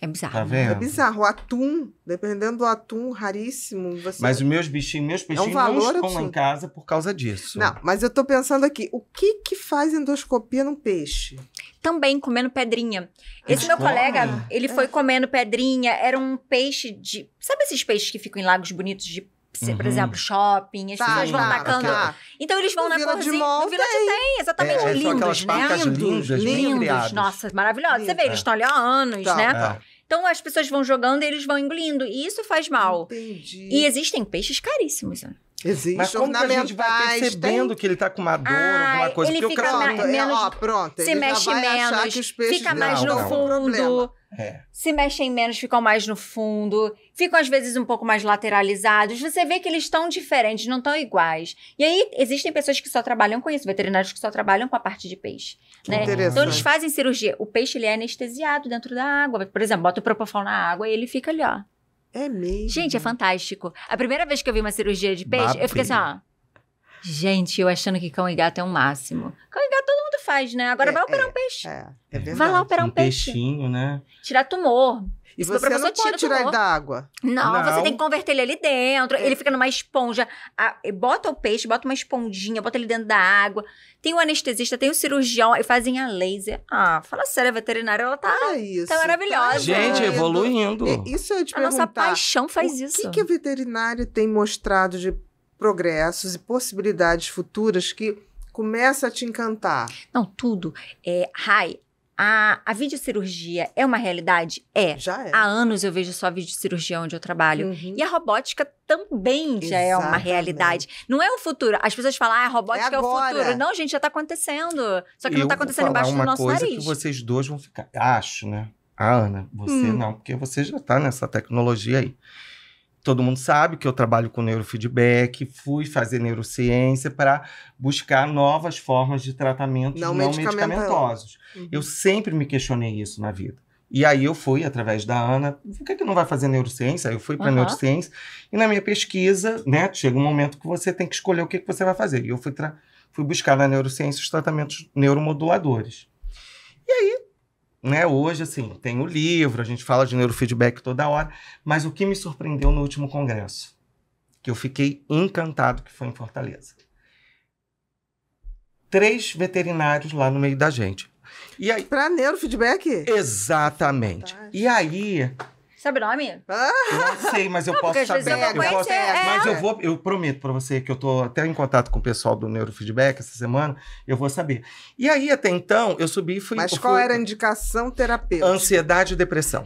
É bizarro. Tá né? vendo? É bizarro. O atum, dependendo do atum, raríssimo. Você... Mas os meus bichinhos, meus peixinhos é um não estão absurdo. em casa por causa disso. Não, mas eu tô pensando aqui, o que que faz endoscopia num peixe? Também comendo pedrinha. Esse meu colega, ele é. foi comendo pedrinha, era um peixe de... Sabe esses peixes que ficam em lagos bonitos de uhum. por exemplo, shopping, as tá, pessoas vão tá, tacando. Tá. Então eles vão no na Vila corzinha. De Mall no Vila é tem, tem exatamente. É, lindos, né? Lindos, lindos. lindos. Nossa, maravilhosos. Você vê, eles é. estão ali há anos, então, né? É. Então as pessoas vão jogando e eles vão engolindo. E isso faz mal. Entendi. E existem peixes caríssimos, né? Existe. Mas como que a gente vai percebendo tem... que ele tá com uma dor, ah, alguma coisa? Ele porque fica o cara... menos... Ó, pronto, se mexe menos, fica mais não, no não, fundo. É. Se mexem menos, ficam mais no fundo ficam às vezes um pouco mais lateralizados. Você vê que eles estão diferentes, não estão iguais. E aí existem pessoas que só trabalham com isso, veterinários que só trabalham com a parte de peixe. Né? Então eles fazem cirurgia. O peixe ele é anestesiado dentro da água. Por exemplo, bota o propofol na água e ele fica ali, ó. É mesmo. Gente, é fantástico. A primeira vez que eu vi uma cirurgia de peixe, eu fiquei assim, ó. Gente, eu achando que cão e gato é um máximo. Cão e gato todo mundo faz, né? Agora é, vai operar é, um peixe. É, é verdade. Vai lá operar um, um peixe. peixinho, né? Tirar tumor. E você não pode tirar ele da água. Não, não, você tem que converter ele ali dentro. Ele é. fica numa esponja. A, bota o peixe, bota uma esponjinha, bota ele dentro da água. Tem o anestesista, tem o cirurgião, e fazem a laser. Ah, fala sério, a veterinária, ela tá, é isso, tá maravilhosa. Tá Gente, evoluindo. É, isso eu te A nossa paixão faz isso. O que, que a veterinária tem mostrado de progressos e possibilidades futuras que começa a te encantar? Não, tudo. É, Rai, a, a videocirurgia é uma realidade? É. Já é. Há anos eu vejo só videocirurgia onde eu trabalho. Uhum. E a robótica também já Exatamente. é uma realidade. Não é o futuro. As pessoas falam, ah, a robótica é, é o futuro. Não, gente, já tá acontecendo. Só que eu não tá acontecendo embaixo do nosso nariz. uma coisa que vocês dois vão ficar... Ah, acho, né? Ah, Ana, você hum. não, porque você já tá nessa tecnologia aí todo mundo sabe que eu trabalho com neurofeedback, fui fazer neurociência para buscar novas formas de tratamento não, não medicamentosos. Uhum. Eu sempre me questionei isso na vida. E aí eu fui através da Ana, por que, que não vai fazer neurociência? Aí eu fui para uhum. neurociência e na minha pesquisa, né, chega um momento que você tem que escolher o que, que você vai fazer. E eu fui, fui buscar na neurociência os tratamentos neuromoduladores. E aí né, hoje, assim, tem o livro, a gente fala de neurofeedback toda hora, mas o que me surpreendeu no último congresso, que eu fiquei encantado, que foi em Fortaleza. Três veterinários lá no meio da gente. E aí, para neurofeedback? Exatamente. Fantástico. E aí, Sabe o nome? Ah! Não sei, mas eu não, posso saber. Eu, eu posso, é. Mas eu é. vou, eu prometo para você que eu tô até em contato com o pessoal do Neurofeedback essa semana, eu vou saber. E aí, até então, eu subi e fui. Mas qual fui... era a indicação terapêutica? Ansiedade e depressão.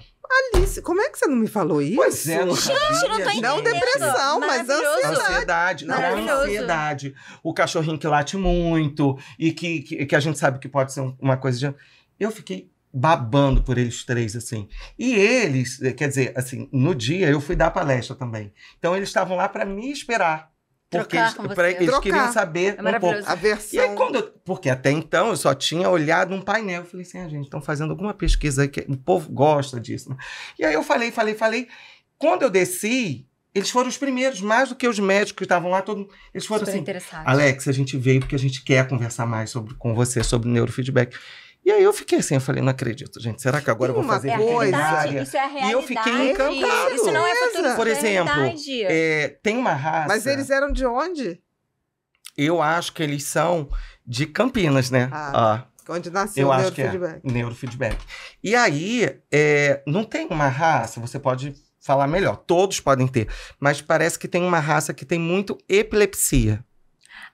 Alice, como é que você não me falou isso? Pois é, não Gente, não tô entendendo. Não depressão, mas ansiedade. Ansiedade, não, ansiedade. O cachorrinho que late muito e que, que, que, a gente sabe que pode ser uma coisa de... Eu fiquei babando por eles três, assim. E eles, eh, quer dizer, assim, no dia eu fui dar palestra também. Então eles estavam lá para me esperar. Porque eles, pra, eles queriam saber é um pouco. A versão... E aí, quando eu, porque até então eu só tinha olhado um painel. Eu falei assim, ah, gente, estão fazendo alguma pesquisa aí que o povo gosta disso. Né? E aí eu falei, falei, falei. Quando eu desci, eles foram os primeiros, mais do que os médicos que estavam lá. Todo... Eles foram Super assim, Alex, a gente veio porque a gente quer conversar mais sobre, com você sobre neurofeedback. E aí eu fiquei assim, eu falei, não acredito, gente. Será que agora Sim, eu vou fazer é coisa? Isso é realidade. E eu fiquei encantado. Isso não é futuro. Por é exemplo, é, tem uma raça. Mas eles eram de onde? Eu acho que eles são de Campinas, né? Ah. ah onde nasceu eu o é neurofeedback. É, neurofeedback. E aí, é, não tem uma raça, você pode falar melhor, todos podem ter, mas parece que tem uma raça que tem muito epilepsia.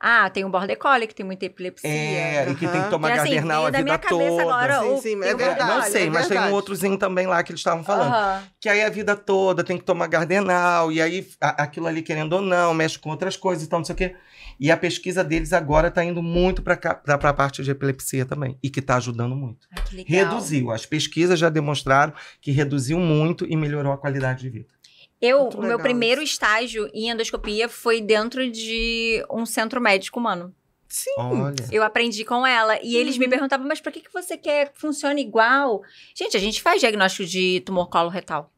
Ah, tem um border collie que tem muita epilepsia. É, uhum. e que tem que tomar assim, Gardenal a vida minha toda. Cabeça agora, sim, sim, é verdade. Não sei, é mas verdade. tem um outrozinho também lá que eles estavam falando. Uhum. Que aí a vida toda tem que tomar Gardenal, e aí a, aquilo ali, querendo ou não, mexe com outras coisas e então, tal, não sei o quê. E a pesquisa deles agora está indo muito para a parte de epilepsia também, e que está ajudando muito. Ai, ah, Reduziu. As pesquisas já demonstraram que reduziu muito e melhorou a qualidade de vida. Eu, o meu primeiro isso. estágio em endoscopia foi dentro de um centro médico humano. Sim. Olha. Eu aprendi com ela. E uhum. eles me uhum. perguntavam, mas por que, que você quer que funcione igual? Gente, a gente faz diagnóstico de tumor colo retal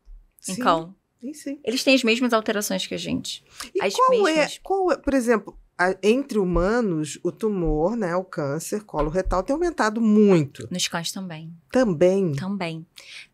em cão. Sim, sim. Eles têm as mesmas alterações que a gente. E as qual, é mesmas... é, qual é, por exemplo, entre humanos, o tumor, né, o câncer coloretal tem aumentado muito. Nos cães também. Também? Também.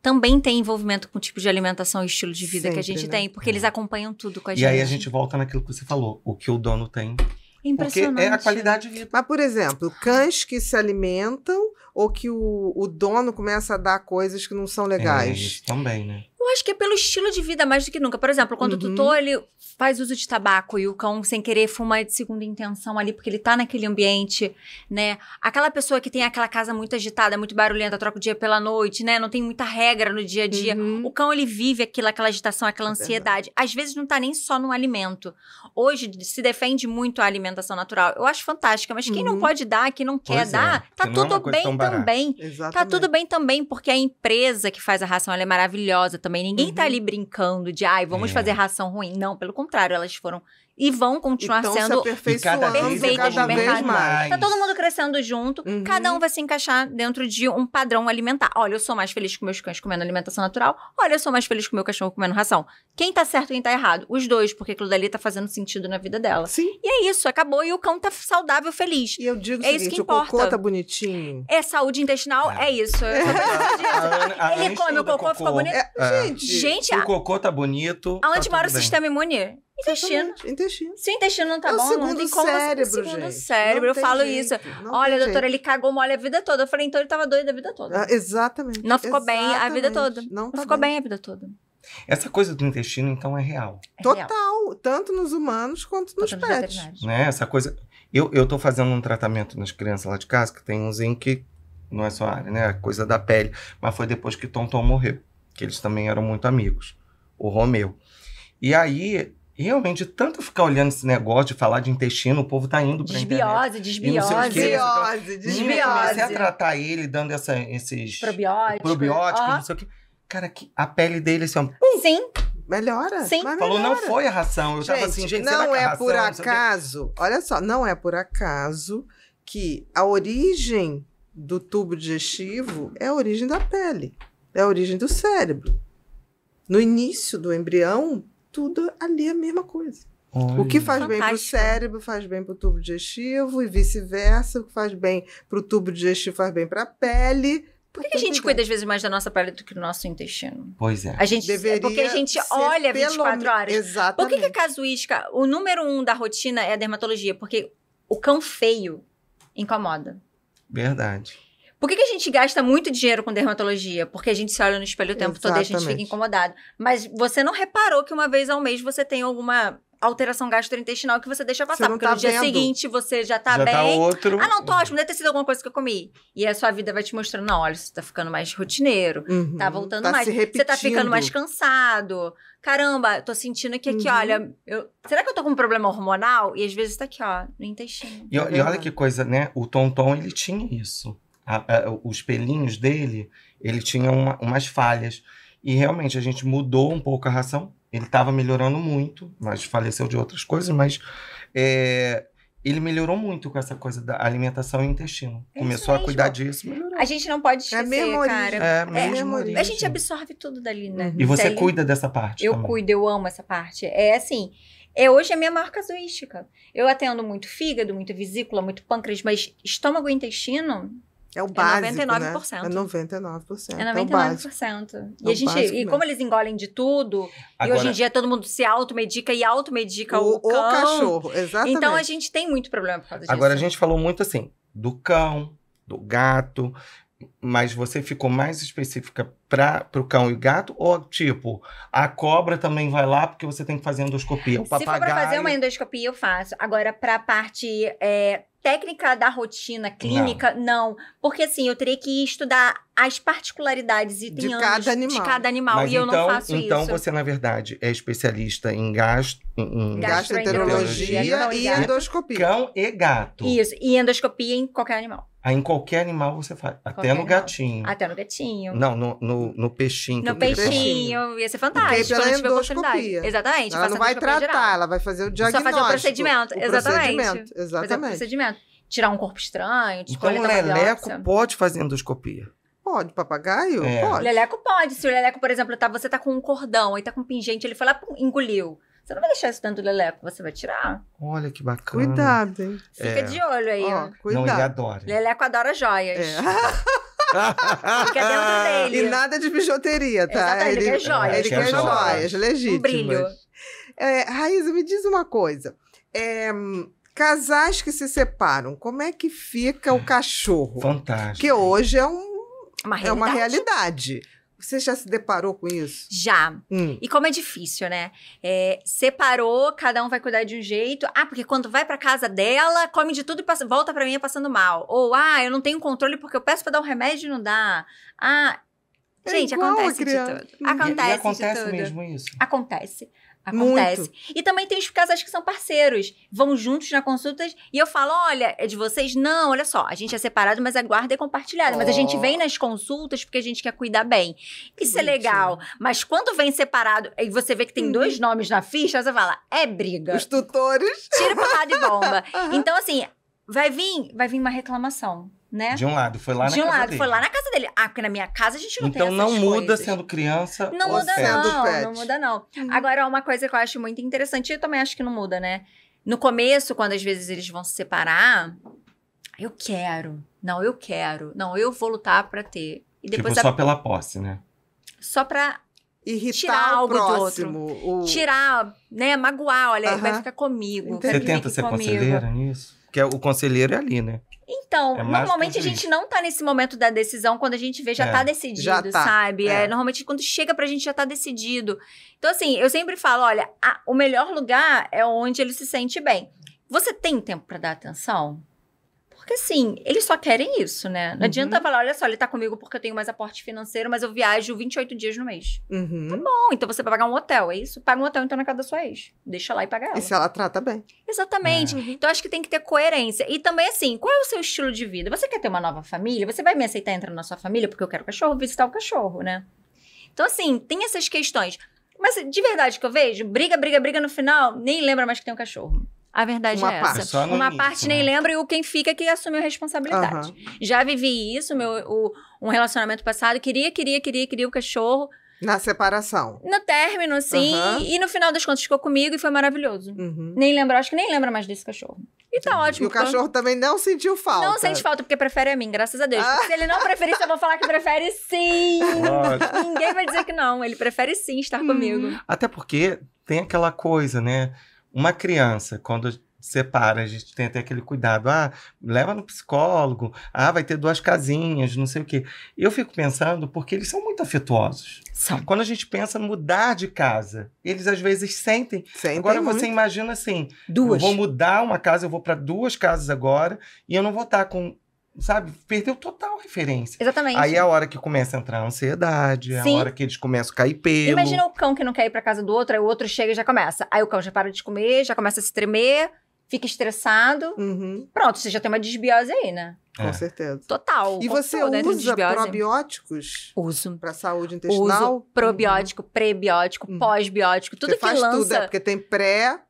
Também tem envolvimento com o tipo de alimentação e estilo de vida Sempre, que a gente né? tem, porque é. eles acompanham tudo com a e gente. E aí a gente volta naquilo que você falou, o que o dono tem. Impressionante. Porque é a qualidade de vida. Mas, por exemplo, cães que se alimentam ou que o, o dono começa a dar coisas que não são é, legais. É, também, né? Eu acho que é pelo estilo de vida mais do que nunca. Por exemplo, quando uhum. o tutor ele faz uso de tabaco e o cão sem querer fuma de segunda intenção ali porque ele tá naquele ambiente, né? Aquela pessoa que tem aquela casa muito agitada, muito barulhenta, troca o dia pela noite, né? Não tem muita regra no dia a dia. Uhum. O cão ele vive aquilo, aquela agitação, aquela é ansiedade. É Às vezes não tá nem só no alimento. Hoje se defende muito a alimentação natural. Eu acho fantástica, mas quem uhum. não pode dar, quem não quer pois é, dar, tá é. tá que tudo é bem também. Tá tudo bem também, porque a empresa que faz a ração é maravilhosa também também. Ninguém uhum. tá ali uhum. brincando de, ai, vamos é. fazer ração ruim. Não, pelo contrário, elas foram e vão continuar então, sendo se perfeitos no mercado. Mais. Tá todo mundo crescendo junto, uhum. cada um vai se encaixar dentro de um padrão alimentar. Olha, eu sou mais feliz com meus cães comendo alimentação natural, olha, eu sou mais feliz com meu cachorro comendo ração. Quem tá certo e quem tá errado? Os dois, porque aquilo dali tá fazendo sentido na vida dela. Sim. E é isso, acabou e o cão tá saudável, feliz. E eu digo é seguinte, isso que importa. o cocô tá bonitinho. É saúde intestinal, é, é isso. É. (laughs) A, a Ele come o cocô, cocô. ficou bonito. É, é, gente, gente, o cocô tá bonito. Aonde tá mora o sistema imune? intestino. intestino. Se o intestino não tá é bom, segundo não tem como. Cérebro, você... Segundo gente. cérebro, eu falo jeito, isso. Olha, doutora, ele cagou mole a vida toda. Eu falei, então ele tava doido a vida toda. Ah, exatamente. Não ficou exatamente. bem a vida toda. Não, não tá ficou bem. bem a vida toda. Essa coisa do intestino, então, é real. É Total. Real. Tanto nos humanos quanto nos Total pets. né? Essa coisa. Eu, eu tô fazendo um tratamento nas crianças lá de casa, que tem um zinco que não é só área, né? A coisa da pele. Mas foi depois que Tom Tom morreu, que eles também eram muito amigos. O Romeu. E aí, realmente, tanto ficar olhando esse negócio de falar de intestino, o povo tá indo pra Desbiose, internet. desbiose. Que, desbiose, desbiose. Eu comecei a tratar ele dando essa, esses... Probióticos. Probióticos, uhum. não sei o quê. Cara, que a pele dele, assim, ó, Sim. Melhora. Sim. Melhora. Falou, não foi a ração. Eu gente, tava assim, gente, não é, é ração, por acaso. Olha só, não é por acaso que a origem do tubo digestivo é a origem da pele, é a origem do cérebro. No início do embrião, tudo ali é a mesma coisa. O que faz Fantástico. bem para o cérebro faz bem para o tubo digestivo e vice-versa. O que faz bem para o tubo digestivo faz bem para a pele. Por que, que, a gente cuida às vezes mais da nossa pele do que do nosso intestino? Pois é. A gente Deveria é porque a gente olha 24 pelo... horas. Exatamente. Por que, que a casuística, o número um da rotina é a dermatologia? Porque o cão feio incomoda. Verdade. Por que, que, a gente gasta muito dinheiro com dermatologia? Porque a gente se olha no espelho o tempo Exatamente. todo e a gente fica incomodado. Mas você não reparou que uma vez ao mês você tem alguma alteração gastrointestinal que você deixa passar. Você porque tá no dia seguinte você já tá já tá bem. Tá outro... Ah, não, tô ótimo, deve ter sido alguma coisa que eu comi. E a sua vida vai te mostrando: não, olha, você tá ficando mais rotineiro, uhum, tá voltando tá mais. Você tá ficando mais cansado. Caramba, tô sentindo que aqui, uhum. olha, eu... será que eu tô com um problema hormonal? E às vezes tá aqui, ó, no intestino. E, e olha que coisa, né? O Tonton, ele tinha isso a, a, os pelinhos dele, ele tinha uma, umas falhas. E realmente a gente mudou um pouco a ração. Ele estava melhorando muito, mas faleceu de outras coisas, mas é, ele melhorou muito com essa coisa da alimentação e intestino. É Começou a cuidar disso, melhorou. A gente não pode é esquecer, é cara. É, é mesmo é, A gente absorve tudo dali, né? Uhum. E você cuida dessa parte Eu também. cuido, eu amo essa parte. É assim, é, hoje é a minha maior casuística. Eu atendo muito fígado, muito vesícula, muito pâncreas, mas estômago e intestino é, é, né? é, é o básico, é 99%. Né? É 99%. É 99%. É e, a gente, básico, e como eles engolem de tudo, Agora, e hoje em dia todo mundo se automedica e automedica o, o cão. O cachorro, exatamente. Então a gente tem muito problema por causa disso. Agora a gente falou muito assim, do cão, do gato, mas você ficou mais específica para o cão e gato? Ou, tipo, a cobra também vai lá porque você tem que fazer endoscopia? O papagaio... Se for para fazer uma endoscopia, eu faço. Agora, para a parte é, técnica da rotina clínica, não. não. Porque assim, eu teria que estudar as particularidades e de, cada animal. de cada animal. Mas e então, eu não então, faço então isso. Então você, na verdade, é especialista em gasto. Em gastroenterologia, gastroenterologia e endoscopia. Cão e gato. Isso, e endoscopia em qualquer animal. Aí em qualquer animal você faz. Qualquer até no animal. gatinho. Até no gatinho. Não, no, no, no peixinho. No peixinho. Ia ser fantástico. Quando tiver oportunidade. Exatamente. Ela não vai tratar, geral. ela vai fazer o diagnóstico. Só fazer o procedimento. O exatamente. Procedimento. Exatamente. Fazer o procedimento. Tirar um corpo estranho, Então o leleco pode fazer endoscopia. Pode, papagaio? É. Pode. Leleco pode. Se o leleco, por exemplo, tá, você tá com um cordão, aí tá com um pingente, ele foi lá, pum, engoliu. Você não vai deixar isso dentro do leleco, você vai tirar. Olha que bacana. Cuidado, hein? Fica é. de olho aí. Ó, cuidado. Não, ele adora. Leleco adora joias. É. (laughs) Fica dentro (laughs) dele. E nada de bijuteria, tá? ele, ele quer joias. Ele quer joias, legítimo. Um brilho. É, me diz uma coisa. É, casais que se separam, como é que fica o ah, cachorro? Fantástico. Que hoje é um uma é uma realidade. Você já se deparou com isso? Já. Hum. E como é difícil, né? É, separou, cada um vai cuidar de um jeito. Ah, porque quando vai para casa dela, come de tudo e passa, volta para mim passando mal. Ou, ah, eu não tenho controle porque eu peço para dar um remédio e não dá. Ah. É gente, acontece de tudo. Acontece, e, e acontece de tudo. mesmo isso. Acontece. Acontece. Muito. E também tem os casais que são parceiros, vão juntos na consulta e eu falo: olha, é de vocês? Não, olha só, a gente é separado, mas a guarda é compartilhada. Oh. Mas a gente vem nas consultas porque a gente quer cuidar bem. Isso é legal. Mas quando vem separado e você vê que tem uhum. dois nomes na ficha, você fala: é briga. Os tutores. Tira porrada e bomba. (laughs) Então, assim, vai vir, vai vir uma reclamação né? De um lado, foi lá na um casa lado, dele. foi lá na casa dele. Ah, porque na minha casa a gente não então, tem Então não muda coisas. sendo criança não ou muda, sendo não, pet. Não muda não. Uhum. Agora, uma coisa que eu acho muito interessante, eu também acho que não muda, né? No começo, quando às vezes eles vão se separar, eu quero, não, eu quero, não, eu vou lutar para ter. E tipo, depois tipo, a... só pela posse, né? Só pra irritar tirar algo próximo, do outro. O... Tirar, né? Magoar, olha, uh -huh. ele vai ficar comigo. Você tenta ser comigo. conselheira nisso? Porque o conselheiro é ali, né? Então, é normalmente a gente não tá nesse momento da decisão quando a gente vê já é, tá decidido, já tá. sabe? É. é. normalmente quando chega pra gente já tá decidido. Então, assim, eu sempre falo: olha, a, o melhor lugar é onde ele se sente bem. Você tem tempo para dar atenção? Porque assim, eles só querem isso, né? Não uhum. adianta falar, olha só, ele tá comigo porque eu tenho mais aporte financeiro, mas eu viajo 28 dias no mês. Uhum. Tá bom, então você vai pagar um hotel, é isso? Paga um hotel então na casa da sua ex. Deixa lá e paga ela. E se ela trata bem. Exatamente. É. Então acho que tem que ter coerência. E também assim, qual é o seu estilo de vida? Você quer ter uma nova família? Você vai me aceitar entrar na sua família porque eu quero cachorro, visitar o cachorro, né? Então assim, tem essas questões. Mas de verdade que eu vejo, briga, briga, briga no final, nem lembra mais que tem um cachorro. A verdade uma é parte. essa. uma parte isso, nem né? lembra e o quem fica é que assumiu a responsabilidade. Já vivi isso, meu, o, um relacionamento passado, queria, queria, queria, queria o cachorro. Na separação. No término, sim. E no final das contas ficou comigo e foi maravilhoso. Uhum. Nem lembro, acho que nem lembra mais desse cachorro. E tá ótimo. E o cachorro eu... também não sentiu falta. Não sente falta porque prefere a mim, graças a Deus. Ah. Se ele não preferisse, eu vou falar que prefere sim. Ninguém vai dizer que não. Ele prefere sim estar hum. comigo. Uhum. Até porque tem aquela coisa, né? uma criança, quando separa, a gente tem até aquele cuidado, ah, leva no psicólogo, ah, vai ter duas casinhas, não sei o quê. Eu fico pensando porque eles são muito afetuosos. São. Quando a gente pensa mudar de casa, eles às vezes sentem. sentem agora muito. você imagina assim, duas. Eu vou mudar uma casa, eu vou para duas casas agora e eu não vou estar com sabe, perdeu total referência. Exatamente. Aí é a hora que começa a entrar a ansiedade, é a hora que eles começam a cair pelo. Imagina o cão que não quer ir pra casa do outro, aí o outro chega e já começa. Aí o cão já para de comer, já começa a se tremer, fica estressado. Uhum. Pronto, você já tem uma desbiose aí, né? É. Com é. certeza. Total. E você né, usa probióticos? Uso. Para saúde intestinal? Uso probiótico, uhum. prebiótico, uhum. pós-biótico, tudo você que faz lança. tudo, é porque tem pré,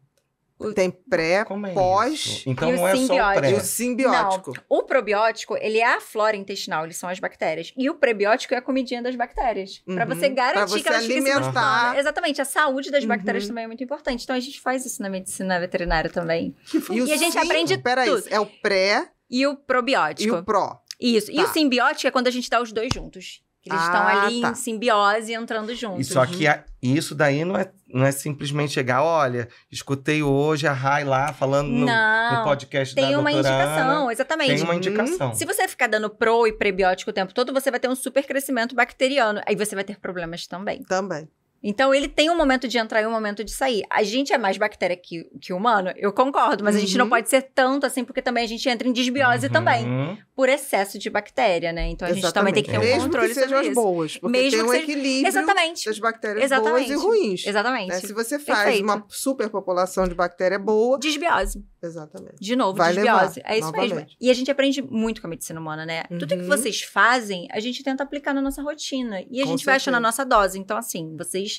tem pré, é pós. Isso? Então e não é só o pré. E o simbiótico. Não, o probiótico, ele é a flora intestinal, eles são as bactérias. E o prebiótico é a comidinha das bactérias. Uhum. Para você garantir pra você que elas alimentar. Exatamente, a saúde das bactérias uhum. também é muito importante. Então a gente faz isso na medicina veterinária também. E, e a gente sim... aprende Pera tudo. Aí, é o pré e o probiótico. E o pró. Isso. Tá. E o tá. simbiótico é quando a gente dá os dois juntos. Eles ah, estão ali tá. em simbiose entrando juntos. E só que a, isso daí não é, não é simplesmente chegar, olha, escutei hoje a Rai lá falando no, não, no podcast tem da Tem uma indicação, Ana. exatamente. Tem uma indicação. Uhum. se você ficar dando pro e prebiótico o tempo todo, você vai ter um super crescimento bacteriano. Aí você vai ter problemas também. Também. Então ele tem um momento de entrar e um momento de sair. A gente é mais bactéria que, que humano, eu concordo, mas uhum. a gente não uhum. pode ser tanto assim, porque também a gente entra em desbiose uhum. também, por excesso de bactéria, né? Então a gente também tem que ter um Mesmo controle que sejam sobre as boas, porque Mesmo tem um seja... equilíbrio Exatamente. das bactérias Exatamente. boas e ruins. Exatamente. Né? Se você faz Perfeito. uma superpopulação de bactéria boa... Desbiose. Exatamente. De novo, Vai desbiose. Levar, é isso novamente. mesmo. E a gente aprende muito com a medicina humana, né? Uhum. Tudo que uhum. vocês fazem, a gente tenta aplicar na nossa rotina. E a com gente certeza. vai achando a nossa dose. Então, assim, vocês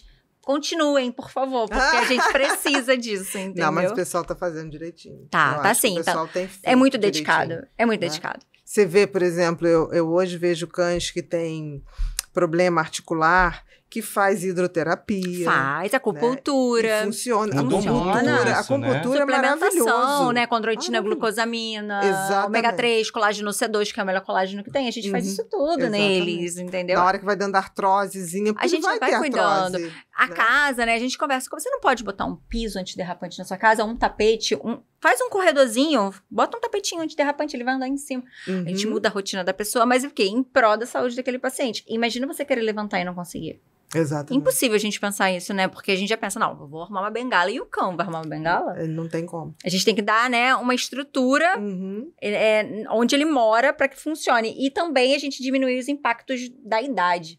continuem, por favor, porque a (laughs) gente precisa disso, entendeu? Não, mas o pessoal tá fazendo direitinho. Tá, eu tá sim. O tá. pessoal tá. tem é muito dedicado, é muito né? dedicado. Você vê, por exemplo, eu, eu hoje vejo cães que têm problema articular, que faz hidroterapia. Faz né? acupuntura. Né? Funciona. Acupuntura, acupuntura né? é maravilhoso. né? Condroitina, ah, glucosamina, exatamente. ômega 3, colágeno C2, que é o melhor colágeno que tem. A gente uhum. faz isso tudo exatamente. neles, entendeu? Na hora que vai dando artrosezinha, a gente vai, vai cuidando. Artrose. A né? casa, né? A gente conversa. com Você não pode botar um piso antiderrapante na sua casa, um tapete, um. Faz um corredorzinho, bota um tapetinho antiderrapante, ele vai andar em cima. Uhum. A gente uhum. muda a rotina da pessoa, mas o quê? Em prol da saúde daquele paciente. Imagina você querer levantar e não conseguir. Exato. Impossível a gente pensar isso, né? Porque a gente já pensa, não, vou arrumar uma bengala e o cão vai arrumar uma bengala? É, não tem como. A gente tem que dar, né, uma estrutura uhum. é, é onde ele mora para que funcione. E também a gente diminuir os impactos da idade.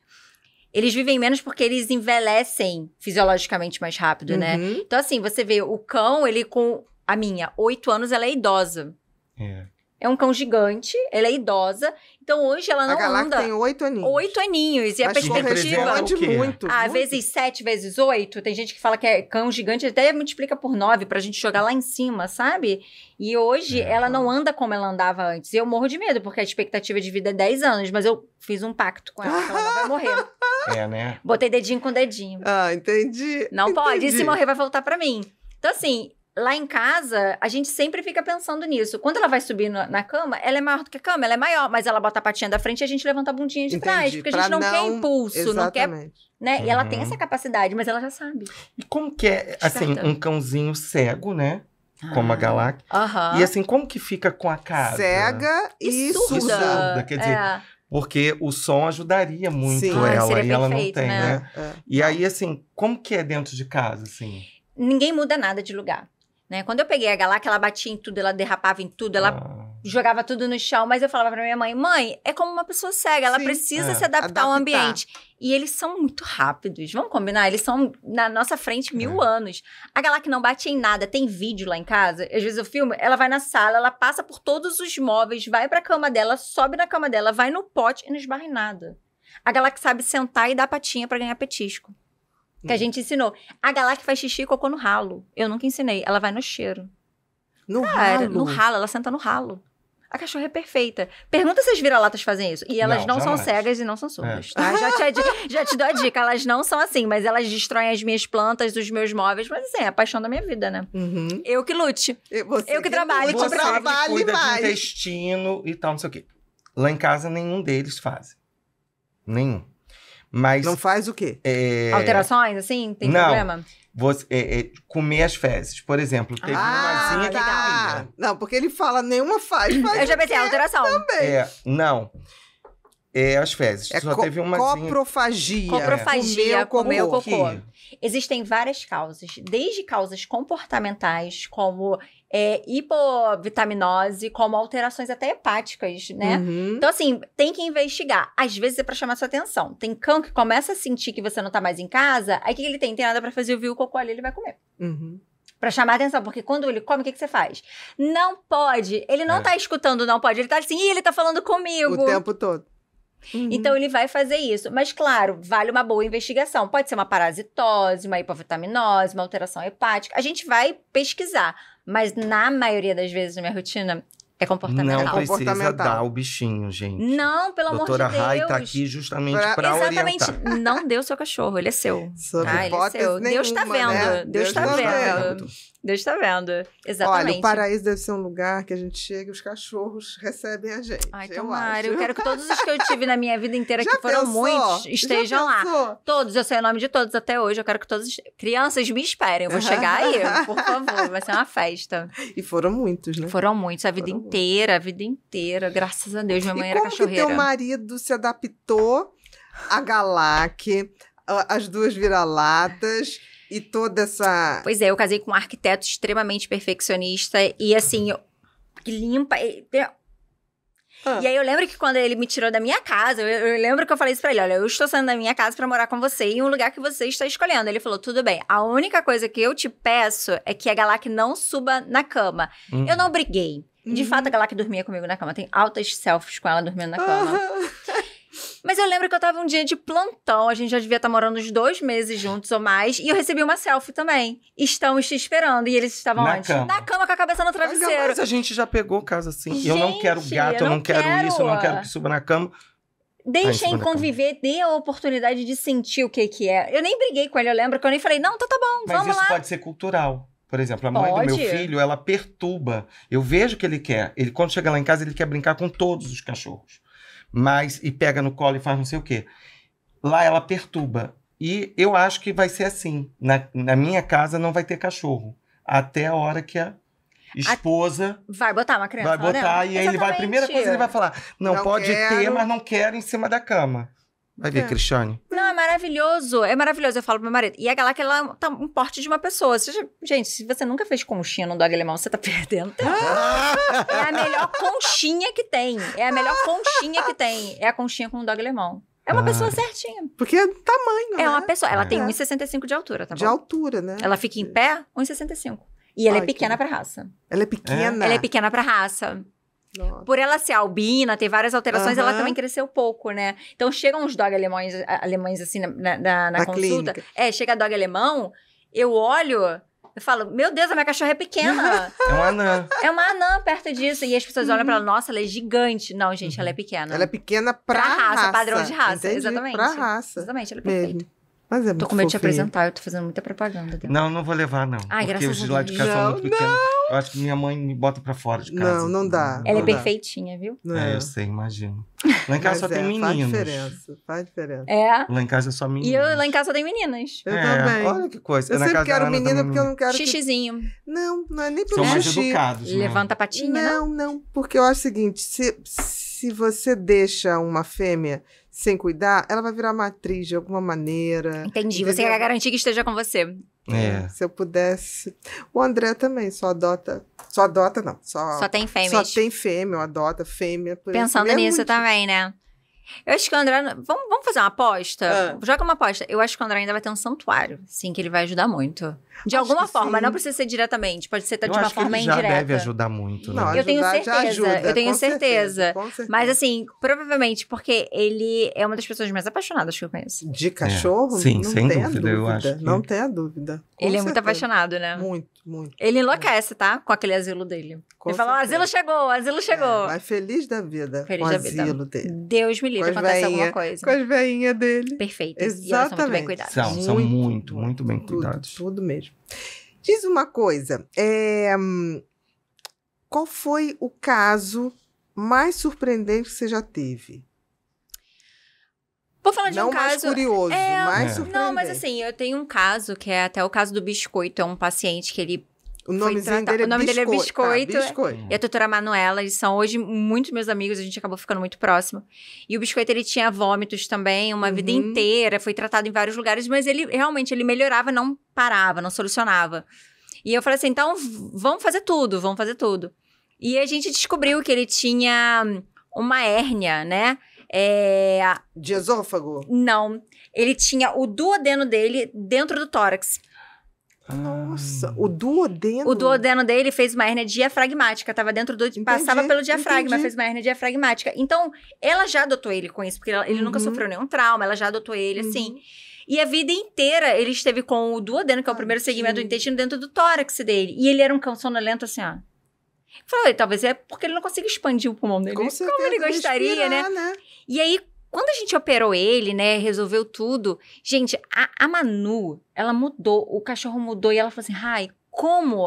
Eles vivem menos porque eles envelhecem fisiologicamente mais rápido, né? uhum. né? Então, assim, você vê o cão, ele com. A minha, oito anos, ela é idosa. É. É um cão gigante, ela é idosa. Então hoje ela não a Galacta anda. tem oito aninhos. Oito aninhos. E é Mas a perspectiva. Pode muito. Ah, muito. vezes sete, vezes oito. Tem gente que fala que é cão gigante, até multiplica por nove pra gente jogar lá em cima, sabe? E hoje é, ela não tá. anda como ela andava antes. Eu morro de medo, porque a expectativa de vida é 10 anos, mas eu fiz um pacto com ela que ela não vai morrer. (laughs) É, né? Botei dedinho com dedinho. Ah, entendi. Não entendi. pode. E se morrer, vai voltar pra mim. Então, assim, lá em casa, a gente sempre fica pensando nisso. Quando ela vai subir na cama, ela é maior do que a cama, ela é maior, mas ela bota a patinha da frente e a gente levanta a bundinha de Entendi. trás, porque pra a gente não, não, quer impulso, Exatamente. não quer. Né? Uhum. E ela tem uhum. essa capacidade, mas ela já sabe. E como que é, assim, Desperta. um cãozinho cego, né? como a ah. Galac. E assim, como que fica com a cara? Cega e, e surda. surda. Quer dizer, é. porque o som ajudaria muito Sim. Ah, ela, ah, e ela não tem, né? né? É. E aí, assim, como que é dentro de casa, assim? Ninguém muda nada de lugar. Né? Quando eu peguei a galáxia, ela batia em tudo, ela derrapava em tudo, ela ah. jogava tudo no chão, mas eu falava para minha mãe: mãe, é como uma pessoa cega, ela Sim, precisa é, se adaptar, adaptar, ao ambiente. E eles são muito rápidos, vamos combinar? Eles são na nossa frente mil é. anos. A galáxia não bate em nada, tem vídeo lá em casa. Às vezes eu filmo, ela vai na sala, ela passa por todos os móveis, vai pra cama dela, sobe na cama dela, vai no pote e não esbarra em nada. A galáxia sabe sentar e dar patinha para ganhar petisco. Que a uhum. gente ensinou. A galera que faz xixi e cocô no ralo. Eu nunca ensinei. Ela vai no cheiro. No Cara, ralo? No ralo. Ela senta no ralo. A cachorra é perfeita. Pergunta se as vira-latas fazem isso. E elas não, não são cegas e não são surdas, é. tá? Já te, já te dou a dica. Elas não são assim, mas elas destroem as minhas plantas, os meus móveis. Mas assim, é a paixão da minha vida, né? Uhum. Eu que lute. Eu, eu que trabalho. Lute, você trabalhe cuida mais. de intestino e tal, não sei o quê. Lá em casa, nenhum deles faz. Nenhum. Mas. Não faz o quê? É... Alterações, assim? Tem não. problema? Você, é, é, comer as fezes. Por exemplo, teve ah, uma zinha tá. que comia. Não, porque ele fala nenhuma faz, mas. Eu já pensei, alteração. Também. É, Não é, as fezes. É Só co teve uma coprofagia. Coprofagia, é. comer o cocô. cocô. Existem várias causas, desde causas comportamentais, como é, hipovitaminose, como alterações até hepáticas, né? Uhum. Então, assim, tem que investigar. Às vezes é para chamar sua atenção. Tem cão que começa a sentir que você não tá mais em casa, aí o que, ele tem? Tem nada para fazer, viu o cocô ali, ele vai comer. Uhum para chamar atenção, porque quando ele come, o que, que você faz? Não pode. Ele não é. tá escutando, não pode. Ele tá assim, Ih, ele tá falando comigo. O tempo todo. Então, uhum. Então ele vai fazer isso. Mas claro, vale uma boa investigação. Pode ser uma parasitose, uma hipovitaminose, uma alteração hepática. A gente vai pesquisar. Mas na maioria das vezes na minha rotina, é comportamental. Não tá, precisa comportamental. dar o bichinho, gente. Não, pelo Doutora amor de Deus. Doutora Rai tá aqui justamente pra, pra Exatamente. Orientar. Não deu seu cachorro, ele é seu. Sob ah, ele é seu. Nenhuma, Deus tá né? vendo. Né? Deus, Deus tá, tá vendo. vendo. Deus está vendo. Exatamente. Olha, o paraíso deve ser um lugar que a gente chega e os cachorros recebem a gente. Ai, eu tomara. Eu quero que todos os que eu tive na minha vida inteira, (laughs) Já que foram pensou? muitos, estejam lá. Todos, eu sei o nome de todos até hoje. Eu quero que todos. Crianças, me esperem. Eu vou chegar aí, (laughs) por favor. Vai ser uma festa. E foram muitos, né? Foram muitos, a vida foram inteira, muitos. a vida inteira. Graças a Deus, minha mãe e era como cachorreira. Que teu marido se adaptou a Galac, as duas vira-latas e toda essa. Pois é, eu casei com um arquiteto extremamente perfeccionista e assim, que limpa. E... Ah. E aí eu lembro que quando ele me tirou da minha casa, eu, eu lembro que eu falei isso pra ele, olha, eu estou saindo da minha casa para morar com você em um lugar que você está escolhendo. Ele falou, tudo bem, a única coisa que eu te peço é que a Galac não suba na cama. Uhum. Eu não briguei. De uhum. fato, a Galac dormia comigo na cama. Tem altas selfies com ela dormindo na cama. Uhum. (laughs) Mas eu lembro que eu tava um dia de plantão, a gente já devia estar tá morando uns dois meses juntos ou mais, e eu recebi uma selfie também. Estamos te esperando. E eles estavam Na Cama. Na cama com a cabeça no travesseiro. mas a gente já pegou caso assim. Gente, eu não quero gato, eu não, eu não quero, isso, eu não quero que suba na cama. Deixem conviver, dê a oportunidade de sentir o que que é. Eu nem briguei com ele, eu lembro que eu nem falei, não, tá tá bom, Mas vamos lá. Mas isso pode ser cultural. Por exemplo, a mãe pode. do meu filho, ela perturba. Eu vejo o que ele quer. Ele, quando chega lá em casa, ele quer brincar com todos os cachorros mas e pega no colo e faz não sei o quê. Lá ela perturba. E eu acho que vai ser assim. Na, na minha casa não vai ter cachorro. Até a hora que a esposa. Vai botar uma criança. Vai botar, e aí ele vai. A primeira coisa ele vai falar: não, não pode quero. ter, mas não quero em cima da cama. Vai ver, é. Cristiane. Não, é maravilhoso. É maravilhoso, eu falo pro meu marido. E a galáxia ela tá um porte de uma pessoa. Seja, gente, se você nunca fez conchinha no dog alemão, você tá (laughs) perdendo tempo. é a melhor conchinha que tem. É a melhor conchinha que tem. É a conchinha com o dog alemão. É uma ah, pessoa certinha. Porque é tamanho, É né? uma pessoa. Ela é. tem 1,65 de altura, tá bom? De altura, né? Ela fica em pé, 1,65. E ela Ai, é pequena que... pra raça. Ela é pequena? É. Ela é pequena pra raça. Nossa. Por ela ser albina, ter várias alterações, ela também cresceu pouco, né? Então chegam os dog alemães, alemães assim na, na, na consulta. Clínica. É, chega dog alemão, eu olho, eu falo, meu Deus, a minha cachorra é pequena. (laughs) é uma anã. É uma anã perto disso. E as pessoas olham pra ela, uhum. nossa, ela é gigante. Não, gente, ela é uhum. pequena. Ela é pequena pra, pra raça, raça. padrão de raça, Entendi. exatamente. Pra raça. Exatamente, ela é perfeita. Mesmo. Mas é tô muito Tô com medo de te apresentar, eu tô fazendo muita propaganda dela. Não, não vou levar, não. Ai, porque os de lá de casa são muito pequenos. Eu acho que minha mãe me bota pra fora de casa. Não, não dá. Ela não é dá. perfeitinha, viu? É, é, eu sei, imagino. (laughs) Lá em casa só é, tem meninos. Faz diferença, faz diferença. É. Lá em casa é só meninas. E eu, lá em casa só tem meninas. Eu é, também. Olha que coisa. Eu na sempre quero menina é porque eu não quero. Xixizinho. Que... Não, não é nem pelo São mais educados. Né? Levanta a patinha. Não, não, não, Porque eu acho o seguinte: se, se você deixa uma fêmea sem cuidar, ela vai virar matriz de alguma maneira. Entendi. Entendeu? Você quer garantir que esteja com você. É, é. Se eu pudesse. O André também só adota. Só adota, não. Só, só tem fêmea. Só tem fêmea, adota fêmea. Pensando é nisso também, né? Eu acho que o André. Vamos, vamos fazer uma aposta? Ah. Joga uma aposta. Eu acho que o André ainda vai ter um santuário, sim, que ele vai ajudar muito. De acho alguma forma, sim. não precisa ser diretamente, pode ser de eu uma forma indireta. Já deve ajudar muito, né? Não, ajudar, eu tenho certeza. Ajuda, eu tenho certeza, certeza. certeza, Mas assim, provavelmente porque ele é uma das pessoas mais apaixonadas que eu conheço. De cachorro? É. Sim, não sem tem dúvida, dúvida, eu acho. Que... Não tem a dúvida. Com ele certeza. é muito apaixonado, né? Muito, muito. Ele enlouquece, tá? Com aquele asilo dele. Com ele fala: o asilo chegou, o asilo é, chegou. É, mas feliz da vida. Feliz da vida. asilo dele. Deus me livre livre com acontece veinha, alguma coisa. Com as veinhas dele. Perfeito. Exatamente. E elas são muito bem cuidadas. São, muito, são muito, muito bem cuidados. Tudo mesmo. Diz uma coisa. É, qual foi o caso mais surpreendente que você já teve? Vou falar de não um caso. Mais curioso, é, mais é. surpreendente. Não, mas assim, eu tenho um caso que é até o caso do biscoito. É um paciente que ele o, nome dele, é o nome biscoito, dele é Biscoito. Tá, biscoito. Hum. E a doutora Manuela, eles são hoje muitos meus amigos, a gente acabou ficando muito próximo. E o Biscoito, ele tinha vômitos também, uma uhum. vida inteira, foi tratado em vários lugares, mas ele realmente, ele melhorava, não parava, não solucionava. E eu falei assim, então vamos fazer tudo, vamos fazer tudo. E a gente descobriu que ele tinha uma hérnia, né? É... De esôfago? Não. Ele tinha o duodeno dele dentro do tórax. Nossa, ah. o duodeno. O duodeno dele fez uma hernia diafragmática, tava dentro do entendi, passava pelo diafragma, entendi. fez uma hernia diafragmática. Então, ela já adotou ele com isso, porque ele uhum. nunca sofreu nenhum trauma, ela já adotou ele assim. uhum. assim. E a vida inteira ele esteve com o duodeno, que é o primeiro segmento do intestino, dentro do tórax dele. E ele era um cão sonolento assim, ó. Falei, talvez é porque ele não consiga expandir o pulmão dele. Com certeza, Como ele gostaria, respirar, né? né? E aí, quando a gente operou ele, né, resolveu tudo, gente, a, a Manu, ela mudou, o cachorro mudou e ela falou assim, Rai, como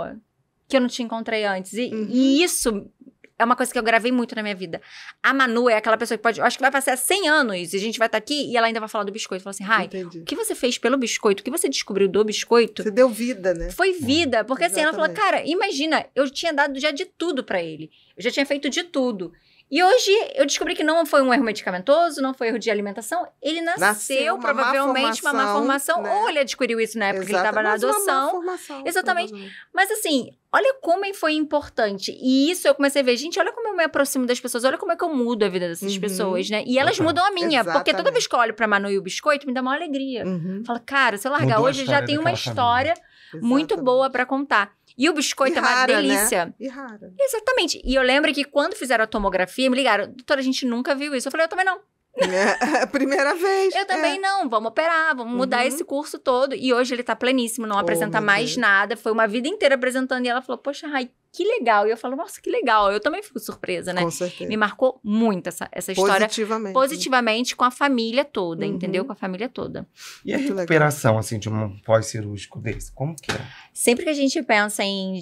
que eu não te encontrei antes? e, uhum. e isso é uma coisa que eu gravei muito na minha vida. A Manu é aquela pessoa que pode. Eu acho que vai passar 100 anos e a gente vai estar tá aqui e ela ainda vai falar do biscoito. Fala assim, Rai, o que você fez pelo biscoito? O que você descobriu do biscoito? Você deu vida, né? Foi é, vida. Porque Exatamente. assim, ela falou, cara, imagina, eu tinha dado já de tudo para ele. Eu já tinha feito de tudo. E hoje eu descobri que não foi um erro medicamentoso, não foi erro de alimentação. Ele nasceu, nasceu uma provavelmente má uma má formação, né? ou ele adquiriu isso na época Exato, que ele estava na adoção. Formação, Exatamente. Mas assim, olha como é, foi importante. E isso eu comecei a ver, gente, olha como eu me aproximo das pessoas, olha como é que eu mudo a vida dessas uhum. pessoas, né? E elas uhum. mudam a minha, Exatamente. porque toda vez que eu olho pra Manu e o biscoito, me dá uma alegria. Uhum. Fala, cara, se eu largar Mudou hoje, já tem uma história muito boa para contar. E o biscoito e rara, é uma né? delícia. Né? E rara. Exatamente. E eu lembro que quando fizeram a tomografia, me ligaram, doutora, a gente nunca viu isso. Eu falei, eu também não. É, (laughs) a primeira vez. Eu também é. não. Vamos operar, vamos uhum. mudar esse curso todo. E hoje ele tá pleníssimo, não oh, apresenta mais Deus. nada. Foi uma vida inteira apresentando. E ela falou, poxa, Rai, que legal. E eu falo, nossa, que legal. Eu também fico surpresa, né? Com certeza. Me marcou muito essa, essa história. Positivamente. Né? Positivamente com a família toda, uhum. entendeu? Com a família toda. E a recuperação, assim, de um pós-cirúrgico desse? Como que é? Sempre que a gente pensa em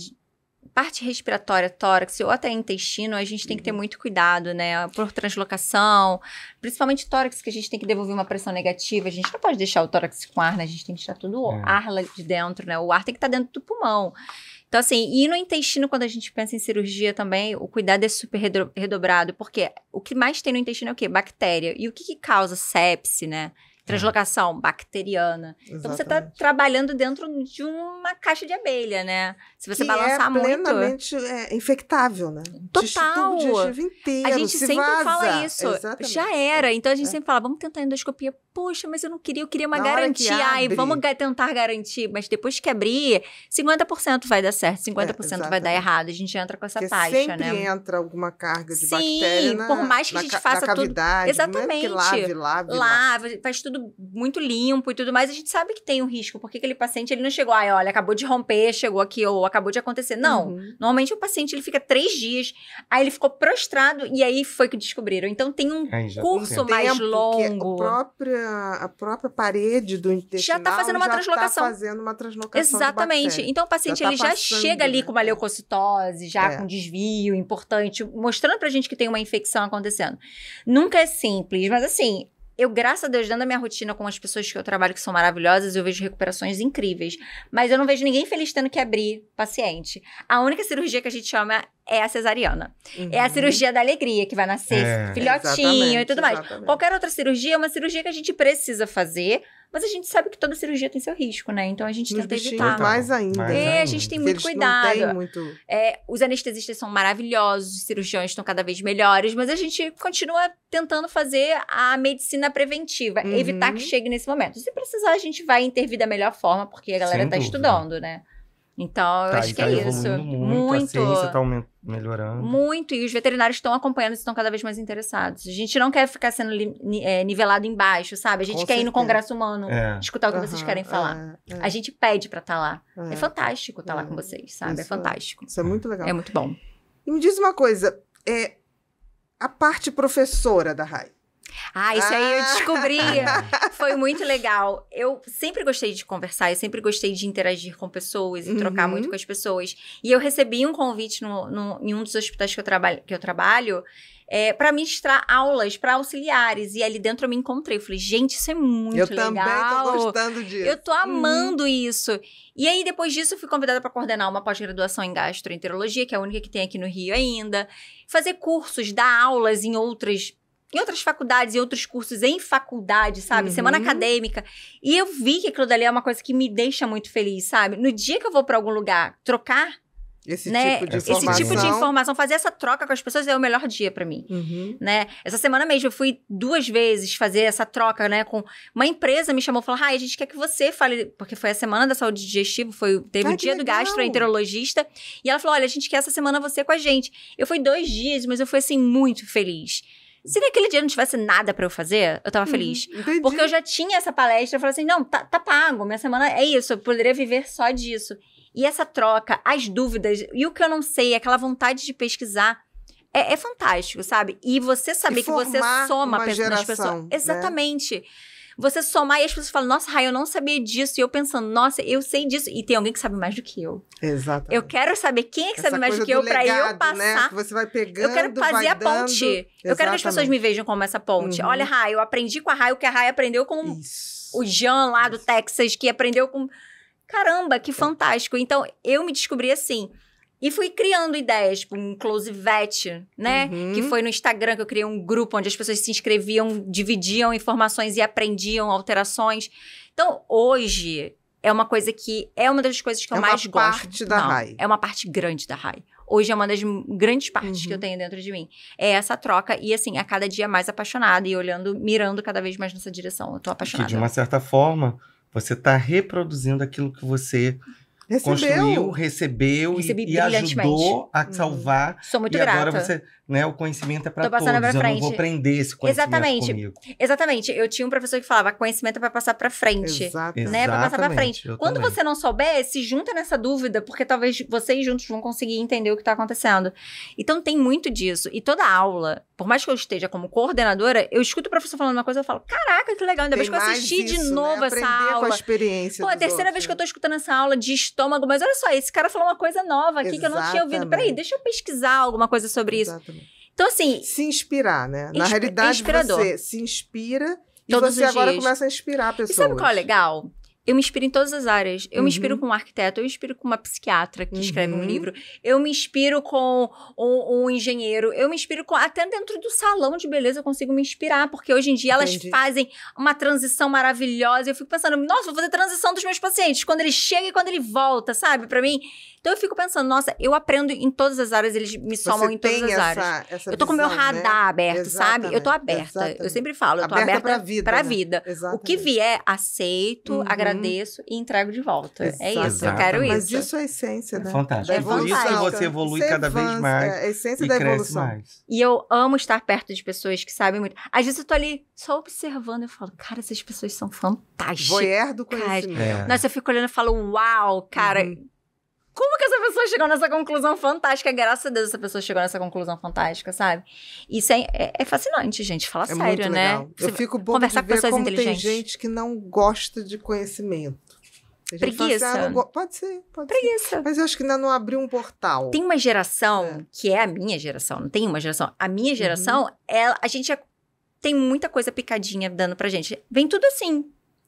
parte respiratória, tórax ou até intestino, a gente tem que ter uhum. muito cuidado, né? Por translocação, principalmente tórax, que a gente tem que devolver uma pressão negativa. A gente não pode deixar o tórax com ar, né? A gente tem que tirar tudo o é. ar lá de dentro, né? O ar tem que estar tá dentro do pulmão. Então, assim, e no intestino, quando a gente pensa em cirurgia também, o cuidado é super redobrado, porque o que mais tem no intestino é o quê? Bactéria. E o que, que causa sepse, né? translocação é. bacteriana. Exatamente. Então você está trabalhando dentro de uma caixa de abelha, né? Se você que balançar é plenamente é infectável, né? Total. Digestivo inteiro, a gente se sempre vaza. fala isso. Exatamente. Já era. Então a gente é. sempre fala, vamos tentar endoscopia. Poxa, mas eu não queria, eu queria uma Na garantia. Ai, vamos tentar garantir, mas depois que abrir, 50% vai dar certo, 50% é, vai dar errado. A gente entra com essa Porque taxa, sempre né? Sempre entra alguma carga de Sim, bactéria Sim, por mais que a gente faça na cavidade, tudo. Né? Exatamente. Que lave, lave, lave, lave, faz tudo tudo muito limpo e tudo mais, a gente sabe que tem um risco, porque aquele paciente ele não chegou, ah, olha, acabou de romper, chegou aqui, ou acabou de acontecer. Não. Uhum. Normalmente o paciente ele fica três dias, aí ele ficou prostrado e aí foi que descobriram. Então tem um aí, curso tem. mais longo. A própria, a própria parede do intestino já tá está fazendo uma já tá translocação. Tá fazendo uma translocação. Exatamente. Então o paciente já tá ele passando, já chega ali né? com uma é. leucocitose, já é. com desvio importante, mostrando pra gente que tem uma infecção acontecendo. Nunca é simples, mas assim, eu, graças a Deus, dentro da minha rotina com as pessoas que eu trabalho que são maravilhosas, eu vejo recuperações incríveis. Mas eu não vejo ninguém feliz tendo que abrir paciente. A única cirurgia que a gente chama é a cesariana. Uhum. É a uhum. cirurgia da alegria que vai nascer é, filhotinho e tudo mais. Exatamente. Qualquer outra cirurgia é uma cirurgia que a gente precisa fazer mas a gente sabe que toda cirurgia tem seu risco, né? Então a gente Nos tenta evitar. Então. Mais ainda. Mais é, a gente tem muito cuidado. Não muito... É, os anestesistas são maravilhosos, os cirurgiões estão cada vez melhores, mas a gente continua tentando fazer a medicina preventiva, uhum. evitar que chegue nesse momento. Se precisar, a gente vai intervir da melhor forma, porque a galera está estudando, né? Então, eu tá, acho que então é tá é isso. Muito, muito, a ciência está melhorando. Muito, e os veterinários estão acompanhando e estão cada vez mais interessados. A gente não quer ficar sendo é, nivelado embaixo, sabe? A gente Com quer certeza. ir no Congresso Humano, é. escutar o que uhum, vocês querem falar. É, é, a gente pede para estar tá lá. É, é fantástico estar tá lá com vocês, sabe? Isso, é fantástico. Isso é muito legal. É muito bom. E me diz uma coisa, é, a parte professora da RAI, ah, isso ah. aí eu ah. descobri. (laughs) Foi muito legal. Eu sempre gostei de conversar, eu sempre gostei de interagir com pessoas e uhum. trocar muito uhum. com as pessoas. E eu recebi um convite no, no, em um dos hospitais que eu trabalho, que eu trabalho é, para ministrar aulas para auxiliares. E ali dentro eu me encontrei. Eu falei, gente, isso é muito eu legal. Eu também tô gostando disso. Eu tô amando uhum. isso. E aí, depois disso, eu fui convidada para coordenar uma pós-graduação em gastroenterologia, que é a única que tem aqui no Rio ainda. Fazer cursos, dar aulas em outras em outras faculdades, e outros cursos, em faculdade, sabe? Uhum. Semana acadêmica. E eu vi que aquilo dali é uma coisa que me deixa muito feliz, sabe? No dia que eu vou para algum lugar trocar. Esse, né? tipo de informação. Esse tipo de informação, fazer essa troca com as pessoas é o melhor dia para mim, uhum. né? Essa semana mesmo eu fui duas vezes fazer essa troca, né? Com uma empresa me chamou, falou, ah, a gente quer que você fale, porque foi a semana da saúde digestiva, foi teve o dia do gastroenterologista e ela falou, olha, a gente quer essa semana você com a gente. Eu fui dois dias, mas eu fui assim muito feliz, se naquele dia não tivesse nada para eu fazer, eu tava hum, feliz. Entendi. Porque eu já tinha essa palestra, eu falei assim: não, tá, tá pago, minha semana é isso, eu poderia viver só disso. E essa troca, as dúvidas, e o que eu não sei, aquela vontade de pesquisar. É, é fantástico, sabe? E você saber e que você soma uma geração, pessoas. Né? Exatamente. Exatamente você somar e as pessoas falam, nossa, Ray, eu não sabia disso. E eu pensando, nossa, eu sei disso. E tem alguém que sabe mais do que eu. Exato. Eu quero saber quem é que Essa sabe mais do que eu para eu né, passar. Né? Você vai pegando, Eu quero fazer a ponte. Eu quero que as pessoas me vejam como essa ponte. Uhum. Olha, Ray, eu aprendi com a Ray, o que a Ray aprendeu com Isso. o Jean lá Isso. do Texas, que aprendeu com. Caramba, que então fantástico. Então, eu me descobri assim. E fui criando ideias, tipo um close vet né? Uhum. Que foi no Instagram que eu criei um grupo onde as pessoas se inscreviam, dividiam informações e aprendiam alterações. Então, hoje é uma coisa que é uma das coisas que eu é mais gosto. É uma parte da Não, RAI. É uma parte grande da RAI. Hoje é uma das grandes partes uhum. que eu uhum. tenho dentro de mim. É essa troca e assim, a é cada dia mais apaixonada e olhando, mirando cada vez mais nessa direção. Eu tô apaixonada. Que de uma certa forma, você está reproduzindo aquilo que você Recebeu. construiu, recebeu e, e ajudou a uhum. salvar. Sou muito e grata. agora você né? O conhecimento é para todos. Pra eu não vou aprender esse conhecimento Exatamente. Comigo. Exatamente. Eu tinha um professor que falava, conhecimento é para passar para né, frente, Exatamente. né? Para passar para frente. Eu Quando também. você não souber, se junta nessa dúvida, porque talvez vocês juntos vão conseguir entender o que está acontecendo. Então tem muito disso. E toda aula, por mais que eu esteja como coordenadora, eu escuto o professor falando uma coisa, eu falo, caraca, que legal, ainda tem vez que eu assisti isso, de né? novo né? essa aula. Com a experiência Pô, é a terceira outros, vez que eu né? tô escutando essa aula de estômago, mas olha só, esse cara falou uma coisa nova aqui Exatamente. que eu não tinha ouvido. Peraí, deixa eu pesquisar alguma coisa sobre Exatamente. isso. Então, assim. Se inspirar, né? Na realidade, você se inspira e Todos você agora dias. começa a inspirar pessoas. E sabe qual é legal? eu me inspiro em todas as áreas. Eu uhum. me inspiro uhum. com um arquiteto, eu me inspiro com uma psiquiatra que uhum. escreve um uhum. livro, eu me inspiro com um, um, engenheiro, eu me inspiro com. Até dentro do salão de beleza eu consigo me inspirar, porque hoje em dia elas Entendi. fazem uma transição maravilhosa. Eu fico pensando, nossa, vou fazer transição dos meus pacientes, quando ele chega e quando ele volta, sabe? Para mim. Então eu fico pensando, nossa, eu aprendo em todas as áreas, eles me somam Você em todas as essa, áreas. Essa eu tô com com meu né? radar né? aberto, Exatamente. sabe? Eu tô aberta. Exatamente. Eu sempre falo, eu tô aberta, aberta pra vida. Pra né? vida. O que vier, aceito, uhum. agradeço Uhum. agradeço e entrego de volta. Exato. É isso, eu quero Mas isso. Mas isso é a essência, né? Fantástico. É por isso que você evolui você é cada avança, vez mais. É a essência e da evolução. Mais. E eu amo estar perto de pessoas que sabem muito. Às vezes eu tô ali só observando, e falo, cara, essas pessoas são fantásticas. Voyeur do conhecimento. É. Nossa, eu fico olhando e falo, uau, cara. Uhum como que essa pessoa chegou nessa conclusão fantástica? Graças a Deus essa pessoa chegou nessa conclusão fantástica, sabe? Isso é, é, é fascinante, gente. Fala é sério, né? Legal. Eu Você fico bom conversar de com pessoas como inteligentes. tem gente que não gosta de conhecimento. Preguiça. Assim, ah, go... Pode ser, pode Preguiça. Ser. Mas eu acho que ainda não abriu um portal. Tem uma geração, é. que é a minha geração, não tem uma geração. A minha uhum. geração, uhum. ela, a gente é, tem muita coisa picadinha dando pra gente. Vem tudo assim.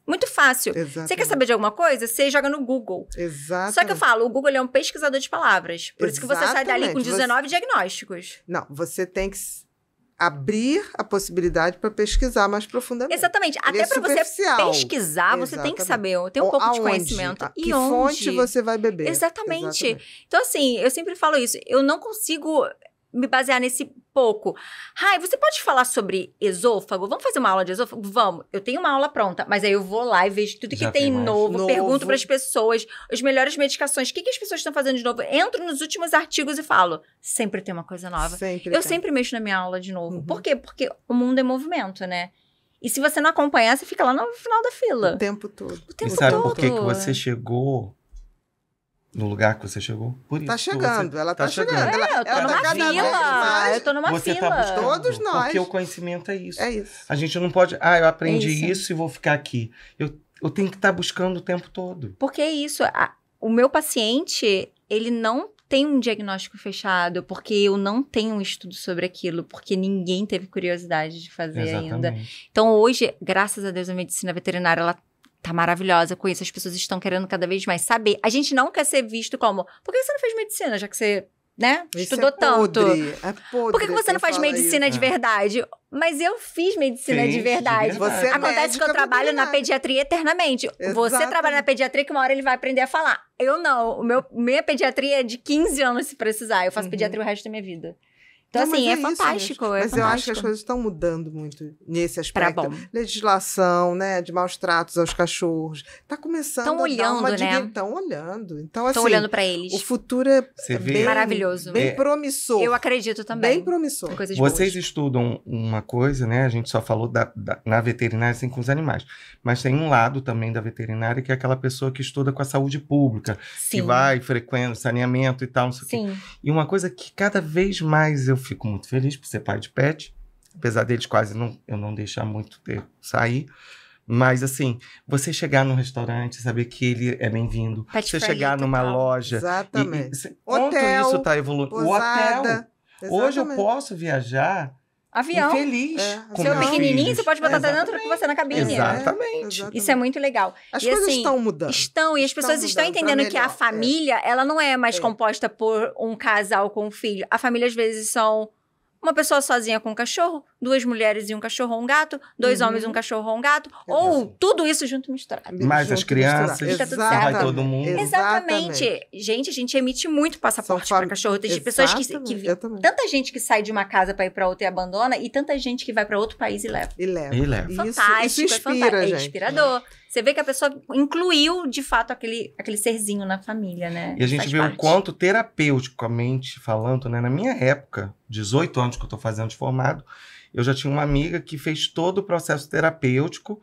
Muito fácil. Exatamente. Você quer saber de alguma coisa? Você joga no Google. Exato. Só que eu falo, o Google é um pesquisador de palavras. Por Exatamente. isso que você sai dali com 19 você... diagnósticos. Não, você tem que abrir a possibilidade para pesquisar mais profundamente. Exatamente. Ele Até é para você pesquisar, Exatamente. você tem que saber, tem um pouco Aonde? de conhecimento. A, e onde? fonte você vai beber. Exatamente. Exatamente. Então, assim, eu sempre falo isso. Eu não consigo me basear nesse pouco. Rai, você pode falar sobre esôfago? Vamos fazer uma aula de esôfago? Vamos. Eu tenho uma aula pronta, mas aí eu vou lá e vejo tudo Já que tem, tem novo, pergunto para as pessoas, as melhores medicações, o que, que as pessoas estão fazendo de novo. Entro nos últimos artigos e falo, sempre tem uma coisa nova. Sempre eu tem. sempre mexo na minha aula de novo. Uhum. Por quê? Porque o mundo é movimento, né? E se você não acompanhar, você fica lá no final da fila. O tempo todo. O tempo e sabe todo. por que, que você chegou no lugar que você chegou? Por tá isso tá chegando, ela tá, tá chegando. chegando. É, ela, eu tô ela numa tá fila. Eu tô numa você tá fila. Tá Todos nós. Porque o conhecimento é isso. É isso. A gente não pode. Ah, eu aprendi é isso. isso. e vou ficar aqui. Eu, eu tenho que estar tá buscando o tempo todo. Porque é isso. A, o meu paciente, ele não tem um diagnóstico fechado, porque eu não tenho um estudo sobre aquilo, porque ninguém teve curiosidade de fazer Exatamente. ainda. Então, hoje, graças a Deus, a medicina veterinária ela tá maravilhosa com isso. As pessoas estão querendo cada vez mais saber. A gente não quer ser visto como, por que você não fez medicina, já que você, né, isso é estudou é podre, tanto? É podre, por que você não faz medicina isso? de é. verdade? Mas eu fiz medicina Sim, de verdade. Você é Acontece que eu trabalho na pediatria eternamente. Você trabalha na pediatria que uma hora ele vai aprender a falar. Eu não. O meu, minha pediatria é de 15 anos se precisar. Eu faço uhum. pediatria o resto da minha vida. Então, não, assim, é, é, fantástico. Isso, é mas fantástico. eu acho que as coisas estão mudando muito nesse aspecto. Pra bom. Legislação, né? De maus tratos aos cachorros. tá começando tão a olhando, uma né? Estão olhando. Então, assim. Estão olhando para eles. O futuro é bem, maravilhoso. Bem é. promissor. Eu acredito também. Bem promissor. Vocês boas. estudam uma coisa, né? A gente só falou da, da, na veterinária, assim, com os animais. Mas tem um lado também da veterinária, que é aquela pessoa que estuda com a saúde pública. Sim. Que vai, frequenta, saneamento e tal, não sei E uma coisa que cada vez mais eu fico muito feliz por ser pai de pet. Apesar deles quase não, eu não deixar muito ter, sair. Mas assim, você chegar num restaurante, saber que ele é bem-vindo. Você chegar numa loja. Exatamente. E, e, hotel, quanto isso está evoluindo? O hotel. Exatamente. Hoje eu posso viajar Avião. Infeliz. É, com seu pequenininho, você pode botar até dentro com você na cabine. Exatamente. É. Isso é muito legal. As e, coisas assim, estão mudando. Estão, e as pessoas estão entendendo que a é. família, é. ela não é mais é. composta por um casal com um filho. A família, às vezes, são uma pessoa sozinha com um cachorro, duas mulheres e um cachorro ou um gato, dois uhum. homens e um cachorro ou um gato, é ou assim. tudo isso junto misturado. Mais junto as crianças, misturado. Tá Exatamente. vai todo mundo. Exatamente. Exatamente. Gente, a gente emite muito passaporte para cachorro. Tem pessoas que, que tanta gente que sai de uma casa para ir para outra e abandona e tanta gente que vai para outro país e leva. E leva. E leva. Fantástico, isso, isso é inspira, é fantástico, é inspirador. É. Você vê que a pessoa incluiu, de fato, aquele, aquele serzinho na família, né? E a gente Faz vê parte. o quanto terapeuticamente falando, né? Na minha época, 18 anos que eu estou fazendo de formado, eu já tinha uma amiga que fez todo o processo terapêutico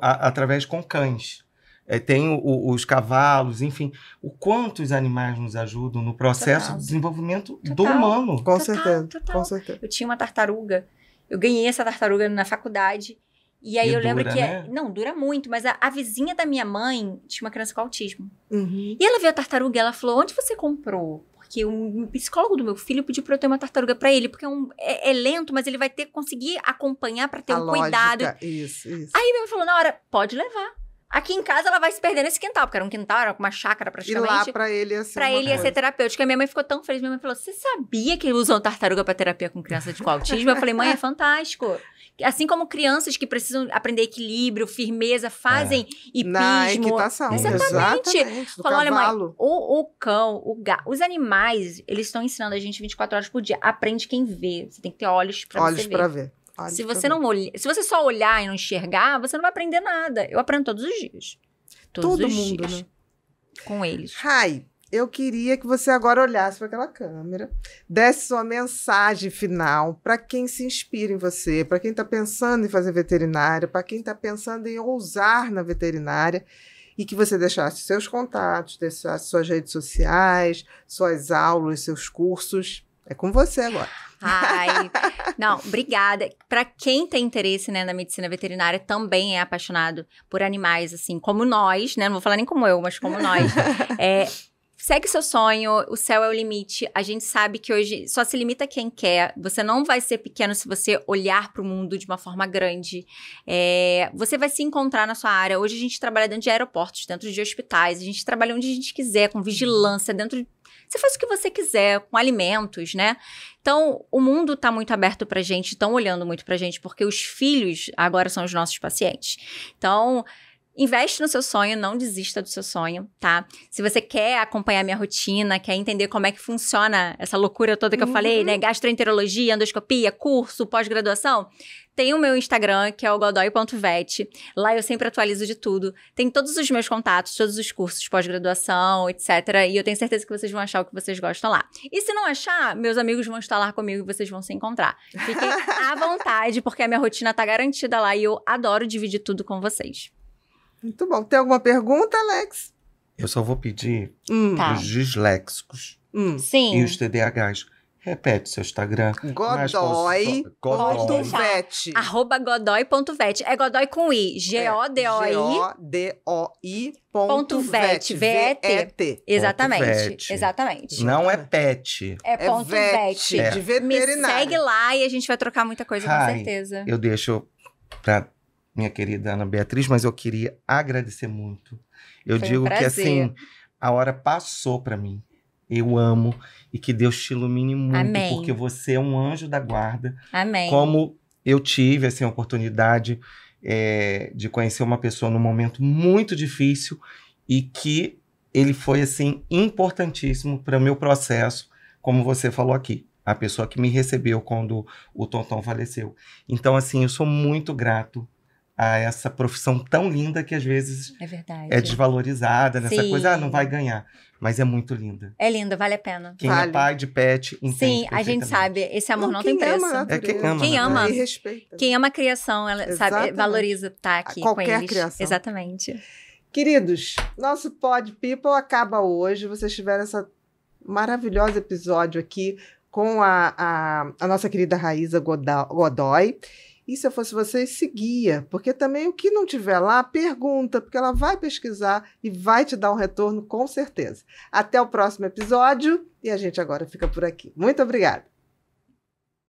a, através com cães. É, tem o, os cavalos, enfim, o quanto os animais nos ajudam no processo total. de desenvolvimento total. do humano. Com total, certeza, com certeza. Eu tinha uma tartaruga, eu ganhei essa tartaruga na faculdade, e aí e eu dura, lembro que. É né? Não, dura muito, mas a, a, vizinha da minha mãe tinha uma criança com autismo. Uhum. E ela viu a tartaruga e ela falou: onde você comprou? porque o psicólogo do meu filho pediu para eu ter uma tartaruga para ele, porque é, um, é, é, lento, mas ele vai ter conseguir acompanhar para ter a um lógica, cuidado. Isso, isso. Aí meu falou na hora, pode levar. Aqui em casa ela vai se perder nesse quintal, porque era um quintal, era uma chácara praticamente. E lá pra ele ia ser. Pra ele ia ser terapêutico. E minha mãe ficou tão feliz. Minha mãe falou: Você sabia que usam tartaruga pra terapia com criança de com autismo? Eu falei: Mãe, é (laughs) fantástico. Assim como crianças que precisam aprender equilíbrio, firmeza, fazem é. hipismo. Na equitação. Exatamente. Exatamente falou: Olha, mãe, o, o cão, o gato, os animais, eles estão ensinando a gente 24 horas por dia. Aprende quem vê. Você tem que ter olhos pra olhos você ver. Olhos pra ver atrapalha. Se você não olhe se você só olhar e não enxergar, você não vai aprender nada. Eu aprendo todos os dias. Todos Todo os mundo, dias. Né? Com eles. raí eu queria que você agora olhasse para aquela câmera, desse sua mensagem final para quem se inspira em você, para quem está pensando em fazer veterinária, para quem está pensando em ousar na veterinária e que você deixasse seus contatos, deixasse suas redes sociais, suas aulas, seus cursos. É com você agora. Ai, (laughs) não, obrigada. Para quem tem interesse né, na medicina veterinária, também é apaixonado por animais, assim, como nós, né? Não vou falar nem como eu, mas como nós. (laughs) É, segue seu sonho, o céu é o limite. A gente sabe que hoje só se limita quem quer. Você não vai ser pequeno se você olhar para o mundo de uma forma grande. É, você vai se encontrar na sua área. Hoje a gente trabalha dentro de aeroportos, dentro de hospitais, a gente trabalha onde a gente quiser, com vigilância, dentro de você faz o que você quiser, com alimentos, né? Então, o mundo está muito aberto para gente, estão olhando muito para gente, porque os filhos agora são os nossos pacientes. Então, Investe no seu sonho, não desista do seu sonho, tá? Se você quer acompanhar minha rotina, quer entender como é que funciona essa loucura toda que uhum. eu falei, uhum. né? Gastroenterologia, endoscopia, curso, pós-graduação, tem o meu Instagram, que é o godoy.vet. Lá eu sempre atualizo de tudo. Tem todos os meus contatos, todos os cursos, pós-graduação, etc. E eu tenho certeza que vocês vão achar o que vocês gostam lá. E se não achar, meus amigos vão estar lá comigo e vocês vão se encontrar. Fiquem (laughs) à vontade, porque a minha rotina tá garantida lá e eu adoro dividir tudo com vocês. Muito bom. Tem alguma pergunta, Alex? Eu só vou pedir hum. Tá. os disléxicos hum. Sim. e os TDAHs. Repete seu Instagram. Godoy. Godoy.vet. Arroba godoy.vet. É Godoy com I. G-O-D-O-I. G-O-D-O-I. Ponto vet. V-E-T. Exatamente. Exatamente. Não é pet. É, é ponto vet. De é. veterinário. Me segue lá e a gente vai trocar muita coisa, com certeza. Eu deixo pra minha querida Ana Beatriz, mas eu queria agradecer muito. Eu Foi digo um que assim, a hora passou para mim. Eu amo e que Deus te ilumine muito, Amém. porque você é um anjo da guarda. Amém. Como eu tive assim, a oportunidade é, de conhecer uma pessoa num momento muito difícil e que ele foi assim importantíssimo para o meu processo, como você falou aqui a pessoa que me recebeu quando o Tonton faleceu. Então, assim, eu sou muito grato a essa profissão tão linda que às vezes é, é desvalorizada nessa Sim. coisa, ah, não vai ganhar. Mas é muito linda. É linda, vale a pena. Quem é vale. é pai de pet entende Sim, a gente sabe, esse amor não, não tem preço. Ama né? é quem ama. Quem né? ama, respeita. quem ama a criação, ela sabe, valoriza estar tá aqui Qualquer com eles. Criação. Exatamente. Queridos, nosso Pod People acaba hoje. Vocês tiveram esse maravilhoso episódio aqui com a, a, a nossa querida Raíza Godoy. E se eu fosse você, seguia, porque também o que não tiver lá, pergunta, porque ela vai pesquisar e vai te dar um retorno com certeza. Até o próximo episódio e a gente agora fica por aqui. Muito obrigada.